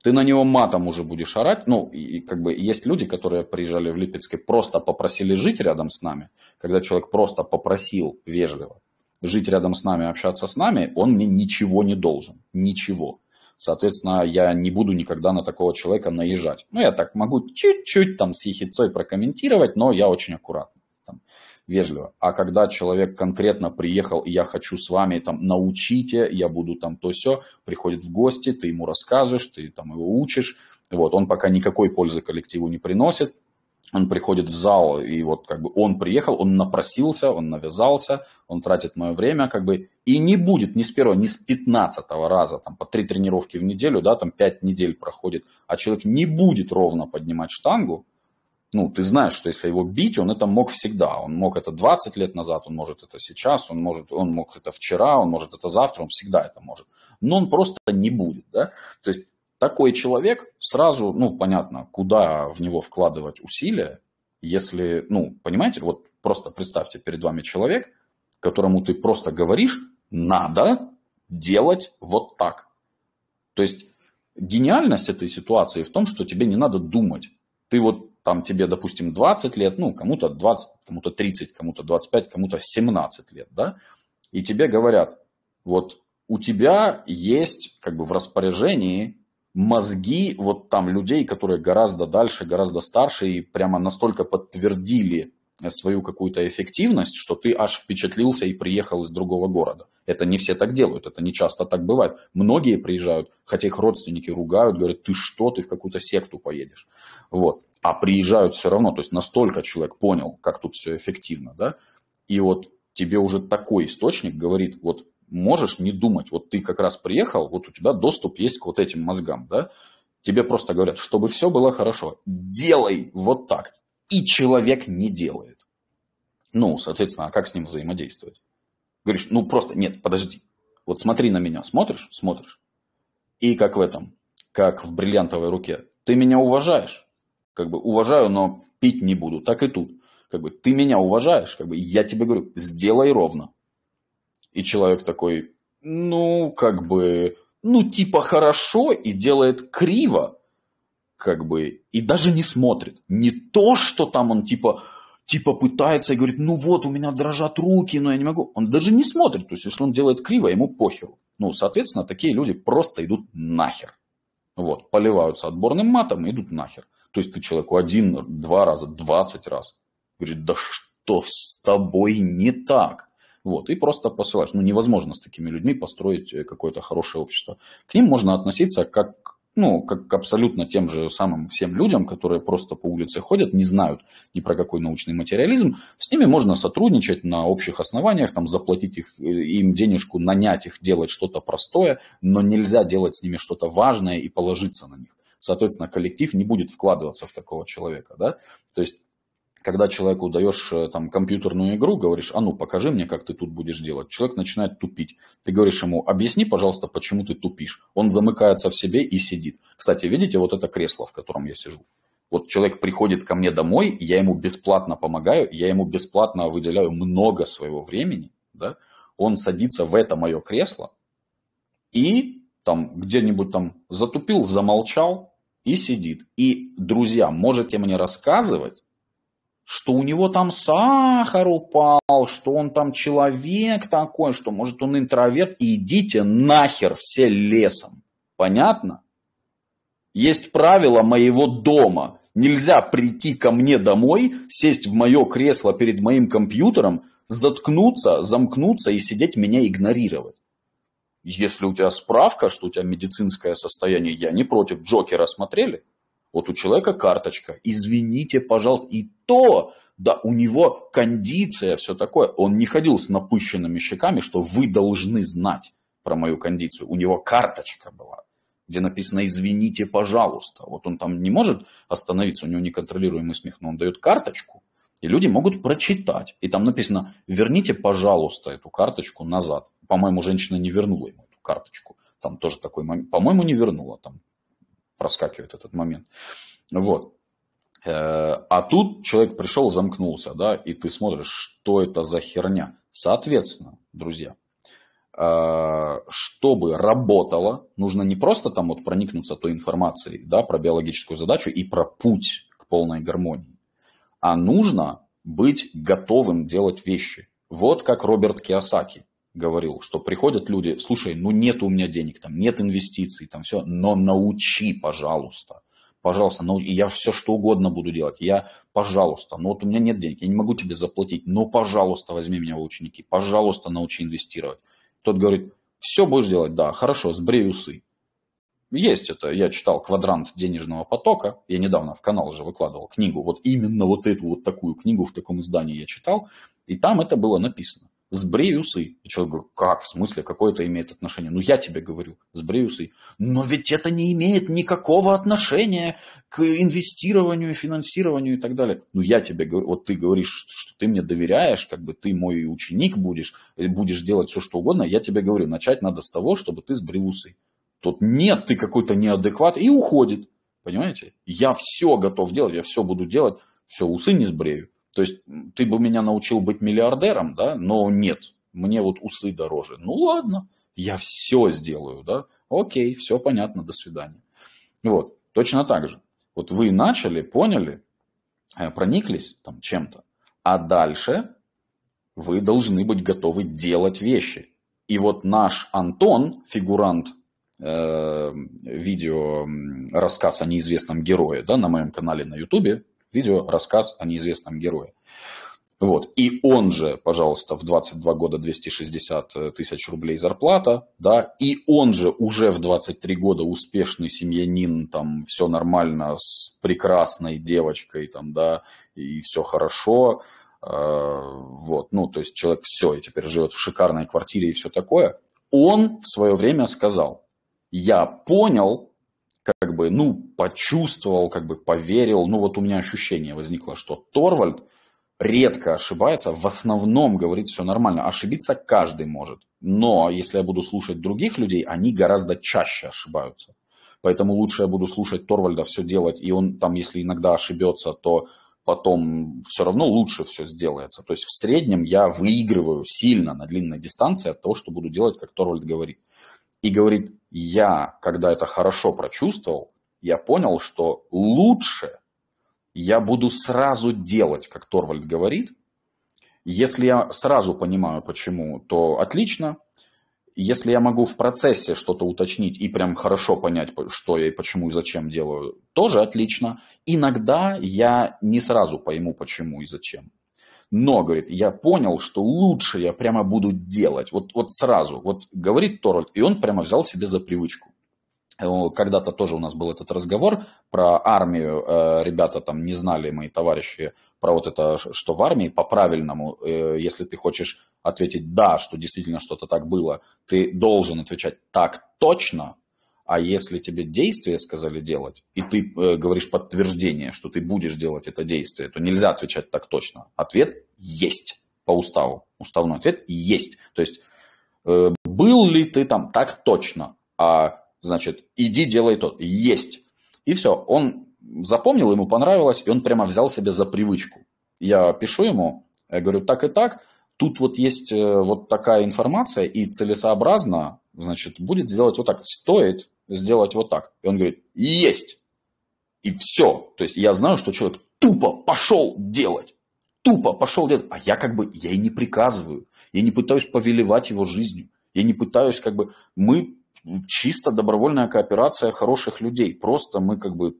ты на него матом уже будешь орать. Ну, и, и как бы есть люди, которые приезжали в Липецк и просто попросили жить рядом с нами. Когда человек просто попросил вежливо жить рядом с нами, общаться с нами, он мне ничего не должен. Ничего. Соответственно, я не буду никогда на такого человека наезжать. Ну, я так могу чуть-чуть там с ехицой прокомментировать, но я очень аккурат вежливо. А когда человек конкретно приехал, и я хочу с вами там научите, я буду там то все, приходит в гости, ты ему рассказываешь, ты там его учишь. Вот, он пока никакой пользы коллективу не приносит, он приходит в зал, и вот как бы он приехал, он напросился, он навязался, он тратит мое время, как бы, и не будет ни с первого, ни с пятнадцатого раза, там, по три тренировки в неделю, да, там, пять недель проходит, а человек не будет ровно поднимать штангу, ну, ты знаешь, что если его бить, он это мог всегда. Он мог это 20 лет назад, он может это сейчас, он, может, он мог это вчера, он может это завтра, он всегда это может. Но он просто не будет, да. То есть такой человек сразу, ну, понятно, куда в него вкладывать усилия, если, ну, понимаете, вот просто представьте перед вами человек, которому ты просто говоришь, надо делать вот так. То есть гениальность этой ситуации в том, что тебе не надо думать. Ты вот там тебе, допустим, 20 лет, ну, кому-то 20, кому-то 30, кому-то 25, кому-то 17 лет, да, и тебе говорят, вот у тебя есть как бы в распоряжении мозги вот там людей, которые гораздо дальше, гораздо старше и прямо настолько подтвердили э, свою какую-то эффективность, что ты аж впечатлился и приехал из другого города. Это не все так делают, это не часто так бывает. Многие приезжают, хотя их родственники ругают, говорят, ты что, ты в какую-то секту поедешь. Вот а приезжают все равно, то есть настолько человек понял, как тут все эффективно, да, и вот тебе уже такой источник говорит, вот можешь не думать, вот ты как раз приехал, вот у тебя доступ есть к вот этим мозгам, да, тебе просто говорят, чтобы все было хорошо, делай вот так, и человек не делает. Ну, соответственно, а как с ним взаимодействовать? Говоришь, ну просто, нет, подожди, вот смотри на меня, смотришь, смотришь, и как в этом, как в бриллиантовой руке, ты меня уважаешь, как бы уважаю, но пить не буду. Так и тут. Как бы ты меня уважаешь, как бы я тебе говорю, сделай ровно. И человек такой, ну, как бы, ну, типа хорошо и делает криво, как бы, и даже не смотрит. Не то, что там он типа, типа пытается и говорит, ну вот, у меня дрожат руки, но я не могу. Он даже не смотрит, то есть если он делает криво, ему похеру. Ну, соответственно, такие люди просто идут нахер. Вот, поливаются отборным матом и идут нахер. То есть ты человеку один, два раза, двадцать раз. Говорит, да что с тобой не так? Вот, и просто посылаешь. Ну, невозможно с такими людьми построить э, какое-то хорошее общество. К ним можно относиться как ну, как абсолютно тем же самым всем людям, которые просто по улице ходят, не знают ни про какой научный материализм, с ними можно сотрудничать на общих основаниях, там, заплатить их, э, им денежку, нанять их делать что-то простое, но нельзя делать с ними что-то важное и положиться на них соответственно, коллектив не будет вкладываться в такого человека, да, то есть когда человеку даешь э, там компьютерную игру, говоришь, а ну покажи мне, как ты тут будешь делать, человек начинает тупить. Ты говоришь ему, объясни, пожалуйста, почему ты тупишь. Он замыкается в себе и сидит. Кстати, видите вот это кресло, в котором я сижу? Вот человек приходит ко мне домой, я ему бесплатно помогаю, я ему бесплатно выделяю много своего времени, да, он садится в это мое кресло и там где-нибудь там затупил, замолчал, и сидит. И, друзья, можете мне рассказывать, что у него там сахар упал, что он там человек такой, что, может, он интроверт. идите нахер все лесом. Понятно? Есть правило моего дома. Нельзя прийти ко мне домой, сесть в мое кресло перед моим компьютером, заткнуться, замкнуться и сидеть меня игнорировать. Если у тебя справка, что у тебя медицинское состояние, я не против, Джокера смотрели? Вот у человека карточка, извините, пожалуйста, и то, да, у него кондиция, все такое. Он не ходил с напыщенными щеками, что вы должны знать про мою кондицию. У него карточка была, где написано «извините, пожалуйста». Вот он там не может остановиться, у него неконтролируемый смех, но он дает карточку, и люди могут прочитать. И там написано «верните, пожалуйста, эту карточку назад» по-моему, женщина не вернула ему эту карточку. Там тоже такой момент. По-моему, не вернула. Там проскакивает этот момент. Вот. Э, а тут человек пришел, замкнулся, да, и ты смотришь, что это за херня. Соответственно, друзья, э, чтобы работало, нужно не просто там вот проникнуться той информацией, да, про биологическую задачу и про путь к полной гармонии, а нужно быть готовым делать вещи. Вот как Роберт Киосаки говорил, что приходят люди, слушай, ну нет у меня денег, там нет инвестиций, там все, но научи, пожалуйста, пожалуйста, ну я все что угодно буду делать, я, пожалуйста, ну вот у меня нет денег, я не могу тебе заплатить, но ну пожалуйста, возьми меня в ученики, пожалуйста, научи инвестировать. Тот говорит, все будешь делать, да, хорошо, сбрей усы. Есть это, я читал «Квадрант денежного потока», я недавно в канал же выкладывал книгу, вот именно вот эту вот такую книгу в таком издании я читал, и там это было написано сбрей усы. И человек говорит, как, в смысле, какое это имеет отношение? Ну, я тебе говорю, сбрей усы. Но ведь это не имеет никакого отношения к инвестированию, финансированию и так далее. Ну, я тебе говорю, вот ты говоришь, что ты мне доверяешь, как бы ты мой ученик будешь, будешь делать все, что угодно. Я тебе говорю, начать надо с того, чтобы ты сбрил усы. Тут нет, ты какой-то неадекват, и уходит. Понимаете? Я все готов делать, я все буду делать, все, усы не сбрею. То есть ты бы меня научил быть миллиардером, да, но нет, мне вот усы дороже. Ну ладно, я все сделаю, да, окей, все понятно, до свидания. Вот, точно так же. Вот вы начали, поняли, э, прониклись там чем-то, а дальше вы должны быть готовы делать вещи. И вот наш Антон, фигурант э, видео рассказ о неизвестном герое да, на моем канале на Ютубе, видео рассказ о неизвестном герое. Вот. И он же, пожалуйста, в 22 года 260 э, тысяч рублей зарплата, да, и он же уже в 23 года успешный семьянин, там, все нормально, с прекрасной девочкой, там, да, и все хорошо, э, вот, ну, то есть человек все, и теперь живет в шикарной квартире и все такое. Он в свое время сказал, я понял, как бы, ну, почувствовал, как бы поверил. Ну, вот у меня ощущение возникло, что Торвальд редко ошибается, в основном говорит все нормально. Ошибиться каждый может. Но если я буду слушать других людей, они гораздо чаще ошибаются. Поэтому лучше я буду слушать Торвальда все делать, и он там, если иногда ошибется, то потом все равно лучше все сделается. То есть в среднем я выигрываю сильно на длинной дистанции от того, что буду делать, как Торвальд говорит и говорит, я, когда это хорошо прочувствовал, я понял, что лучше я буду сразу делать, как Торвальд говорит. Если я сразу понимаю, почему, то отлично. Если я могу в процессе что-то уточнить и прям хорошо понять, что я и почему и зачем делаю, тоже отлично. Иногда я не сразу пойму, почему и зачем. Но, говорит, я понял, что лучше я прямо буду делать. Вот, вот сразу. Вот говорит Торвальд, и он прямо взял себе за привычку. Э, когда-то тоже у нас был этот разговор про армию. Э, ребята там не знали, мои товарищи, про вот это, что в армии по-правильному, э, если ты хочешь ответить «да», что действительно что-то так было, ты должен отвечать «так точно», а если тебе действие сказали делать, и ты э, говоришь подтверждение, что ты будешь делать это действие, то нельзя отвечать так точно. Ответ есть по уставу. Уставной ответ есть. То есть э, был ли ты там так точно, а значит иди делай то. Есть. И все. Он запомнил, ему понравилось, и он прямо взял себе за привычку. Я пишу ему, я говорю так и так, тут вот есть э, вот такая информация, и целесообразно, значит, будет сделать вот так. Стоит сделать вот так. И он говорит, есть. И все. То есть я знаю, что человек тупо пошел делать. Тупо пошел делать. А я как бы, я и не приказываю. Я не пытаюсь повелевать его жизнью. Я не пытаюсь как бы... Мы чисто добровольная кооперация хороших людей. Просто мы как бы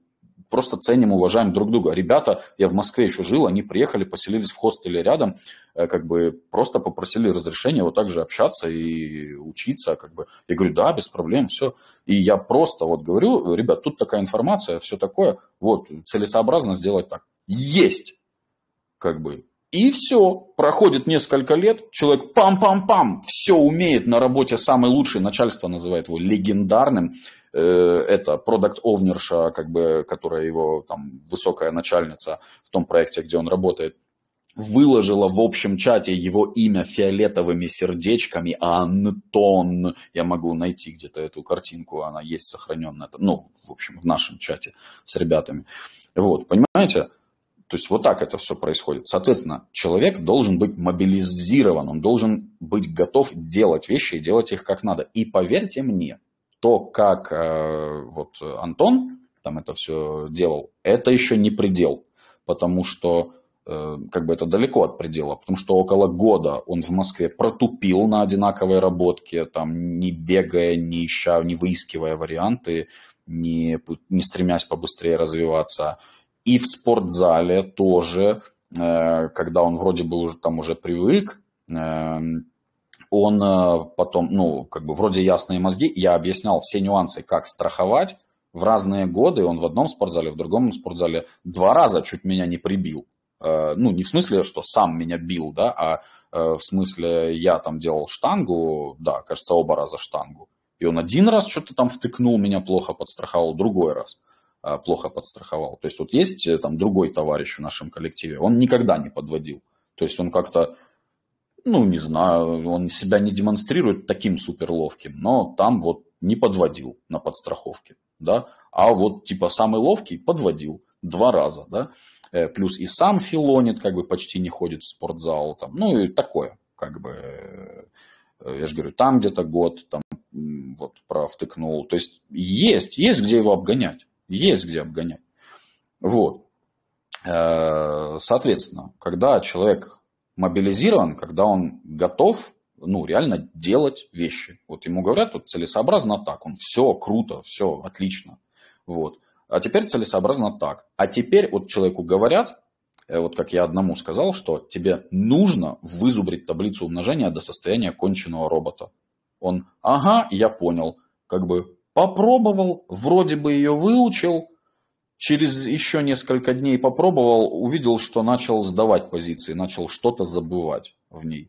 просто ценим, уважаем друг друга. А ребята, я в Москве еще жил, они приехали, поселились в хостеле рядом, э, как бы просто попросили разрешения вот так же общаться и учиться, как бы. Я говорю, да, без проблем, все. И я просто вот говорю, ребят, тут такая информация, все такое, вот, целесообразно сделать так. Есть! Как бы, и все. Проходит несколько лет, человек пам-пам-пам, все умеет на работе самый лучший, начальство называет его легендарным, Э, это продукт овнерша как бы, которая его там высокая начальница в том проекте, где он работает, выложила в общем чате его имя фиолетовыми сердечками а Антон. Я могу найти где-то эту картинку, она есть сохраненная. там. Ну, в общем, в нашем чате с ребятами. Вот, понимаете? То есть вот так это все происходит. Соответственно, человек должен быть мобилизирован, он должен быть готов делать вещи и делать их как надо. И поверьте мне, то, как э, вот Антон там это все делал, это еще не предел, потому что э, как бы это далеко от предела, потому что около года он в Москве протупил на одинаковой работке, там, не бегая, не ища, не выискивая варианты, не, не стремясь побыстрее развиваться. И в спортзале тоже, э, когда он вроде бы уже там уже привык, эм, он э, потом, ну, как бы вроде ясные мозги, я объяснял все нюансы, как страховать. В разные годы он в одном спортзале, в другом спортзале два раза чуть меня не прибил. Э, ну, не в смысле, что сам меня бил, да, а э, в смысле я там делал штангу, да, кажется, оба раза штангу. И он один раз что-то там втыкнул, меня плохо подстраховал, другой раз плохо подстраховал. То есть вот есть там другой товарищ в нашем коллективе, он никогда не подводил. То есть он как-то ну, не знаю, он себя не демонстрирует таким суперловким, но там вот не подводил на подстраховке, да, а вот типа самый ловкий подводил два раза, да, э, плюс и сам филонит, как бы почти не ходит в спортзал, там, ну и такое, как бы, э, я же говорю, там где-то год, там вот провтыкнул, то есть есть, есть где его обгонять, есть где обгонять, вот. Э, соответственно, когда человек мобилизирован, когда он готов, ну, реально делать вещи. Вот ему говорят, вот целесообразно так. Он все круто, все отлично. Вот. А теперь целесообразно так. А теперь вот человеку говорят, э, вот как я одному сказал, что тебе нужно вызубрить таблицу умножения до состояния конченного робота. Он, ага, я понял. Как бы попробовал, вроде бы ее выучил, Через еще несколько дней попробовал, увидел, что начал сдавать позиции, начал что-то забывать в ней.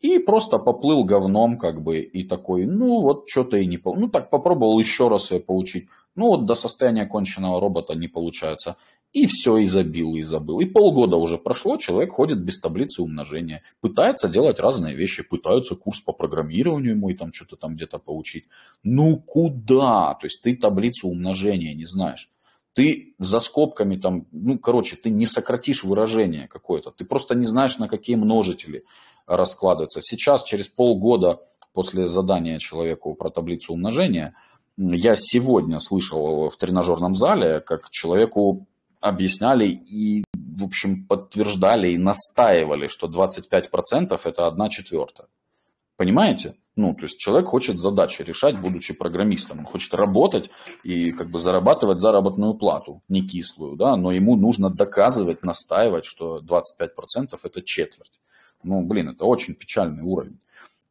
И просто поплыл говном, как бы, и такой, ну вот что-то и не получилось. Ну так попробовал еще раз ее получить. Ну вот до состояния конченного робота не получается. И все, и забил, и забыл. И полгода уже прошло, человек ходит без таблицы умножения. Пытается делать разные вещи. пытается курс по программированию ему и там что-то там где-то получить. Ну куда? То есть ты таблицу умножения не знаешь ты за скобками там, ну, короче, ты не сократишь выражение какое-то, ты просто не знаешь, на какие множители раскладываются. Сейчас, через полгода после задания человеку про таблицу умножения, я сегодня слышал в тренажерном зале, как человеку объясняли и, в общем, подтверждали и настаивали, что 25% это 1 четвертая. Понимаете? Ну, то есть человек хочет задачи решать, будучи программистом. Он хочет работать и как бы зарабатывать заработную плату, не кислую, да, но ему нужно доказывать, настаивать, что 25% это четверть. Ну, блин, это очень печальный уровень.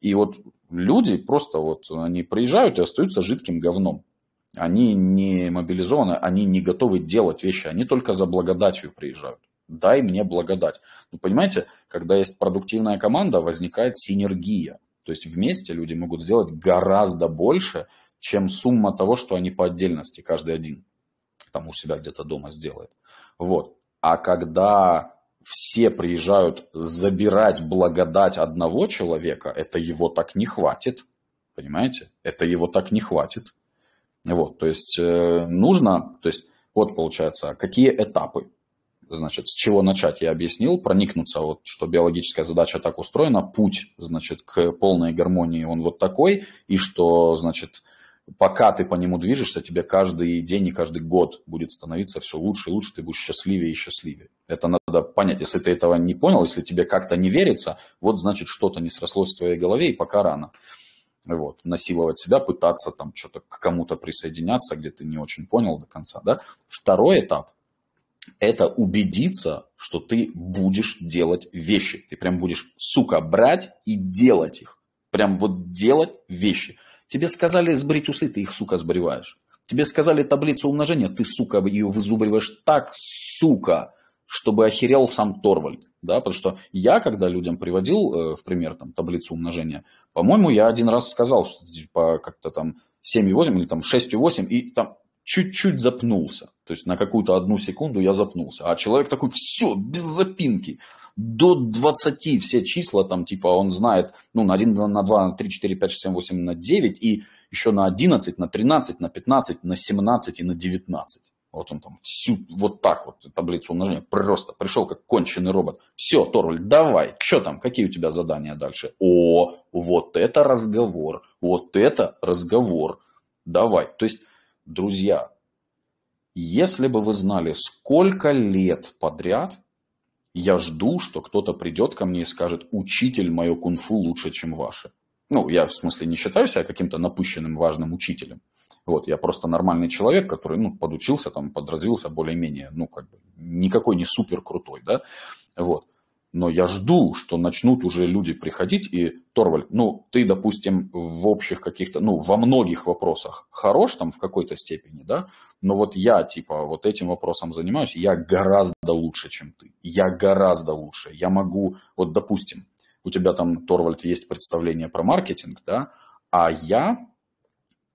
И вот люди просто вот, они приезжают и остаются жидким говном. Они не мобилизованы, они не готовы делать вещи, они только за благодатью приезжают. Дай мне благодать. Ну, понимаете, когда есть продуктивная команда, возникает синергия – то есть вместе люди могут сделать гораздо больше, чем сумма того, что они по отдельности, каждый один там у себя где-то дома сделает. Вот. А когда все приезжают забирать благодать одного человека, это его так не хватит, понимаете? Это его так не хватит. Вот, то есть э, нужно, то есть вот получается, какие этапы Значит, с чего начать, я объяснил, проникнуться, вот, что биологическая задача так устроена, путь, значит, к полной гармонии он вот такой, и что, значит, пока ты по нему движешься, тебе каждый день и каждый год будет становиться все лучше и лучше, ты будешь счастливее и счастливее. Это надо понять. Если ты этого не понял, если тебе как-то не верится, вот значит что-то не срослось в твоей голове и пока рано. Вот, насиловать себя, пытаться там что-то к кому-то присоединяться, где ты не очень понял до конца, да. Второй этап это убедиться, что ты будешь делать вещи. Ты прям будешь, сука, брать и делать их. Прям вот делать вещи. Тебе сказали сбрить усы, ты их, сука, сбриваешь. Тебе сказали таблицу умножения, ты, сука, ее вызубриваешь так, сука, чтобы охерел сам Торвальд. Да, потому что я, когда людям приводил э, в пример там, таблицу умножения, по-моему, я один раз сказал, что типа как-то там 7,8 или там 6,8, и там чуть-чуть запнулся. То есть на какую-то одну секунду я запнулся. А человек такой, все, без запинки. До 20 все числа, там, типа, он знает, ну, на 1, на 2, на 3, 4, 5, 6, 7, 8, на 9, и еще на 11, на 13, на 15, на 17 и на 19. Вот он там всю, вот так вот, таблицу умножения, просто пришел как конченый робот. Все, Торваль, давай, что там, какие у тебя задания дальше? О, вот это разговор, вот это разговор, давай. То есть Друзья, если бы вы знали, сколько лет подряд я жду, что кто-то придет ко мне и скажет, учитель мое кунг-фу лучше, чем ваше. Ну, я в смысле не считаю себя каким-то напыщенным важным учителем. Вот, я просто нормальный человек, который, ну, подучился, там, подразвился более-менее, ну, как бы, никакой не супер крутой, да, вот но я жду, что начнут уже люди приходить и, Торваль, ну, ты, допустим, в общих каких-то, ну, во многих вопросах хорош там в какой-то степени, да, но вот я, типа, вот этим вопросом занимаюсь, я гораздо лучше, чем ты, я гораздо лучше, я могу, вот, допустим, у тебя там, Торвальд, есть представление про маркетинг, да, а я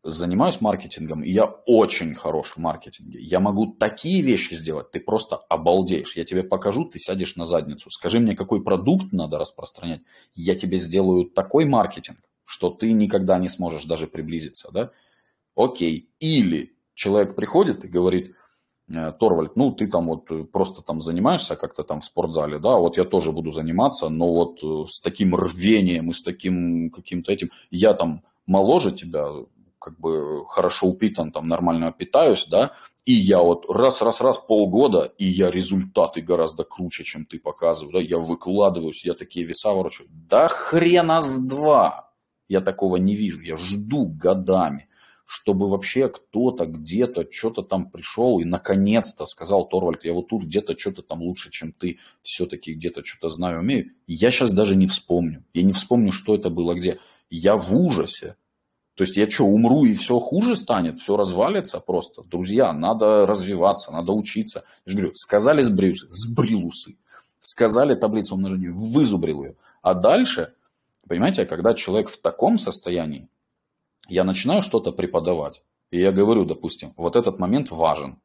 занимаюсь маркетингом, и я очень хорош в маркетинге. Я могу такие вещи сделать, ты просто обалдеешь. Я тебе покажу, ты сядешь на задницу. Скажи мне, какой продукт надо распространять. Я тебе сделаю такой маркетинг, что ты никогда не сможешь даже приблизиться. Да? Окей. Или человек приходит и говорит, э, Торвальд, ну ты там вот э, просто там занимаешься как-то там в спортзале, да, вот я тоже буду заниматься, но вот э, с таким рвением и с таким каким-то этим, я там моложе тебя, как бы хорошо упитан, там нормально питаюсь, да, и я вот раз-раз-раз полгода, и я результаты гораздо круче, чем ты показывал, да, я выкладываюсь, я такие веса ворочу. Да хрена с два! Я такого не вижу, я жду годами, чтобы вообще кто-то где-то что-то там пришел и наконец-то сказал, Торвальд, я вот тут где-то что-то там лучше, чем ты, все-таки где-то что-то знаю, умею. я сейчас даже не вспомню, я не вспомню, что это было где. Я в ужасе, то есть я что, умру и все хуже станет, все развалится просто? Друзья, надо развиваться, надо учиться. Я же говорю, сказали сбрилусы, сбрилусы. Сказали таблицу умножения, вызубрил ее. А дальше, понимаете, когда человек в таком состоянии, я начинаю что-то преподавать, и я говорю, допустим, вот этот момент важен.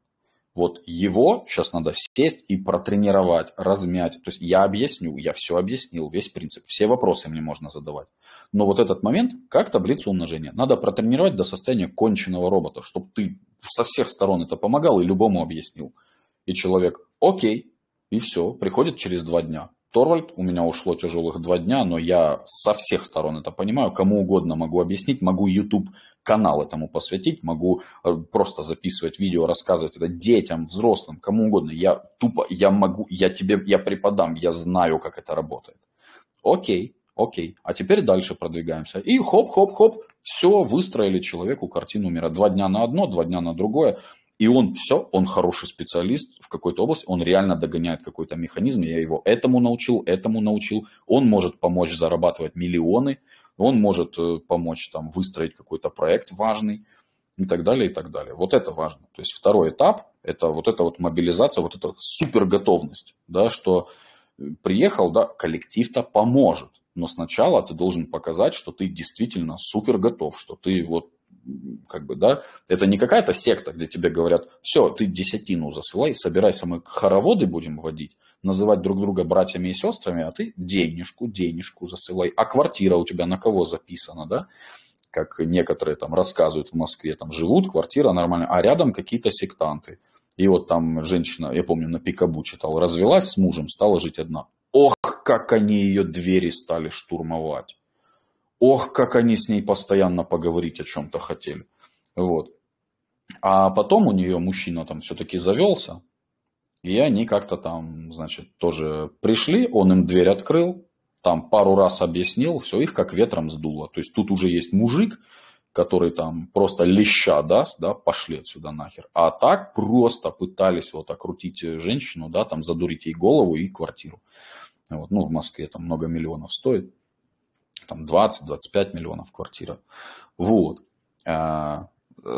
Вот его сейчас надо сесть и протренировать, размять. То есть я объясню, я все объяснил, весь принцип, все вопросы мне можно задавать. Но вот этот момент, как таблицу умножения, надо протренировать до состояния конченного робота, чтобы ты со всех сторон это помогал и любому объяснил. И человек, окей, и все, приходит через два дня. Торвальд, у меня ушло тяжелых два дня, но я со всех сторон это понимаю, кому угодно могу объяснить, могу YouTube канал этому посвятить, могу э, просто записывать видео, рассказывать это детям, взрослым, кому угодно. Я тупо, я могу, я тебе, я преподам, я знаю, как это работает. Окей, окей, а теперь дальше продвигаемся. И хоп-хоп-хоп, все, выстроили человеку картину мира. Два дня на одно, два дня на другое. И он все, он хороший специалист в какой-то области, он реально догоняет какой-то механизм. Я его этому научил, этому научил. Он может помочь зарабатывать миллионы он может э, помочь там выстроить какой-то проект важный и так далее, и так далее. Вот это важно. То есть второй этап – это вот эта вот мобилизация, вот эта суперготовность, да, что э, приехал, да, коллектив-то поможет, но сначала ты должен показать, что ты действительно супер готов, что ты вот как бы, да, это не какая-то секта, где тебе говорят, все, ты десятину засылай, собирайся мы хороводы будем водить, называть друг друга братьями и сестрами, а ты денежку, денежку засылай. А квартира у тебя на кого записана, да? Как некоторые там рассказывают в Москве, там живут, квартира нормальная, а рядом какие-то сектанты. И вот там женщина, я помню, на Пикабу читал, развелась с мужем, стала жить одна. Ох, как они ее двери стали штурмовать. Ох, как они с ней постоянно поговорить о чем-то хотели. Вот. А потом у нее мужчина там все-таки завелся, и они как-то там, значит, тоже пришли, он им дверь открыл, там пару раз объяснил, все, их как ветром сдуло. То есть тут уже есть мужик, который там просто леща даст, да, пошли отсюда нахер. А так просто пытались вот окрутить женщину, да, там задурить ей голову и квартиру. Вот, ну, в Москве там много миллионов стоит, там 20-25 миллионов квартира. Вот. А,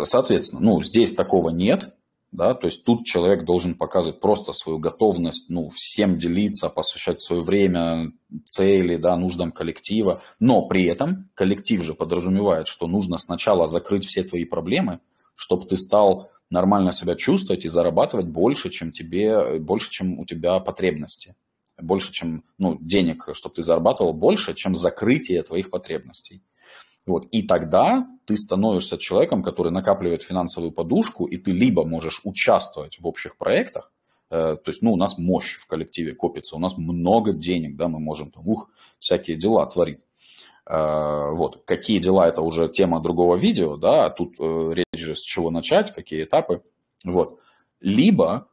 соответственно, ну, здесь такого нет, да, то есть тут человек должен показывать просто свою готовность, ну, всем делиться, посвящать свое время, цели, да, нуждам коллектива, но при этом коллектив же подразумевает, что нужно сначала закрыть все твои проблемы, чтобы ты стал нормально себя чувствовать и зарабатывать больше, чем тебе, больше, чем у тебя потребности, больше, чем, ну, денег, чтобы ты зарабатывал больше, чем закрытие твоих потребностей. Вот. И тогда ты становишься человеком, который накапливает финансовую подушку, и ты либо можешь участвовать в общих проектах, э, то есть, ну, у нас мощь в коллективе копится, у нас много денег, да, мы можем там, ух, всякие дела творить. Э, вот, какие дела, это уже тема другого видео, да, а тут э, речь же с чего начать, какие этапы, вот. Либо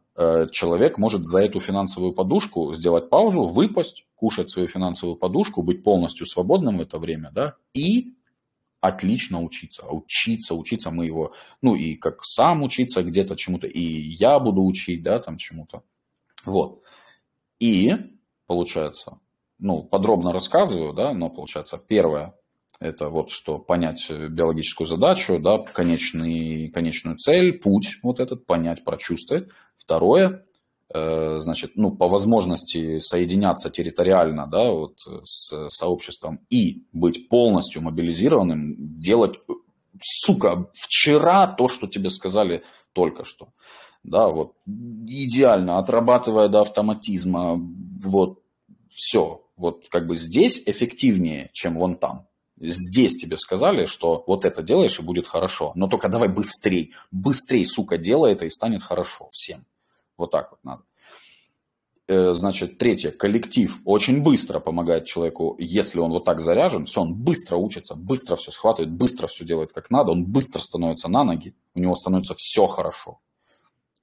человек может за эту финансовую подушку сделать паузу, выпасть, кушать свою финансовую подушку, быть полностью свободным в это время, да, и отлично учиться, а учиться, учиться мы его, ну и как сам учиться где-то чему-то, и я буду учить, да, там чему-то. Вот. И, получается, ну, подробно рассказываю, да, но, получается, первое, это вот что понять биологическую задачу, да, конечный, конечную цель, путь вот этот понять, прочувствовать. Второе Э, значит, ну, по возможности соединяться территориально, да, вот э, с сообществом и быть полностью мобилизированным, делать, э, сука, вчера то, что тебе сказали только что, да, вот идеально, отрабатывая до автоматизма, вот все, вот как бы здесь эффективнее, чем вон там, Здесь тебе сказали, что вот это делаешь и будет хорошо. Но только давай быстрей. Быстрей, сука, делай это и станет хорошо всем. Вот так вот надо. Э, значит, третье, коллектив очень быстро помогает человеку, если он вот так заряжен, все, он быстро учится, быстро все схватывает, быстро все делает как надо, он быстро становится на ноги, у него становится все хорошо.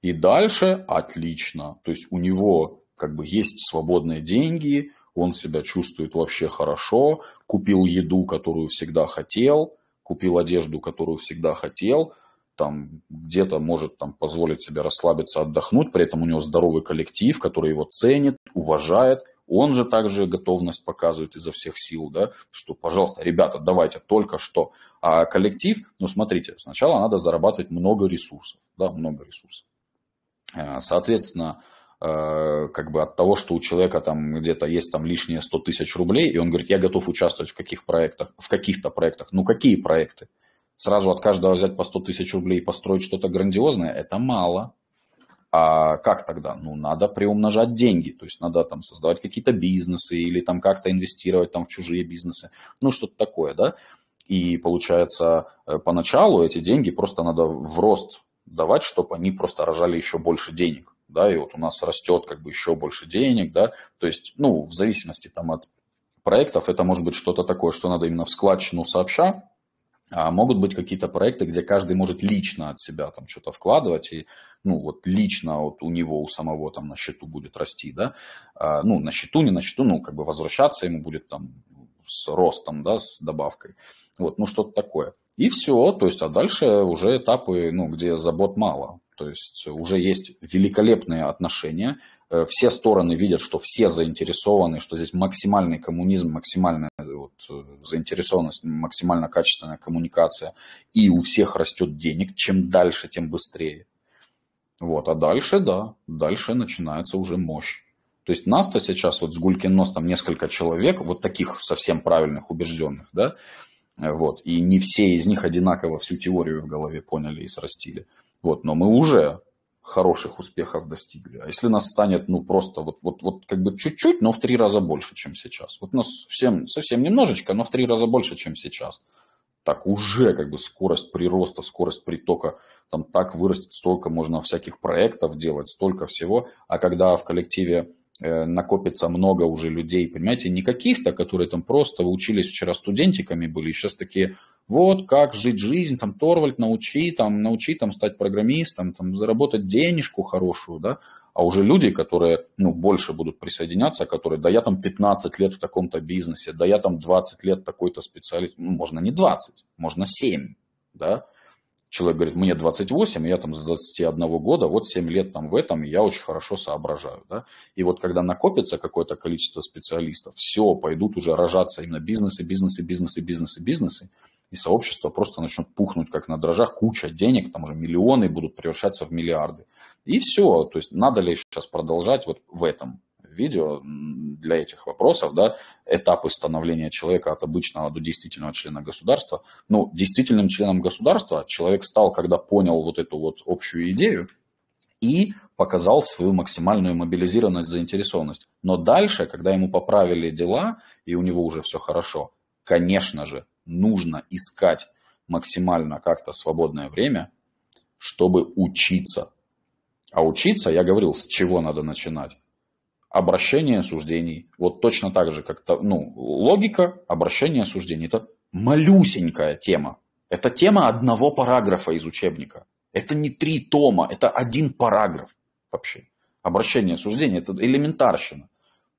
И дальше отлично, то есть у него как бы есть свободные деньги, он себя чувствует вообще хорошо, купил еду, которую всегда хотел, купил одежду, которую всегда хотел, там где-то может там позволить себе расслабиться, отдохнуть, при этом у него здоровый коллектив, который его ценит, уважает, он же также готовность показывает изо всех сил, да, что, пожалуйста, ребята, давайте только что. А коллектив, ну, смотрите, сначала надо зарабатывать много ресурсов, да, много ресурсов. Э, соответственно, э, как бы от того, что у человека там где-то есть там лишние 100 тысяч рублей, и он говорит, я готов участвовать в каких проектах, в каких-то проектах. Ну, какие проекты? сразу от каждого взять по 100 тысяч рублей и построить что-то грандиозное, это мало. А как тогда? Ну, надо приумножать деньги, то есть надо там создавать какие-то бизнесы или там как-то инвестировать там в чужие бизнесы, ну, что-то такое, да? И получается, э, поначалу эти деньги просто надо в рост давать, чтобы они просто рожали еще больше денег, да, и вот у нас растет как бы еще больше денег, да, то есть, ну, в зависимости там от проектов, это может быть что-то такое, что надо именно в складчину сообща а могут быть какие-то проекты, где каждый может лично от себя там что-то вкладывать, и ну вот лично вот у него, у самого там на счету будет расти, да, а, ну на счету, не на счету, ну как бы возвращаться ему будет там с ростом, да, с добавкой, вот, ну что-то такое. И все, то есть, а дальше уже этапы, ну, где забот мало, то есть уже есть великолепные отношения, Э, все стороны видят, что все заинтересованы, что здесь максимальный коммунизм, максимальная э, вот, э, заинтересованность, максимально качественная коммуникация, и у всех растет денег, чем дальше, тем быстрее. Вот, а дальше, да, дальше начинается уже мощь. То есть нас-то сейчас вот с Гулькин нос там несколько человек, вот таких совсем правильных, убежденных, да, вот, и не все из них одинаково всю теорию в голове поняли и срастили. Вот, но мы уже хороших успехов достигли. А если нас станет, ну, просто вот, вот, вот как бы чуть-чуть, но в три раза больше, чем сейчас. Вот нас всем, совсем немножечко, но в три раза больше, чем сейчас. Так уже как бы скорость прироста, скорость притока там так вырастет, столько можно всяких проектов делать, столько всего. А когда в коллективе э, накопится много уже людей, понимаете, не каких-то, которые там просто учились вчера студентиками были, сейчас такие вот как жить жизнь, там, Торвальд, научи, там, научи, там, стать программистом, там, заработать денежку хорошую, да, а уже люди, которые, ну, больше будут присоединяться, которые, да, я там 15 лет в таком-то бизнесе, да, я там 20 лет такой-то специалист, ну, можно не 20, можно 7, да, человек говорит, мне 28, я там с 21 года, вот 7 лет там в этом, и я очень хорошо соображаю, да. И вот когда накопится какое-то количество специалистов, все, пойдут уже рожаться именно бизнесы, бизнесы, бизнесы, бизнесы, бизнесы, и сообщество просто начнет пухнуть, как на дрожжах, куча денег, там уже миллионы будут превращаться в миллиарды. И все, то есть надо ли сейчас продолжать вот в этом видео для этих вопросов, да, этапы становления человека от обычного до действительного члена государства. Ну, действительным членом государства человек стал, когда понял вот эту вот общую идею и показал свою максимальную мобилизированность, заинтересованность. Но дальше, когда ему поправили дела, и у него уже все хорошо, конечно же, нужно искать максимально как-то свободное время, чтобы учиться. А учиться, я говорил, с чего надо начинать? Обращение суждений. Вот точно так же, как то, ну, логика, обращение суждений. Это малюсенькая тема. Это тема одного параграфа из учебника. Это не три тома, это один параграф вообще. Обращение суждений – это элементарщина.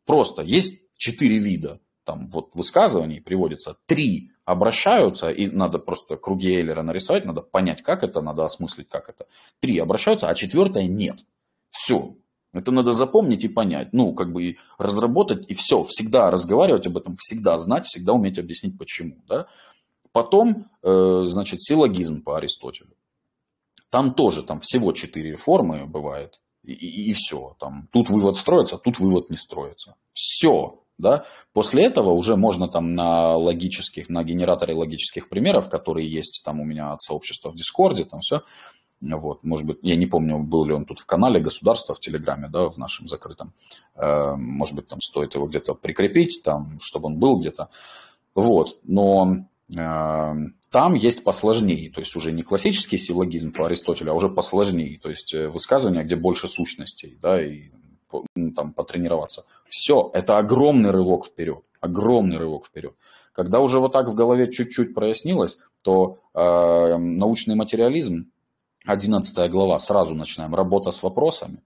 Просто есть четыре вида там вот высказываний приводится три обращаются, и надо просто круги Эйлера нарисовать, надо понять, как это, надо осмыслить, как это. Три обращаются, а четвертое нет. Все. Это надо запомнить и понять. Ну, как бы и разработать, и все. Всегда разговаривать об этом, всегда знать, всегда уметь объяснить, почему. Да? Потом, э, значит, силогизм по Аристотелю. Там тоже, там всего четыре формы бывает. И, и, и все. Там, тут вывод строится, тут вывод не строится. Все. Да? После этого уже можно там на логических, на генераторе логических примеров, которые есть там у меня от сообщества в Дискорде, там все, вот, может быть, я не помню, был ли он тут в канале государства в Телеграме, да, в нашем закрытом. Э, может быть, там стоит его где-то прикрепить, там, чтобы он был где-то. Вот, но э, там есть посложнее, то есть уже не классический силлогизм по Аристотелю, а уже посложнее, то есть э, высказывания, где больше сущностей, да, и там потренироваться. Все, это огромный рывок вперед, огромный рывок вперед. Когда уже вот так в голове чуть-чуть прояснилось, то э, научный материализм, 11 глава, сразу начинаем, работа с вопросами.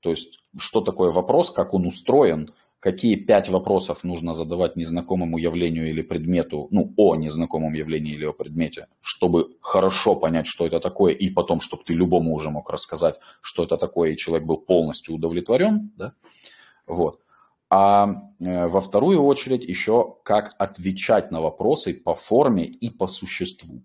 То есть, что такое вопрос, как он устроен, какие пять вопросов нужно задавать незнакомому явлению или предмету, ну, о незнакомом явлении или о предмете, чтобы хорошо понять, что это такое, и потом, чтобы ты любому уже мог рассказать, что это такое, и человек был полностью удовлетворен, да, вот. А э, во вторую очередь еще как отвечать на вопросы по форме и по существу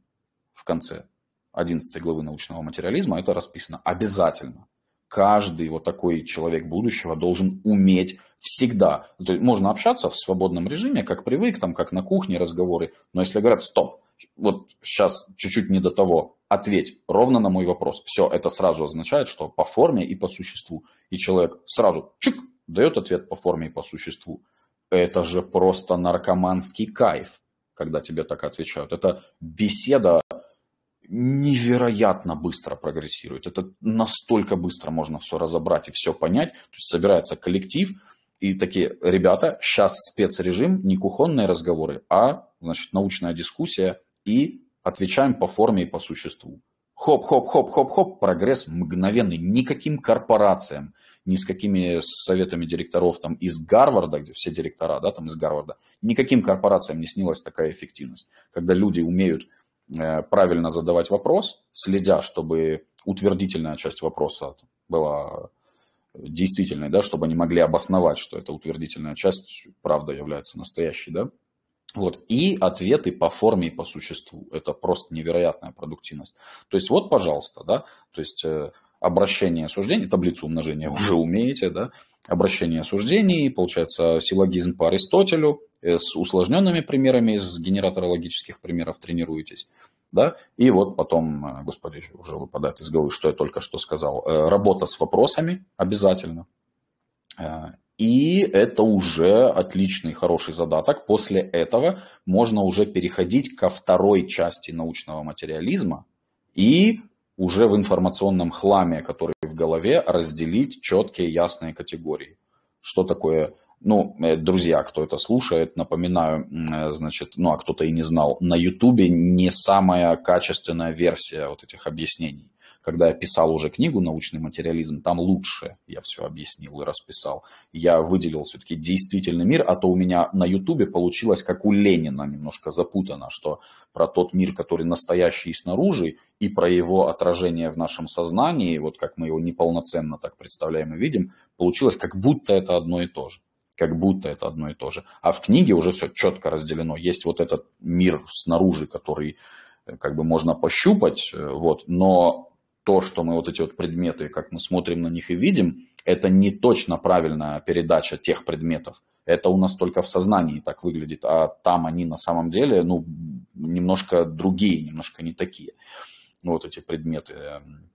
в конце 11 главы научного материализма, это расписано обязательно. Каждый вот такой человек будущего должен уметь всегда. Ну, то есть можно общаться в свободном режиме, как привык, там, как на кухне разговоры, но если говорят, стоп, вот сейчас чуть-чуть не до того, ответь ровно на мой вопрос. Все, это сразу означает, что по форме и по существу. И человек сразу чик, дает ответ по форме и по существу. Это же просто наркоманский кайф, когда тебе так отвечают. Это беседа невероятно быстро прогрессирует. Это настолько быстро можно все разобрать и все понять. То есть собирается коллектив, и такие, ребята, сейчас спецрежим, не кухонные разговоры, а, значит, научная дискуссия, и отвечаем по форме и по существу. Хоп-хоп-хоп-хоп-хоп, прогресс мгновенный, никаким корпорациям, ни с какими советами директоров там из Гарварда, где все директора, да, там из Гарварда, никаким корпорациям не снилась такая эффективность, когда люди умеют э, правильно задавать вопрос, следя, чтобы утвердительная часть вопроса была действительной, да, чтобы они могли обосновать, что эта утвердительная часть, правда, является настоящей, да. Вот. И ответы по форме и по существу. Это просто невероятная продуктивность. То есть вот, пожалуйста, да, то есть э, обращение суждений, таблицу умножения уже умеете, да, обращение суждений, получается силогизм по Аристотелю, э, с усложненными примерами из генератора логических примеров тренируетесь да, и вот потом, э, господи, уже выпадает из головы, что я только что сказал, э, работа с вопросами обязательно, э, и это уже отличный, хороший задаток. После этого можно уже переходить ко второй части научного материализма и уже в информационном хламе, который в голове, разделить четкие, ясные категории. Что такое ну, э, друзья, кто это слушает, напоминаю, э, значит, ну, а кто-то и не знал, на Ютубе не самая качественная версия вот этих объяснений. Когда я писал уже книгу «Научный материализм», там лучше я все объяснил и расписал. Я выделил все-таки действительный мир, а то у меня на Ютубе получилось, как у Ленина, немножко запутано, что про тот мир, который настоящий снаружи, и про его отражение в нашем сознании, вот как мы его неполноценно так представляем и видим, получилось как будто это одно и то же как будто это одно и то же. А в книге уже все четко разделено. Есть вот этот мир снаружи, который э, как бы можно пощупать, э, вот, но то, что мы вот эти вот предметы, как мы смотрим на них и видим, это не точно правильная передача тех предметов. Это у нас только в сознании так выглядит, а там они на самом деле, ну, немножко другие, немножко не такие. вот эти предметы эм,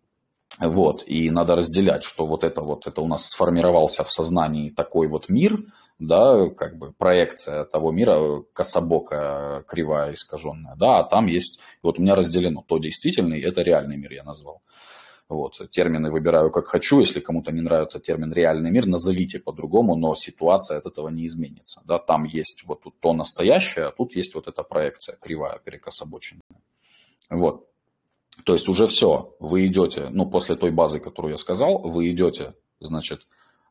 вот, и надо разделять, что вот это вот, это у нас сформировался в сознании такой вот мир, да, как бы проекция того мира, э, кособокая, кривая, искаженная, да, а там есть, вот у меня разделено, то действительный, это реальный мир я назвал. Вот, термины выбираю как хочу, если кому-то не нравится термин реальный мир, назовите по-другому, но ситуация от этого не изменится, да, там есть вот тут то настоящее, а тут есть вот эта проекция кривая, перекособоченная. Вот, то есть уже все, вы идете, ну, после той базы, которую я сказал, вы идете, значит,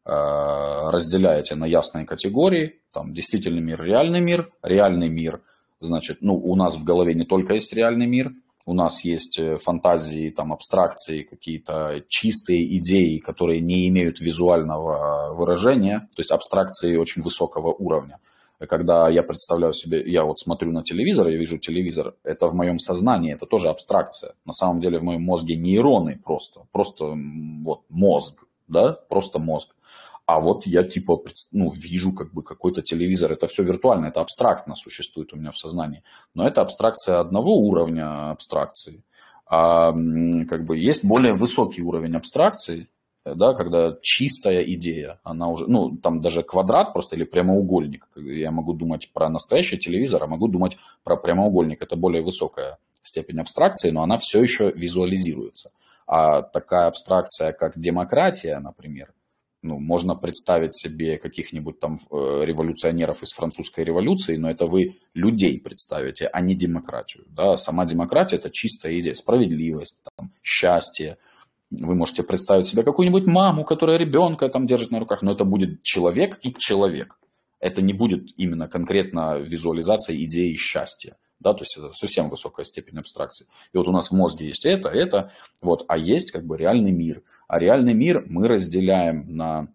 э, разделяете на ясные категории, там, действительный мир, реальный мир, реальный мир, значит, ну, у нас в голове не только есть реальный мир, у нас есть э, фантазии, там, абстракции, какие-то чистые идеи, которые не имеют визуального э, выражения, то есть абстракции очень высокого уровня когда я представляю себе, я вот смотрю на телевизор, я вижу телевизор, это в моем сознании, это тоже абстракция. На самом деле в моем мозге нейроны просто, просто вот мозг, да, просто мозг. А вот я типа ну, вижу как бы какой-то телевизор, это все виртуально, это абстрактно существует у меня в сознании. Но это абстракция одного уровня абстракции. А как бы есть более высокий уровень абстракции, Э, да, когда чистая идея, она уже, ну, там даже квадрат просто или прямоугольник. Я могу думать про настоящий телевизор, а могу думать про прямоугольник. Это более высокая степень абстракции, но она все еще визуализируется. А такая абстракция, как демократия, например, ну, можно представить себе каких-нибудь там э, революционеров из французской революции, но это вы людей представите, а не демократию. Да? Сама демократия – это чистая идея, справедливость, там, счастье – вы можете представить себе какую-нибудь маму, которая ребенка там держит на руках, но это будет человек и человек. Это не будет именно конкретно визуализация идеи счастья. Да, то есть это совсем высокая степень абстракции. И вот у нас в мозге есть это, это, вот, а есть как бы реальный мир. А реальный мир мы разделяем на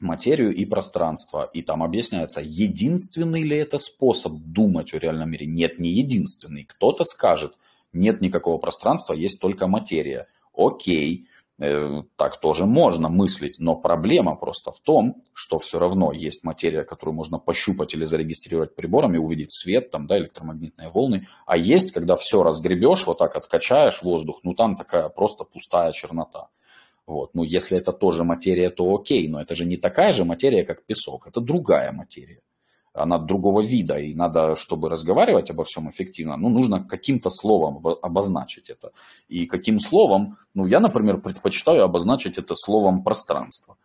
материю и пространство. И там объясняется, единственный ли это способ думать о реальном мире. Нет, не единственный. Кто-то скажет, нет никакого пространства, есть только материя. Окей, Э, так тоже можно мыслить, но проблема просто в том, что все равно есть материя, которую можно пощупать или зарегистрировать приборами, увидеть свет, там, да, электромагнитные волны, а есть, когда все разгребешь, вот так откачаешь воздух, ну там такая просто пустая чернота. Вот. Ну, если это тоже материя, то окей, но это же не такая же материя, как песок, это другая материя она другого вида, и надо, чтобы разговаривать обо всем эффективно, ну, нужно каким-то словом обозначить это. И каким словом, ну, я, например, предпочитаю обозначить это словом пространство.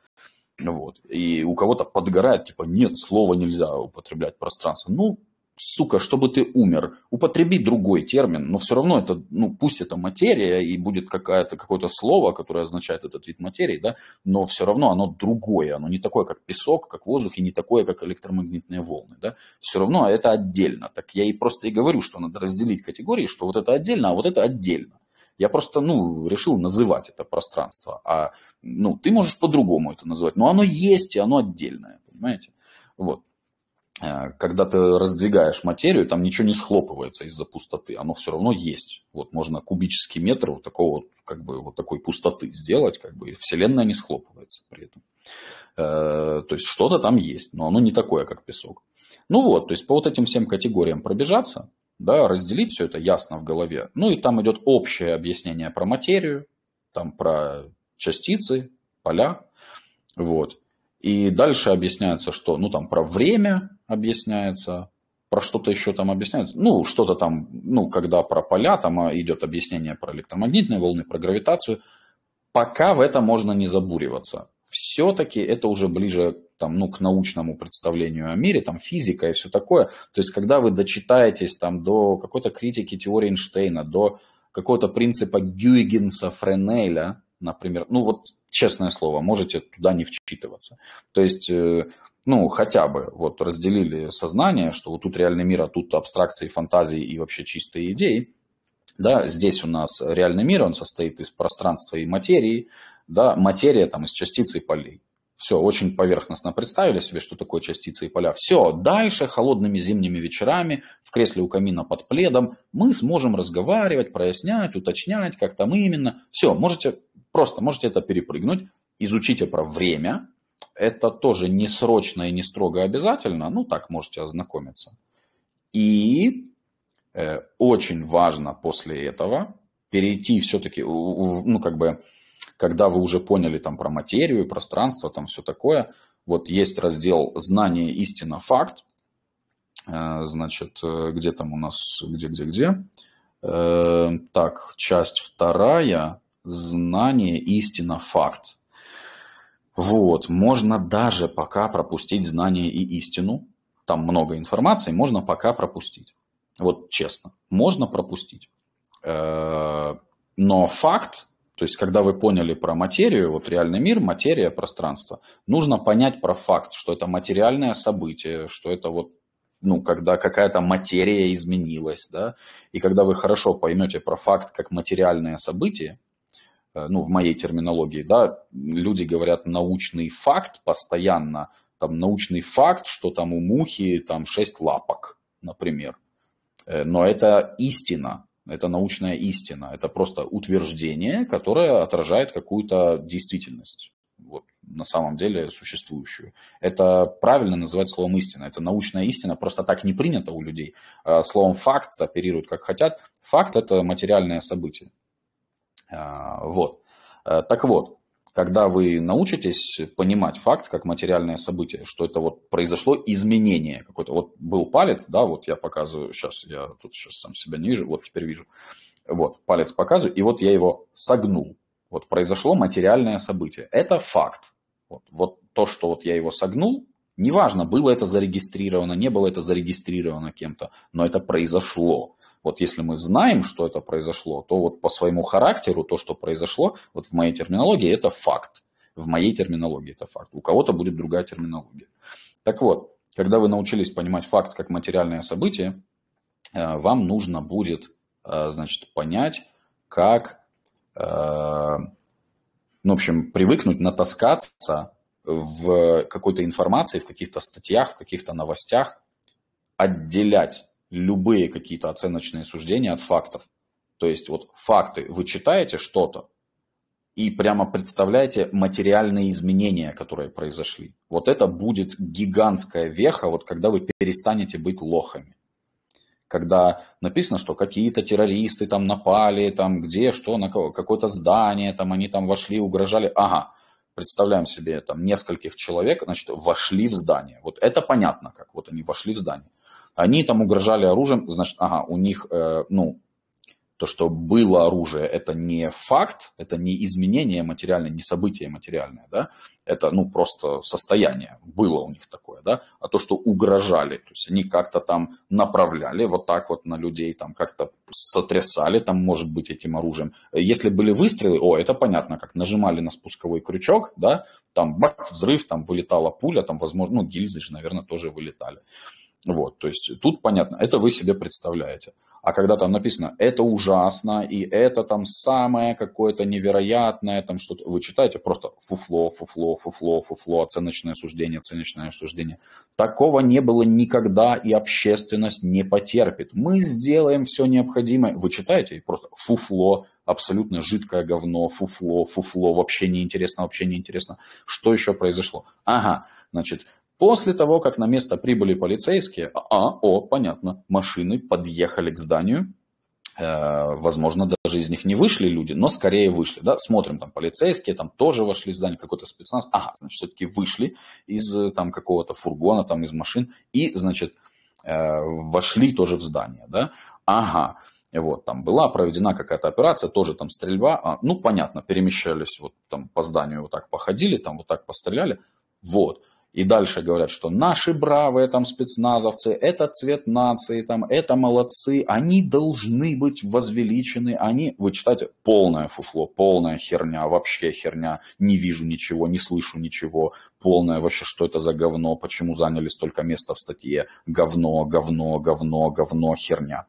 Вот. И у кого-то подгорает, типа, нет, слова нельзя употреблять пространство. Ну, сука, чтобы ты умер. Употреби другой термин, но все равно это, ну, пусть это материя и будет какая-то, какое-то слово, которое означает этот вид материи, да, но все равно оно другое, оно не такое, как песок, как воздух и не такое, как электромагнитные волны, да. Все равно это отдельно. Так я и просто и говорю, что надо разделить категории, что вот это отдельно, а вот это отдельно. Я просто, ну, решил называть это пространство, а, ну, ты можешь по-другому это называть, но оно есть и оно отдельное, понимаете? Вот. Э, когда ты раздвигаешь материю, там ничего не схлопывается из-за пустоты, оно все равно есть. Вот можно кубический метр вот такого как бы вот такой пустоты сделать, как бы и вселенная не схлопывается при этом. Э, то есть что-то там есть, но оно не такое, как песок. Ну вот, то есть по вот этим всем категориям пробежаться, да, разделить все это ясно в голове. Ну и там идет общее объяснение про материю, там про частицы, поля, вот. И дальше объясняется, что, ну, там про время объясняется, про что-то еще там объясняется. Ну, что-то там, ну, когда про поля, там а, идет объяснение про электромагнитные волны, про гравитацию. Пока в это можно не забуриваться. Все-таки это уже ближе там, ну, к научному представлению о мире, там, физика и все такое. То есть, когда вы дочитаетесь там до какой-то критики теории Эйнштейна, до какого-то принципа Гюйгенса, Френеля, например. Ну вот, честное слово, можете туда не вчитываться. То есть, э, ну, хотя бы вот разделили сознание, что вот тут реальный мир, а тут абстракции, фантазии и вообще чистые идеи. Да, здесь у нас реальный мир, он состоит из пространства и материи, да, материя там из частиц и полей. Все, очень поверхностно представили себе, что такое частицы и поля. Все, дальше холодными зимними вечерами в кресле у камина под пледом мы сможем разговаривать, прояснять, уточнять, как там именно. Все, можете Просто можете это перепрыгнуть. Изучите про время. Это тоже не срочно и не строго обязательно. Ну, так можете ознакомиться. И э, очень важно после этого перейти все-таки, ну, как бы, когда вы уже поняли там про материю, пространство, там все такое, вот есть раздел «Знание, истина, факт», э, значит, э, где там у нас, где-где-где, э, так, часть вторая, знание, истина, факт. Вот, можно даже пока пропустить знание и истину. Там много информации, можно пока пропустить. Вот честно, можно пропустить. Э, но факт, то есть когда вы поняли про материю, вот реальный мир, материя, пространство, нужно понять про факт, что это материальное событие, что это вот ну, когда какая-то материя изменилась, да, и когда вы хорошо поймете про факт как материальное событие, Э, ну, в моей терминологии, да, люди говорят научный факт постоянно, там, научный факт, что там у мухи там шесть лапок, например. Э, но это истина, это научная истина, это просто утверждение, которое отражает какую-то действительность, вот, на самом деле существующую. Это правильно называть словом истина, это научная истина, просто так не принято у людей. Э, словом факт оперируют как хотят. Факт – это материальное событие. А, вот. Э, так вот, когда вы научитесь понимать факт как материальное событие, что это вот произошло изменение какое-то. Вот был палец, да, вот я показываю сейчас, я тут сейчас сам себя не вижу, вот теперь вижу. Вот, палец показываю, и вот я его согнул. Вот произошло материальное событие. Это факт. Вот, вот то, что вот я его согнул, неважно, было это зарегистрировано, не было это зарегистрировано кем-то, но это произошло. Вот если мы знаем, что это произошло, то вот по своему характеру то, что произошло, вот в моей терминологии это факт. В моей терминологии это факт. У кого-то будет другая терминология. Так вот, когда вы научились понимать факт как материальное событие, э, вам нужно будет, э, значит, понять, как, э, ну, в общем, привыкнуть натаскаться в какой-то информации, в каких-то статьях, в каких-то новостях, отделять любые какие-то оценочные суждения от фактов. То есть вот факты, вы читаете что-то и прямо представляете материальные изменения, которые произошли. Вот это будет гигантская веха, вот когда вы перестанете быть лохами. Когда написано, что какие-то террористы там напали, там где, что, на какое-то здание, там они там вошли, угрожали. Ага, представляем себе там нескольких человек, значит, вошли в здание. Вот это понятно как, вот они вошли в здание. Они там угрожали оружием, значит, ага, у них, э, ну, то, что было оружие, это не факт, это не изменение материальное, не событие материальное, да, это, ну, просто состояние, было у них такое, да, а то, что угрожали, то есть они как-то там направляли вот так вот на людей, там как-то сотрясали, там, может быть, этим оружием. Если были выстрелы, о, это понятно, как нажимали на спусковой крючок, да, там бах, взрыв, там вылетала пуля, там, возможно, ну, гильзы же, наверное, тоже вылетали. Вот, то есть тут понятно, это вы себе представляете. А когда там написано «это ужасно» и «это там самое какое-то невероятное», там что-то, вы читаете просто фуфло, фуфло, фуфло, фуфло, оценочное суждение, оценочное суждение. Такого не было никогда, и общественность не потерпит. Мы сделаем все необходимое. Вы читаете и просто фуфло, абсолютно жидкое говно, фуфло, фуфло, вообще неинтересно, вообще неинтересно. Что еще произошло? Ага, значит, После того, как на место прибыли полицейские, а, а о, понятно, машины подъехали к зданию, э, возможно, даже из них не вышли люди, но скорее вышли, да, смотрим, там полицейские там тоже вошли в здание, какой-то спецназ, ага, значит, все-таки вышли из э, там какого-то фургона, там из машин и, значит, э, вошли тоже в здание, да, ага, вот, там была проведена какая-то операция, тоже там стрельба, а, ну, понятно, перемещались вот там по зданию, вот так походили, там вот так постреляли, вот, и дальше говорят, что наши бравые там спецназовцы, это цвет нации, там, это молодцы, они должны быть возвеличены, они... Вы читаете полное фуфло, полная херня, вообще херня, не вижу ничего, не слышу ничего, полное вообще, что это за говно, почему заняли столько места в статье, говно, говно, говно, говно, херня.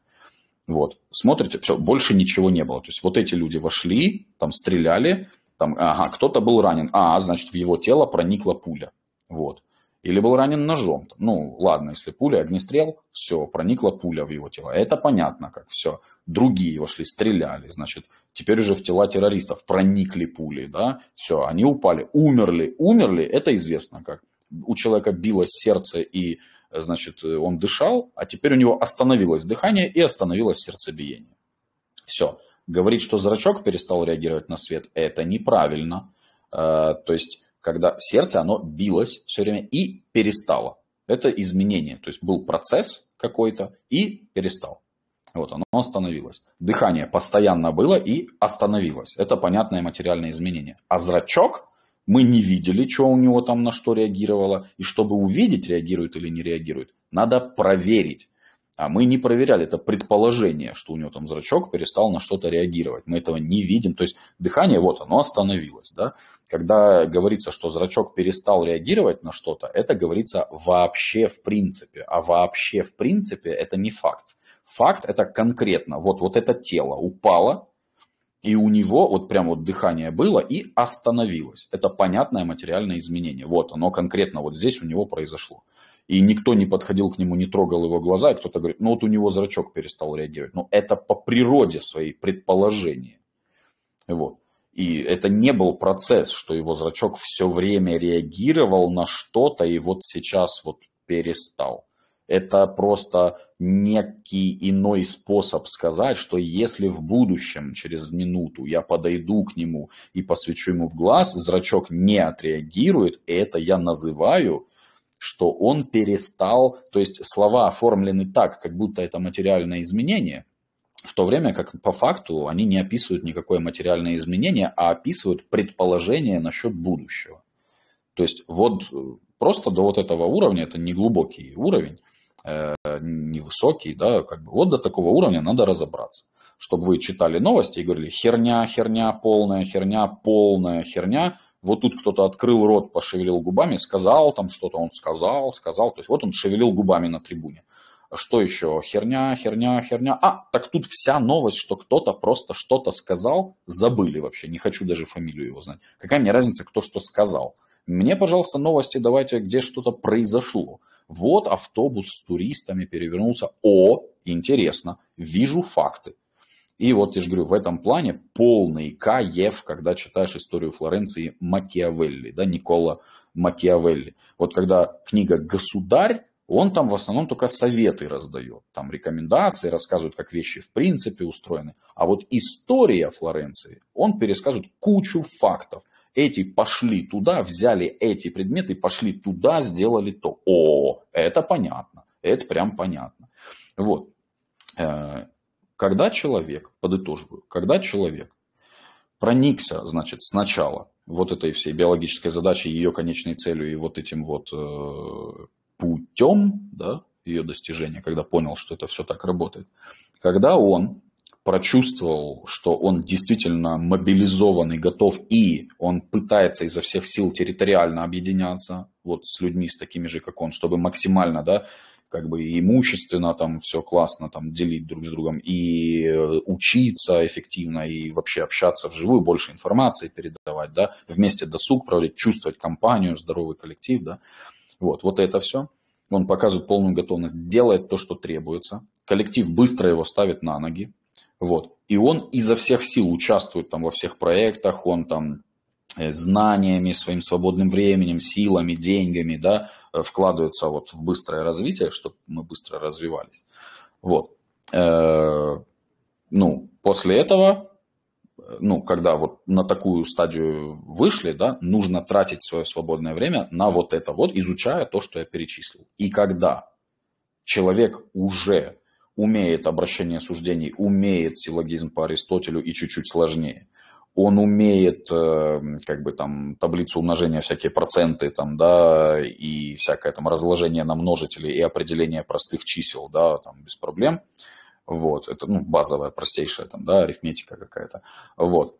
Вот, смотрите, все, больше ничего не было. То есть вот эти люди вошли, там стреляли, там, ага, кто-то был ранен, а, значит, в его тело проникла пуля. Вот. Или был ранен ножом. Ну, ладно, если пуля, огнестрел, все, проникла пуля в его тело. Это понятно, как все. Другие вошли, стреляли, значит, теперь уже в тела террористов проникли пули, да, все, они упали, умерли, умерли, это известно как. У человека билось сердце и, значит, он дышал, а теперь у него остановилось дыхание и остановилось сердцебиение. Все. Говорить, что зрачок перестал реагировать на свет, это неправильно. Э, то есть когда сердце, оно билось все время и перестало. Это изменение. То есть был процесс какой-то и перестал. Вот оно остановилось. Дыхание постоянно было и остановилось. Это понятное материальное изменение. А зрачок, мы не видели, что у него там на что реагировало. И чтобы увидеть, реагирует или не реагирует, надо проверить. А мы не проверяли, это предположение, что у него там зрачок перестал на что-то реагировать. Мы этого не видим. То есть дыхание, вот оно остановилось. Да? Когда говорится, что зрачок перестал реагировать на что-то, это говорится вообще в принципе. А вообще в принципе это не факт. Факт это конкретно. Вот, вот это тело упало, и у него вот прям вот дыхание было и остановилось. Это понятное материальное изменение. Вот оно конкретно вот здесь у него произошло. И никто не подходил к нему, не трогал его глаза, и кто-то говорит, ну вот у него зрачок перестал реагировать. Но это по природе своей предположение. Вот. И это не был процесс, что его зрачок все время реагировал на что-то и вот сейчас вот перестал. Это просто некий иной способ сказать, что если в будущем, через минуту, я подойду к нему и посвечу ему в глаз, зрачок не отреагирует, это я называю, что он перестал, то есть слова оформлены так, как будто это материальное изменение – в то время как по факту они не описывают никакое материальное изменение, а описывают предположение насчет будущего. То есть вот э, просто до вот этого уровня, это не глубокий уровень, э, невысокий, да, как бы вот до такого уровня надо разобраться. Чтобы вы читали новости и говорили херня, херня, полная херня, полная херня. Вот тут кто-то открыл рот, пошевелил губами, сказал там что-то, он сказал, сказал. То есть вот он шевелил губами на трибуне. Что еще? Херня, херня, херня. А, так тут вся новость, что кто-то просто что-то сказал, забыли вообще. Не хочу даже фамилию его знать. Какая мне разница, кто что сказал? Мне, пожалуйста, новости давайте, где что-то произошло. Вот автобус с туристами перевернулся. О, интересно, вижу факты. И вот я же говорю, в этом плане полный каев, когда читаешь историю Флоренции Макиавелли, да, Никола Макиавелли. Вот когда книга «Государь» он там в основном только советы раздает, там рекомендации, рассказывает, как вещи в принципе устроены. А вот история Флоренции, он пересказывает кучу фактов. Эти пошли туда, взяли эти предметы, пошли туда, сделали то. О, это понятно, это прям понятно. Вот. Э, когда человек, подытоживаю, когда человек проникся, значит, сначала вот этой всей биологической задачей, ее конечной целью и вот этим вот э, путем да, ее достижения, когда понял, что это все так работает, когда он прочувствовал, что он действительно мобилизован и готов, и он пытается изо всех сил территориально объединяться вот с людьми, с такими же, как он, чтобы максимально, да, как бы имущественно там все классно там делить друг с другом и э, учиться эффективно и вообще общаться вживую, больше информации передавать, да, вместе досуг проводить, чувствовать компанию, здоровый коллектив, да, вот, вот это все. Он показывает полную готовность, делает то, что требуется. Коллектив быстро его ставит на ноги. Вот. И он изо всех сил участвует там во всех проектах, он там э, знаниями, своим свободным временем, силами, деньгами, да, э, вкладывается вот в быстрое развитие, чтобы мы быстро развивались. Вот. Э, ну, после этого ну, когда вот на такую стадию вышли, да, нужно тратить свое свободное время на вот это вот, изучая то, что я перечислил. И когда человек уже умеет обращение суждений, умеет силлогизм по Аристотелю и чуть-чуть сложнее, он умеет э, как бы там таблицу умножения, всякие проценты там, да, и всякое там разложение на множители и определение простых чисел, да, там без проблем – вот, это, ну, базовая, простейшая там, да, арифметика какая-то. Вот.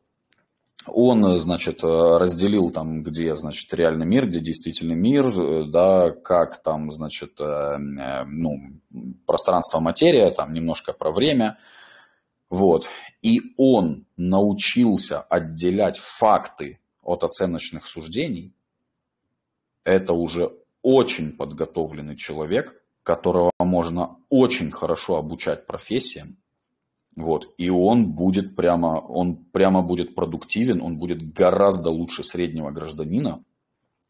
Он, э, значит, э, разделил там, где, значит, реальный мир, где действительный мир, э, да, как там, значит, ну, пространство, материя, там немножко про время, вот. И он научился отделять факты от оценочных суждений. Это уже очень подготовленный человек, которого можно очень хорошо обучать профессиям, вот, и он будет прямо, он прямо будет продуктивен, он будет гораздо лучше среднего гражданина.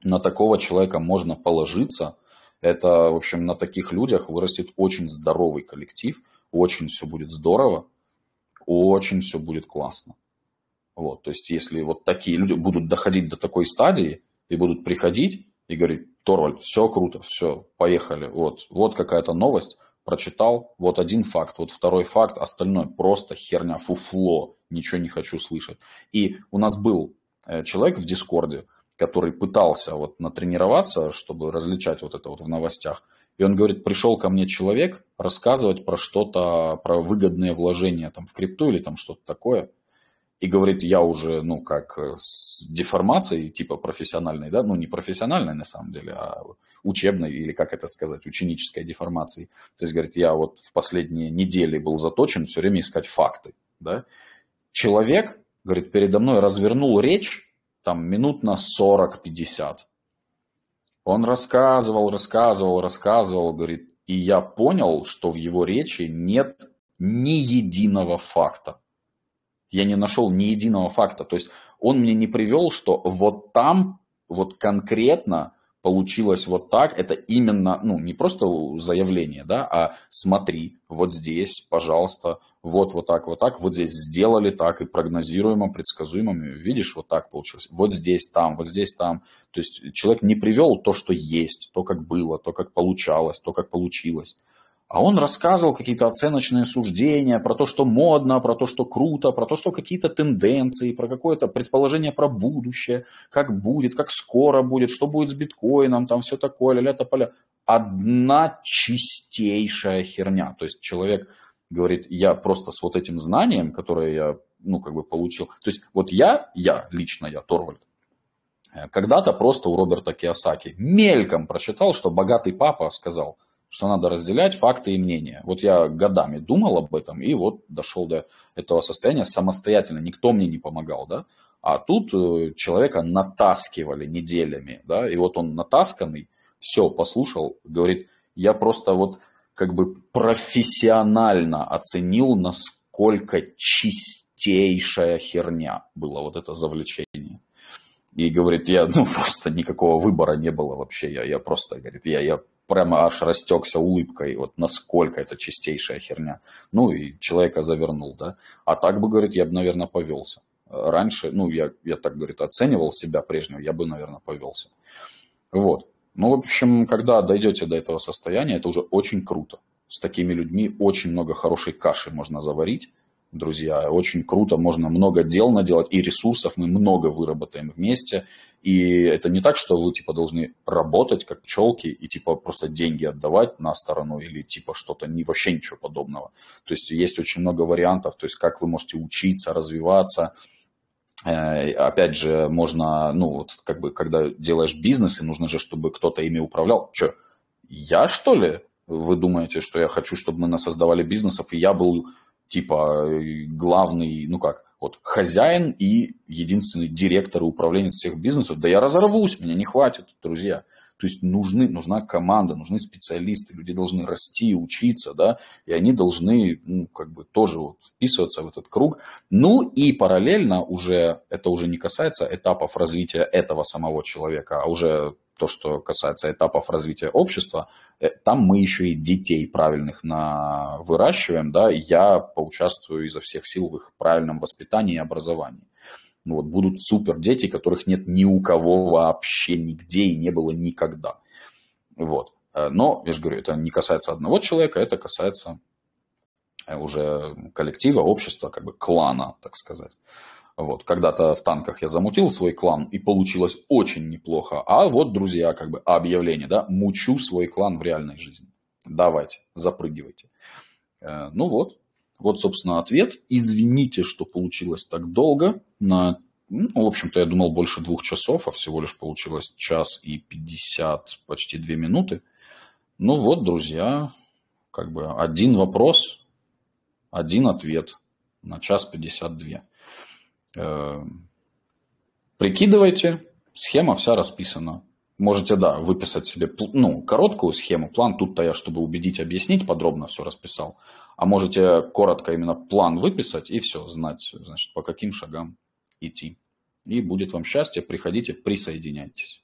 На такого человека можно положиться. Это, в общем, на таких людях вырастет очень здоровый коллектив, очень все будет здорово, очень все будет классно. Вот, то есть если вот такие люди будут доходить до такой стадии и будут приходить и говорить, Торвальд, все круто, все, поехали. Вот, вот какая-то новость, прочитал, вот один факт, вот второй факт, остальное просто херня, фуфло, ничего не хочу слышать. И у нас был э, человек в Дискорде, который пытался вот натренироваться, чтобы различать вот это вот в новостях. И он говорит, пришел ко мне человек рассказывать про что-то, про выгодные вложения там в крипту или там что-то такое и говорит, я уже, ну, как э, с деформацией, типа профессиональной, да, ну, не профессиональной на самом деле, а учебной, или как это сказать, ученической деформацией. То есть, говорит, я вот в последние недели был заточен все время искать факты, да. Человек, говорит, передо мной развернул речь, там, минут на 40-50. Он рассказывал, рассказывал, рассказывал, говорит, и я понял, что в его речи нет ни единого факта. Я не нашел ни единого факта. То есть он мне не привел, что вот там, вот конкретно получилось вот так, это именно, ну, не просто заявление, да, а смотри, вот здесь, пожалуйста, вот, вот так, вот так, вот здесь сделали так и прогнозируемо, предсказуемо, видишь, вот так получилось, вот здесь, там, вот здесь, там. То есть человек не привел то, что есть, то, как было, то, как получалось, то, как получилось. А он рассказывал какие-то оценочные суждения про то, что модно, про то, что круто, про то, что какие-то тенденции, про какое-то предположение про будущее, как будет, как скоро будет, что будет с биткоином, там все такое, ля-ля, тополя. Одна чистейшая херня. То есть человек говорит, я просто с вот этим знанием, которое я, ну, как бы получил. То есть вот я, я, лично я, Торвальд, э, когда-то просто у Роберта Киосаки мельком прочитал, что богатый папа сказал – что надо разделять факты и мнения. Вот я годами думал об этом, и вот дошел до этого состояния самостоятельно, никто мне не помогал, да. А тут э, человека натаскивали неделями, да, и вот он натасканный, все, послушал, говорит, я просто вот как бы профессионально оценил, насколько чистейшая херня было вот это завлечение. И говорит, я, ну, просто никакого выбора не было вообще, я, я просто, говорит, я, я прямо аж растекся улыбкой, вот насколько это чистейшая херня. Ну и человека завернул, да. А так бы, говорит, я бы, наверное, повелся. Раньше, ну, я, я так, говорит, оценивал себя прежнего, я бы, наверное, повелся. Вот. Ну, в общем, когда дойдете до этого состояния, это уже очень круто. С такими людьми очень много хорошей каши можно заварить, друзья. Очень круто, можно много дел наделать, и ресурсов мы много выработаем вместе, и это не так, что вы, типа, должны работать, как пчелки, и, типа, просто деньги отдавать на сторону или, типа, что-то, не, вообще ничего подобного. То есть есть очень много вариантов, то есть как вы можете учиться, развиваться, э, опять же, можно, ну, вот, как бы, когда делаешь бизнес, и нужно же, чтобы кто-то ими управлял. Че, я, что ли? Вы думаете, что я хочу, чтобы мы создавали бизнесов, и я был типа главный, ну как, вот хозяин и единственный директор и управленец всех бизнесов, да я разорвусь, меня не хватит, друзья. То есть нужны, нужна команда, нужны специалисты, люди должны расти, учиться, да, и они должны, ну, как бы тоже вот вписываться в этот круг. Ну и параллельно уже, это уже не касается этапов развития этого самого человека, а уже то, что касается этапов развития общества, э, там мы еще и детей правильных на... выращиваем, да, и я поучаствую изо всех сил в их правильном воспитании и образовании. Ну вот будут супер дети, которых нет ни у кого вообще нигде и не было никогда. Вот. Э, но, я же говорю, это не касается одного человека, это касается э, уже коллектива, общества, как бы клана, так сказать. Вот, когда-то в танках я замутил свой клан, и получилось очень неплохо. А вот, друзья, как бы объявление, да, мучу свой клан в реальной жизни. Давайте, запрыгивайте. Э, ну вот, вот, собственно, ответ. Извините, что получилось так долго. На, ну, в общем-то, я думал больше двух часов, а всего лишь получилось час и пятьдесят, почти две минуты. Ну вот, друзья, как бы один вопрос, один ответ на час пятьдесят две. Э, прикидывайте, схема вся расписана. Можете, да, выписать себе ну, короткую схему, план. Тут-то я, чтобы убедить, объяснить, подробно все расписал. А можете коротко именно план выписать и все, знать, значит, по каким шагам идти. И будет вам счастье, приходите, присоединяйтесь.